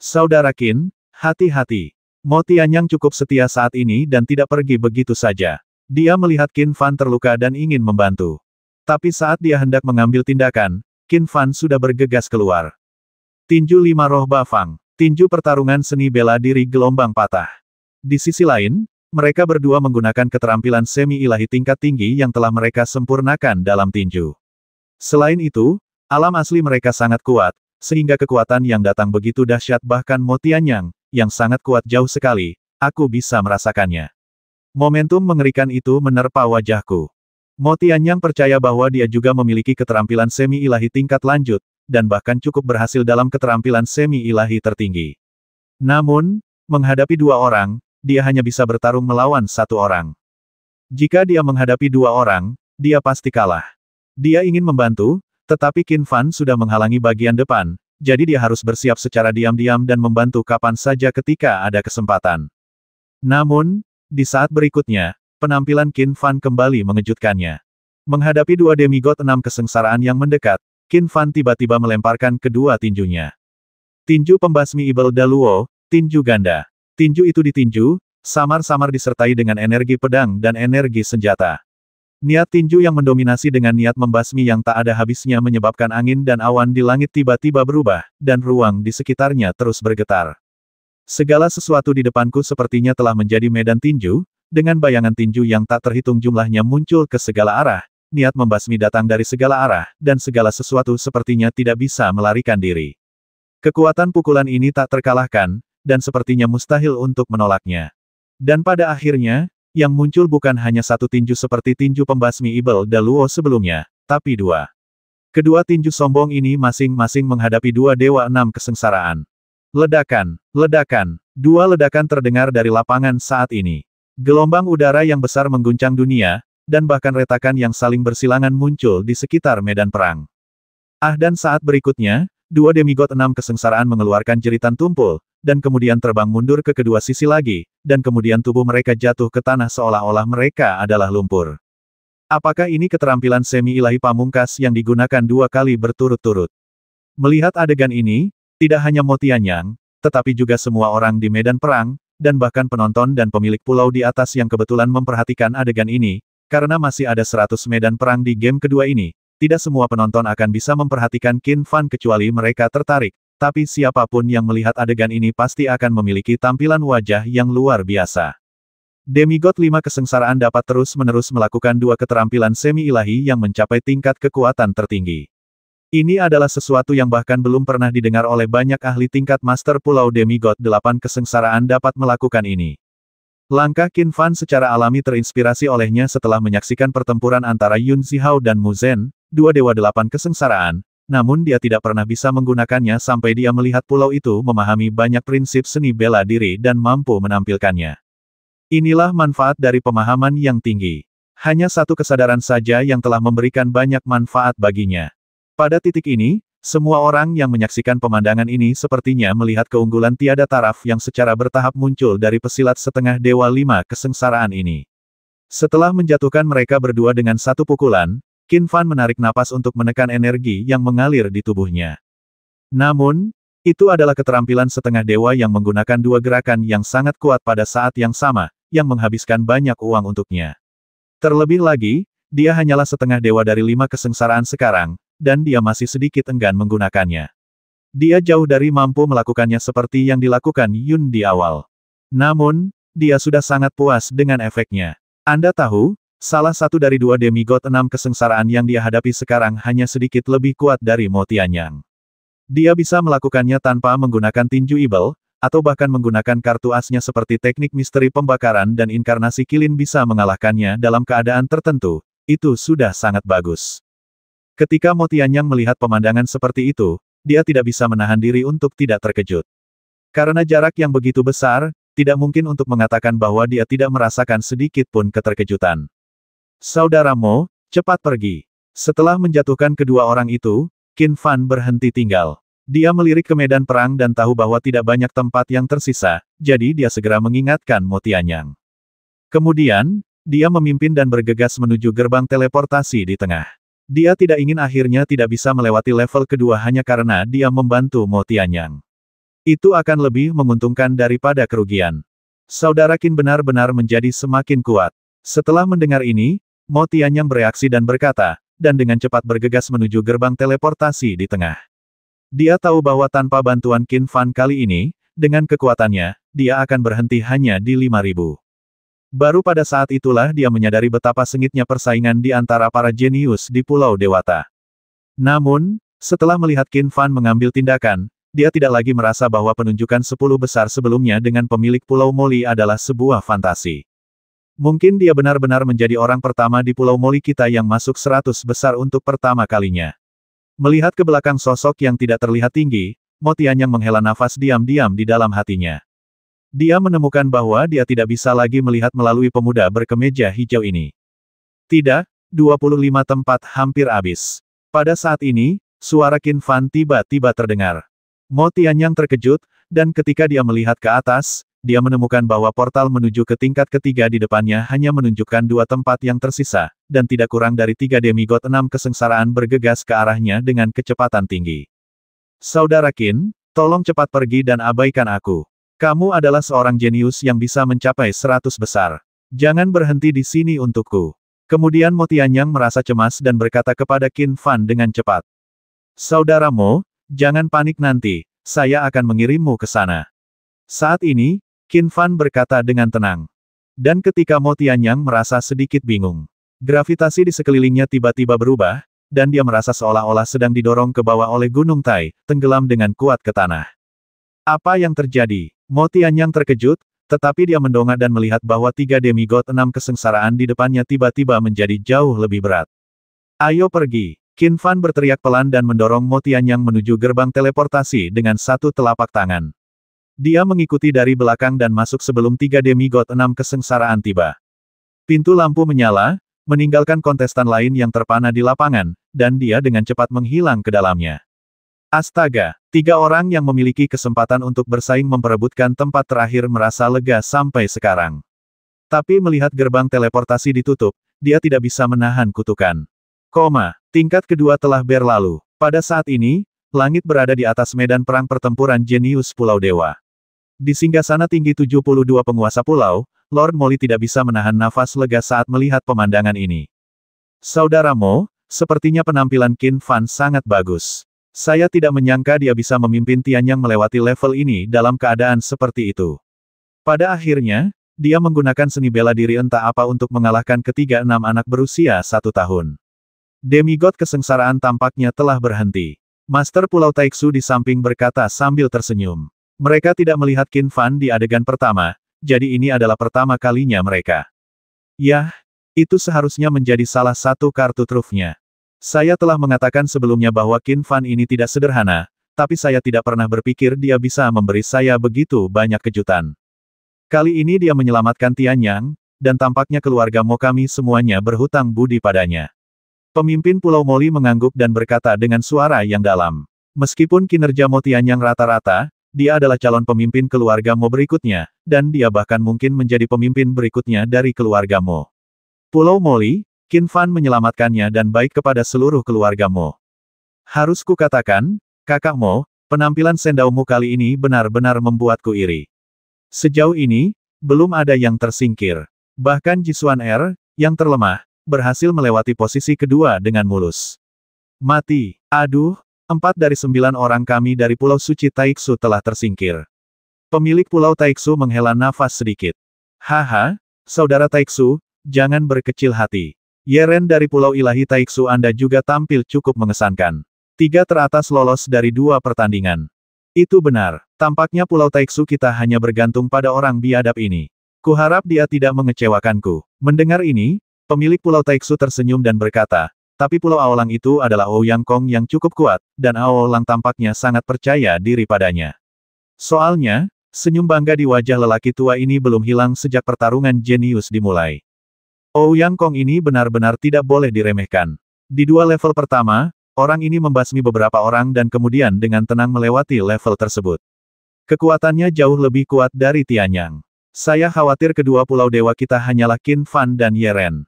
Saudara Kin, hati-hati. Mo Tianyang cukup setia saat ini dan tidak pergi begitu saja. Dia melihat Kin Fan terluka dan ingin membantu. Tapi saat dia hendak mengambil tindakan, Kin Fan sudah bergegas keluar. Tinju Lima Roh Bafang, tinju pertarungan seni bela diri gelombang patah. Di sisi lain, mereka berdua menggunakan keterampilan semi-ilahi tingkat tinggi yang telah mereka sempurnakan dalam tinju. Selain itu, alam asli mereka sangat kuat, sehingga kekuatan yang datang begitu dahsyat bahkan Motianyang, yang sangat kuat jauh sekali, aku bisa merasakannya. Momentum mengerikan itu menerpa wajahku. Motianyang percaya bahwa dia juga memiliki keterampilan semi-ilahi tingkat lanjut, dan bahkan cukup berhasil dalam keterampilan semi-ilahi tertinggi. Namun, menghadapi dua orang, dia hanya bisa bertarung melawan satu orang. Jika dia menghadapi dua orang, dia pasti kalah. Dia ingin membantu, tetapi Qin Fan sudah menghalangi bagian depan, jadi dia harus bersiap secara diam-diam dan membantu kapan saja ketika ada kesempatan. Namun, di saat berikutnya, penampilan Qin Fan kembali mengejutkannya. Menghadapi dua demigod enam kesengsaraan yang mendekat, Qin Fan tiba-tiba melemparkan kedua tinjunya. Tinju pembasmi Ibel Daluo, tinju ganda. Tinju itu ditinju, samar-samar disertai dengan energi pedang dan energi senjata. Niat tinju yang mendominasi dengan niat membasmi yang tak ada habisnya menyebabkan angin dan awan di langit tiba-tiba berubah, dan ruang di sekitarnya terus bergetar. Segala sesuatu di depanku sepertinya telah menjadi medan tinju, dengan bayangan tinju yang tak terhitung jumlahnya muncul ke segala arah, niat membasmi datang dari segala arah, dan segala sesuatu sepertinya tidak bisa melarikan diri. Kekuatan pukulan ini tak terkalahkan, dan sepertinya mustahil untuk menolaknya. Dan pada akhirnya, yang muncul bukan hanya satu tinju seperti tinju pembasmi Ibel Daluo sebelumnya, tapi dua. Kedua tinju sombong ini masing-masing menghadapi dua dewa enam kesengsaraan. Ledakan, ledakan, dua ledakan terdengar dari lapangan saat ini. Gelombang udara yang besar mengguncang dunia, dan bahkan retakan yang saling bersilangan muncul di sekitar medan perang. Ah dan saat berikutnya, dua demigod enam kesengsaraan mengeluarkan jeritan tumpul, dan kemudian terbang mundur ke kedua sisi lagi, dan kemudian tubuh mereka jatuh ke tanah seolah-olah mereka adalah lumpur. Apakah ini keterampilan semi-ilahi pamungkas yang digunakan dua kali berturut-turut? Melihat adegan ini, tidak hanya Motianyang, tetapi juga semua orang di medan perang, dan bahkan penonton dan pemilik pulau di atas yang kebetulan memperhatikan adegan ini, karena masih ada 100 medan perang di game kedua ini, tidak semua penonton akan bisa memperhatikan Qin Fan kecuali mereka tertarik, tapi siapapun yang melihat adegan ini pasti akan memiliki tampilan wajah yang luar biasa. Demigod lima kesengsaraan dapat terus-menerus melakukan dua keterampilan semi-ilahi yang mencapai tingkat kekuatan tertinggi. Ini adalah sesuatu yang bahkan belum pernah didengar oleh banyak ahli tingkat master pulau demigod delapan kesengsaraan dapat melakukan ini. Langkah Qin Fan secara alami terinspirasi olehnya setelah menyaksikan pertempuran antara Yun Zihao dan Mu Zhen, dua dewa delapan kesengsaraan, namun dia tidak pernah bisa menggunakannya sampai dia melihat pulau itu memahami banyak prinsip seni bela diri dan mampu menampilkannya. Inilah manfaat dari pemahaman yang tinggi. Hanya satu kesadaran saja yang telah memberikan banyak manfaat baginya. Pada titik ini, semua orang yang menyaksikan pemandangan ini sepertinya melihat keunggulan tiada taraf yang secara bertahap muncul dari pesilat setengah Dewa Lima kesengsaraan ini. Setelah menjatuhkan mereka berdua dengan satu pukulan, Qin Fan menarik napas untuk menekan energi yang mengalir di tubuhnya. Namun, itu adalah keterampilan setengah dewa yang menggunakan dua gerakan yang sangat kuat pada saat yang sama, yang menghabiskan banyak uang untuknya. Terlebih lagi, dia hanyalah setengah dewa dari lima kesengsaraan sekarang, dan dia masih sedikit enggan menggunakannya. Dia jauh dari mampu melakukannya seperti yang dilakukan Yun di awal. Namun, dia sudah sangat puas dengan efeknya. Anda tahu, Salah satu dari dua demigod enam kesengsaraan yang dia hadapi sekarang hanya sedikit lebih kuat dari Mo Tianyang. Dia bisa melakukannya tanpa menggunakan tinju ibel, atau bahkan menggunakan kartu asnya seperti teknik misteri pembakaran dan inkarnasi kilin bisa mengalahkannya dalam keadaan tertentu, itu sudah sangat bagus. Ketika Mo Tianyang melihat pemandangan seperti itu, dia tidak bisa menahan diri untuk tidak terkejut. Karena jarak yang begitu besar, tidak mungkin untuk mengatakan bahwa dia tidak merasakan sedikit pun keterkejutan. Saudaramu, cepat pergi. Setelah menjatuhkan kedua orang itu, Qin Fan berhenti tinggal. Dia melirik ke medan perang dan tahu bahwa tidak banyak tempat yang tersisa, jadi dia segera mengingatkan Mo Tianyang. Kemudian, dia memimpin dan bergegas menuju gerbang teleportasi di tengah. Dia tidak ingin akhirnya tidak bisa melewati level kedua hanya karena dia membantu Mo Tianyang. Itu akan lebih menguntungkan daripada kerugian. Saudara Qin benar-benar menjadi semakin kuat. Setelah mendengar ini, Mo Tianyang bereaksi dan berkata, dan dengan cepat bergegas menuju gerbang teleportasi di tengah. Dia tahu bahwa tanpa bantuan Qin Fan kali ini, dengan kekuatannya, dia akan berhenti hanya di 5000. Baru pada saat itulah dia menyadari betapa sengitnya persaingan di antara para jenius di Pulau Dewata. Namun, setelah melihat Qin Fan mengambil tindakan, dia tidak lagi merasa bahwa penunjukan sepuluh besar sebelumnya dengan pemilik Pulau Moli adalah sebuah fantasi. Mungkin dia benar-benar menjadi orang pertama di Pulau Moli kita yang masuk seratus besar untuk pertama kalinya. Melihat ke belakang sosok yang tidak terlihat tinggi, Motian yang menghela nafas diam-diam di dalam hatinya. Dia menemukan bahwa dia tidak bisa lagi melihat melalui pemuda berkemeja hijau ini. Tidak, 25 tempat hampir habis. Pada saat ini, suara Qin Fan tiba-tiba terdengar. Motian yang terkejut, dan ketika dia melihat ke atas, dia menemukan bahwa portal menuju ke tingkat ketiga di depannya hanya menunjukkan dua tempat yang tersisa, dan tidak kurang dari tiga demigod enam kesengsaraan bergegas ke arahnya dengan kecepatan tinggi. Saudara Kin, tolong cepat pergi dan abaikan aku. Kamu adalah seorang jenius yang bisa mencapai seratus besar. Jangan berhenti di sini untukku. Kemudian Motianyang merasa cemas dan berkata kepada Kin Fan dengan cepat. Saudaramu, jangan panik nanti, saya akan mengirimmu ke sana. Saat ini, Qin Fan berkata dengan tenang. Dan ketika Mo Tianyang merasa sedikit bingung. Gravitasi di sekelilingnya tiba-tiba berubah, dan dia merasa seolah-olah sedang didorong ke bawah oleh Gunung Tai, tenggelam dengan kuat ke tanah. Apa yang terjadi? Mo Tianyang terkejut, tetapi dia mendongak dan melihat bahwa tiga demigod enam kesengsaraan di depannya tiba-tiba menjadi jauh lebih berat. Ayo pergi! Qin Fan berteriak pelan dan mendorong Mo Tianyang menuju gerbang teleportasi dengan satu telapak tangan. Dia mengikuti dari belakang dan masuk sebelum tiga demigod enam kesengsaraan tiba. Pintu lampu menyala, meninggalkan kontestan lain yang terpana di lapangan, dan dia dengan cepat menghilang ke dalamnya. Astaga, tiga orang yang memiliki kesempatan untuk bersaing memperebutkan tempat terakhir merasa lega sampai sekarang. Tapi melihat gerbang teleportasi ditutup, dia tidak bisa menahan kutukan. Koma, tingkat kedua telah berlalu. Pada saat ini, Langit berada di atas medan perang pertempuran jenius Pulau Dewa. Di singgah sana tinggi 72 penguasa pulau, Lord Molly tidak bisa menahan nafas lega saat melihat pemandangan ini. Saudara Mo, sepertinya penampilan Qin Fan sangat bagus. Saya tidak menyangka dia bisa memimpin Tian yang melewati level ini dalam keadaan seperti itu. Pada akhirnya, dia menggunakan seni bela diri entah apa untuk mengalahkan ketiga enam anak berusia satu tahun. Demigod kesengsaraan tampaknya telah berhenti. Master Pulau Taiksu di samping berkata sambil tersenyum. Mereka tidak melihat Qin Fan di adegan pertama, jadi ini adalah pertama kalinya mereka. Yah, itu seharusnya menjadi salah satu kartu trufnya. Saya telah mengatakan sebelumnya bahwa Qin Fan ini tidak sederhana, tapi saya tidak pernah berpikir dia bisa memberi saya begitu banyak kejutan. Kali ini dia menyelamatkan Tianyang, dan tampaknya keluarga kami semuanya berhutang budi padanya. Pemimpin Pulau Moli mengangguk dan berkata dengan suara yang dalam. Meskipun kinerja Motian yang rata-rata, dia adalah calon pemimpin keluarga Mo berikutnya, dan dia bahkan mungkin menjadi pemimpin berikutnya dari keluarga Mo. Pulau Moli, Qin Fan menyelamatkannya dan baik kepada seluruh keluarga Mo. Harus kukatakan, kakak Mo, penampilan Sendaumu kali ini benar-benar membuatku iri. Sejauh ini, belum ada yang tersingkir. Bahkan Jisuan Er, yang terlemah, berhasil melewati posisi kedua dengan mulus. Mati, aduh, empat dari sembilan orang kami dari Pulau Suci Taiksu telah tersingkir. Pemilik Pulau Taiksu menghela nafas sedikit. Haha, saudara Taiksu, jangan berkecil hati. Yeren dari Pulau Ilahi Taiksu Anda juga tampil cukup mengesankan. Tiga teratas lolos dari dua pertandingan. Itu benar, tampaknya Pulau Taiksu kita hanya bergantung pada orang biadab ini. Kuharap dia tidak mengecewakanku. Mendengar ini, Pemilik Pulau Taiksu tersenyum dan berkata, tapi Pulau Aolang itu adalah Ouyang Kong yang cukup kuat, dan Aolang tampaknya sangat percaya diri padanya. Soalnya, senyum bangga di wajah lelaki tua ini belum hilang sejak pertarungan jenius dimulai. Ouyang Kong ini benar-benar tidak boleh diremehkan. Di dua level pertama, Orang ini membasmi beberapa orang dan kemudian dengan tenang melewati level tersebut. Kekuatannya jauh lebih kuat dari Tianyang. Saya khawatir kedua pulau dewa kita hanyalah Qin Fan dan Yeren.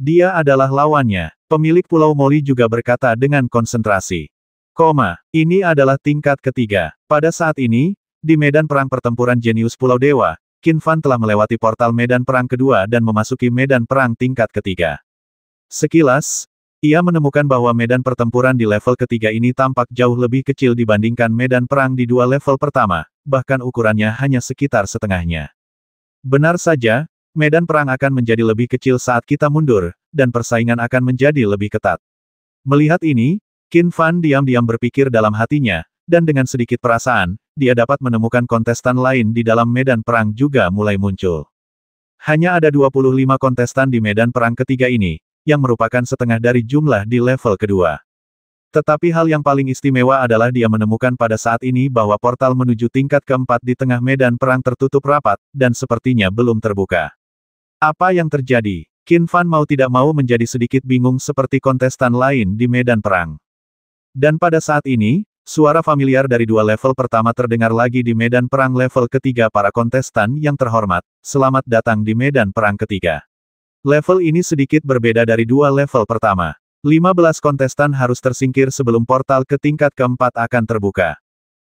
Dia adalah lawannya. Pemilik Pulau Moli juga berkata dengan konsentrasi. Koma, ini adalah tingkat ketiga. Pada saat ini, di medan perang pertempuran jenius Pulau Dewa, Qin Fan telah melewati portal medan perang kedua dan memasuki medan perang tingkat ketiga. Sekilas, ia menemukan bahwa medan pertempuran di level ketiga ini tampak jauh lebih kecil dibandingkan medan perang di dua level pertama, bahkan ukurannya hanya sekitar setengahnya. Benar saja, Medan perang akan menjadi lebih kecil saat kita mundur, dan persaingan akan menjadi lebih ketat. Melihat ini, Qin Fan diam-diam berpikir dalam hatinya, dan dengan sedikit perasaan, dia dapat menemukan kontestan lain di dalam medan perang juga mulai muncul. Hanya ada 25 kontestan di medan perang ketiga ini, yang merupakan setengah dari jumlah di level kedua. Tetapi hal yang paling istimewa adalah dia menemukan pada saat ini bahwa portal menuju tingkat keempat di tengah medan perang tertutup rapat, dan sepertinya belum terbuka. Apa yang terjadi? Qin Fan mau tidak mau menjadi sedikit bingung seperti kontestan lain di medan perang. Dan pada saat ini, suara familiar dari dua level pertama terdengar lagi di medan perang level ketiga para kontestan yang terhormat. Selamat datang di medan perang ketiga. Level ini sedikit berbeda dari dua level pertama. 15 kontestan harus tersingkir sebelum portal ke tingkat keempat akan terbuka.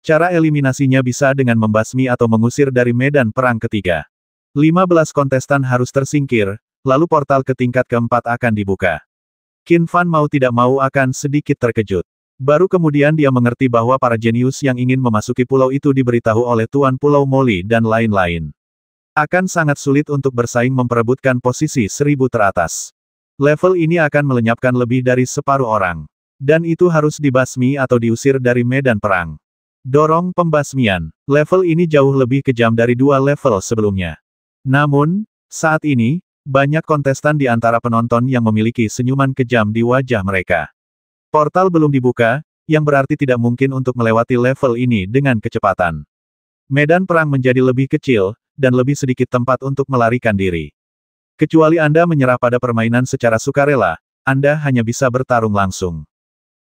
Cara eliminasinya bisa dengan membasmi atau mengusir dari medan perang ketiga. 15 kontestan harus tersingkir, lalu portal ke tingkat keempat akan dibuka. Qin Fan mau tidak mau akan sedikit terkejut. Baru kemudian dia mengerti bahwa para jenius yang ingin memasuki pulau itu diberitahu oleh Tuan Pulau Moli dan lain-lain. Akan sangat sulit untuk bersaing memperebutkan posisi seribu teratas. Level ini akan melenyapkan lebih dari separuh orang. Dan itu harus dibasmi atau diusir dari medan perang. Dorong pembasmian. Level ini jauh lebih kejam dari dua level sebelumnya. Namun, saat ini, banyak kontestan di antara penonton yang memiliki senyuman kejam di wajah mereka. Portal belum dibuka, yang berarti tidak mungkin untuk melewati level ini dengan kecepatan. Medan perang menjadi lebih kecil, dan lebih sedikit tempat untuk melarikan diri. Kecuali Anda menyerah pada permainan secara sukarela, Anda hanya bisa bertarung langsung.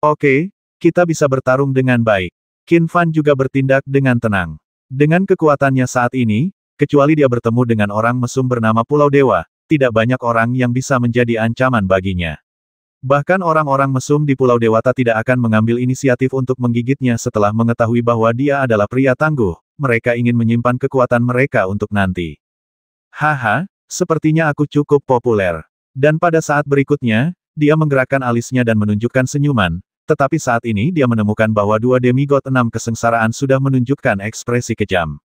Oke, kita bisa bertarung dengan baik. Qin Fan juga bertindak dengan tenang. Dengan kekuatannya saat ini, Kecuali dia bertemu dengan orang mesum bernama Pulau Dewa, tidak banyak orang yang bisa menjadi ancaman baginya. Bahkan orang-orang mesum di Pulau Dewata tidak akan mengambil inisiatif untuk menggigitnya setelah mengetahui bahwa dia adalah pria tangguh, mereka ingin menyimpan kekuatan mereka untuk nanti. Haha, sepertinya aku cukup populer. Dan pada saat berikutnya, dia menggerakkan alisnya dan menunjukkan senyuman, tetapi saat ini dia menemukan bahwa dua demigod enam kesengsaraan sudah menunjukkan ekspresi kejam.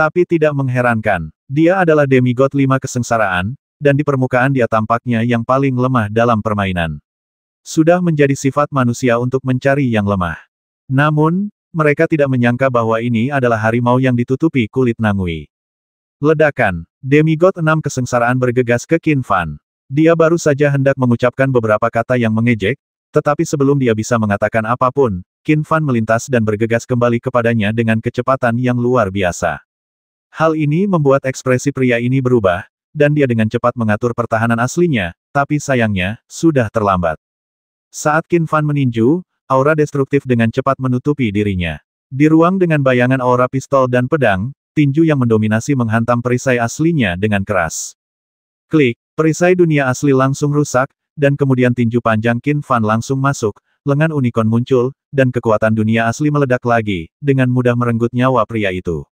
Tapi tidak mengherankan, dia adalah demigod lima kesengsaraan, dan di permukaan dia tampaknya yang paling lemah dalam permainan. Sudah menjadi sifat manusia untuk mencari yang lemah. Namun, mereka tidak menyangka bahwa ini adalah harimau yang ditutupi kulit Nangui. Ledakan, demigod enam kesengsaraan bergegas ke Qin Fan. Dia baru saja hendak mengucapkan beberapa kata yang mengejek, tetapi sebelum dia bisa mengatakan apapun, Qin Fan melintas dan bergegas kembali kepadanya dengan kecepatan yang luar biasa. Hal ini membuat ekspresi pria ini berubah, dan dia dengan cepat mengatur pertahanan aslinya, tapi sayangnya, sudah terlambat. Saat Qin Fan meninju, aura destruktif dengan cepat menutupi dirinya. Di ruang dengan bayangan aura pistol dan pedang, tinju yang mendominasi menghantam perisai aslinya dengan keras. Klik, perisai dunia asli langsung rusak, dan kemudian tinju panjang Qin Fan langsung masuk, lengan unicorn muncul, dan kekuatan dunia asli meledak lagi, dengan mudah merenggut nyawa pria itu.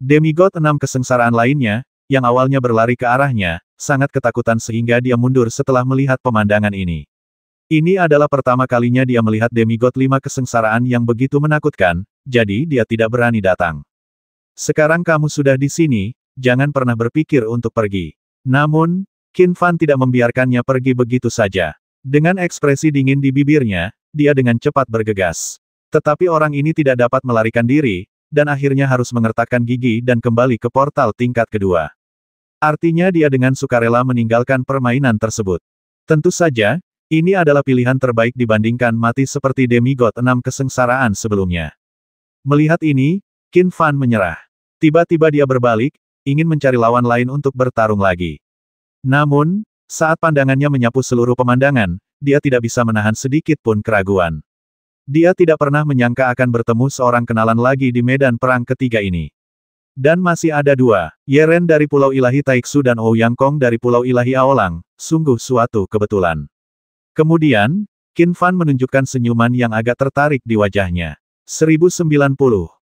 Demigod enam kesengsaraan lainnya, yang awalnya berlari ke arahnya, sangat ketakutan sehingga dia mundur setelah melihat pemandangan ini. Ini adalah pertama kalinya dia melihat demigod lima kesengsaraan yang begitu menakutkan, jadi dia tidak berani datang. Sekarang kamu sudah di sini, jangan pernah berpikir untuk pergi. Namun, Qin Fan tidak membiarkannya pergi begitu saja. Dengan ekspresi dingin di bibirnya, dia dengan cepat bergegas. Tetapi orang ini tidak dapat melarikan diri, dan akhirnya harus mengertakkan gigi dan kembali ke portal tingkat kedua. Artinya dia dengan sukarela meninggalkan permainan tersebut. Tentu saja, ini adalah pilihan terbaik dibandingkan mati seperti demigod enam kesengsaraan sebelumnya. Melihat ini, Qin Fan menyerah. Tiba-tiba dia berbalik, ingin mencari lawan lain untuk bertarung lagi. Namun, saat pandangannya menyapu seluruh pemandangan, dia tidak bisa menahan sedikit pun keraguan. Dia tidak pernah menyangka akan bertemu seorang kenalan lagi di medan perang ketiga ini. Dan masih ada dua, Yeren dari Pulau Ilahi Taiksu dan Ouyang Kong dari Pulau Ilahi Aolang, sungguh suatu kebetulan. Kemudian, Qin Fan menunjukkan senyuman yang agak tertarik di wajahnya. 1090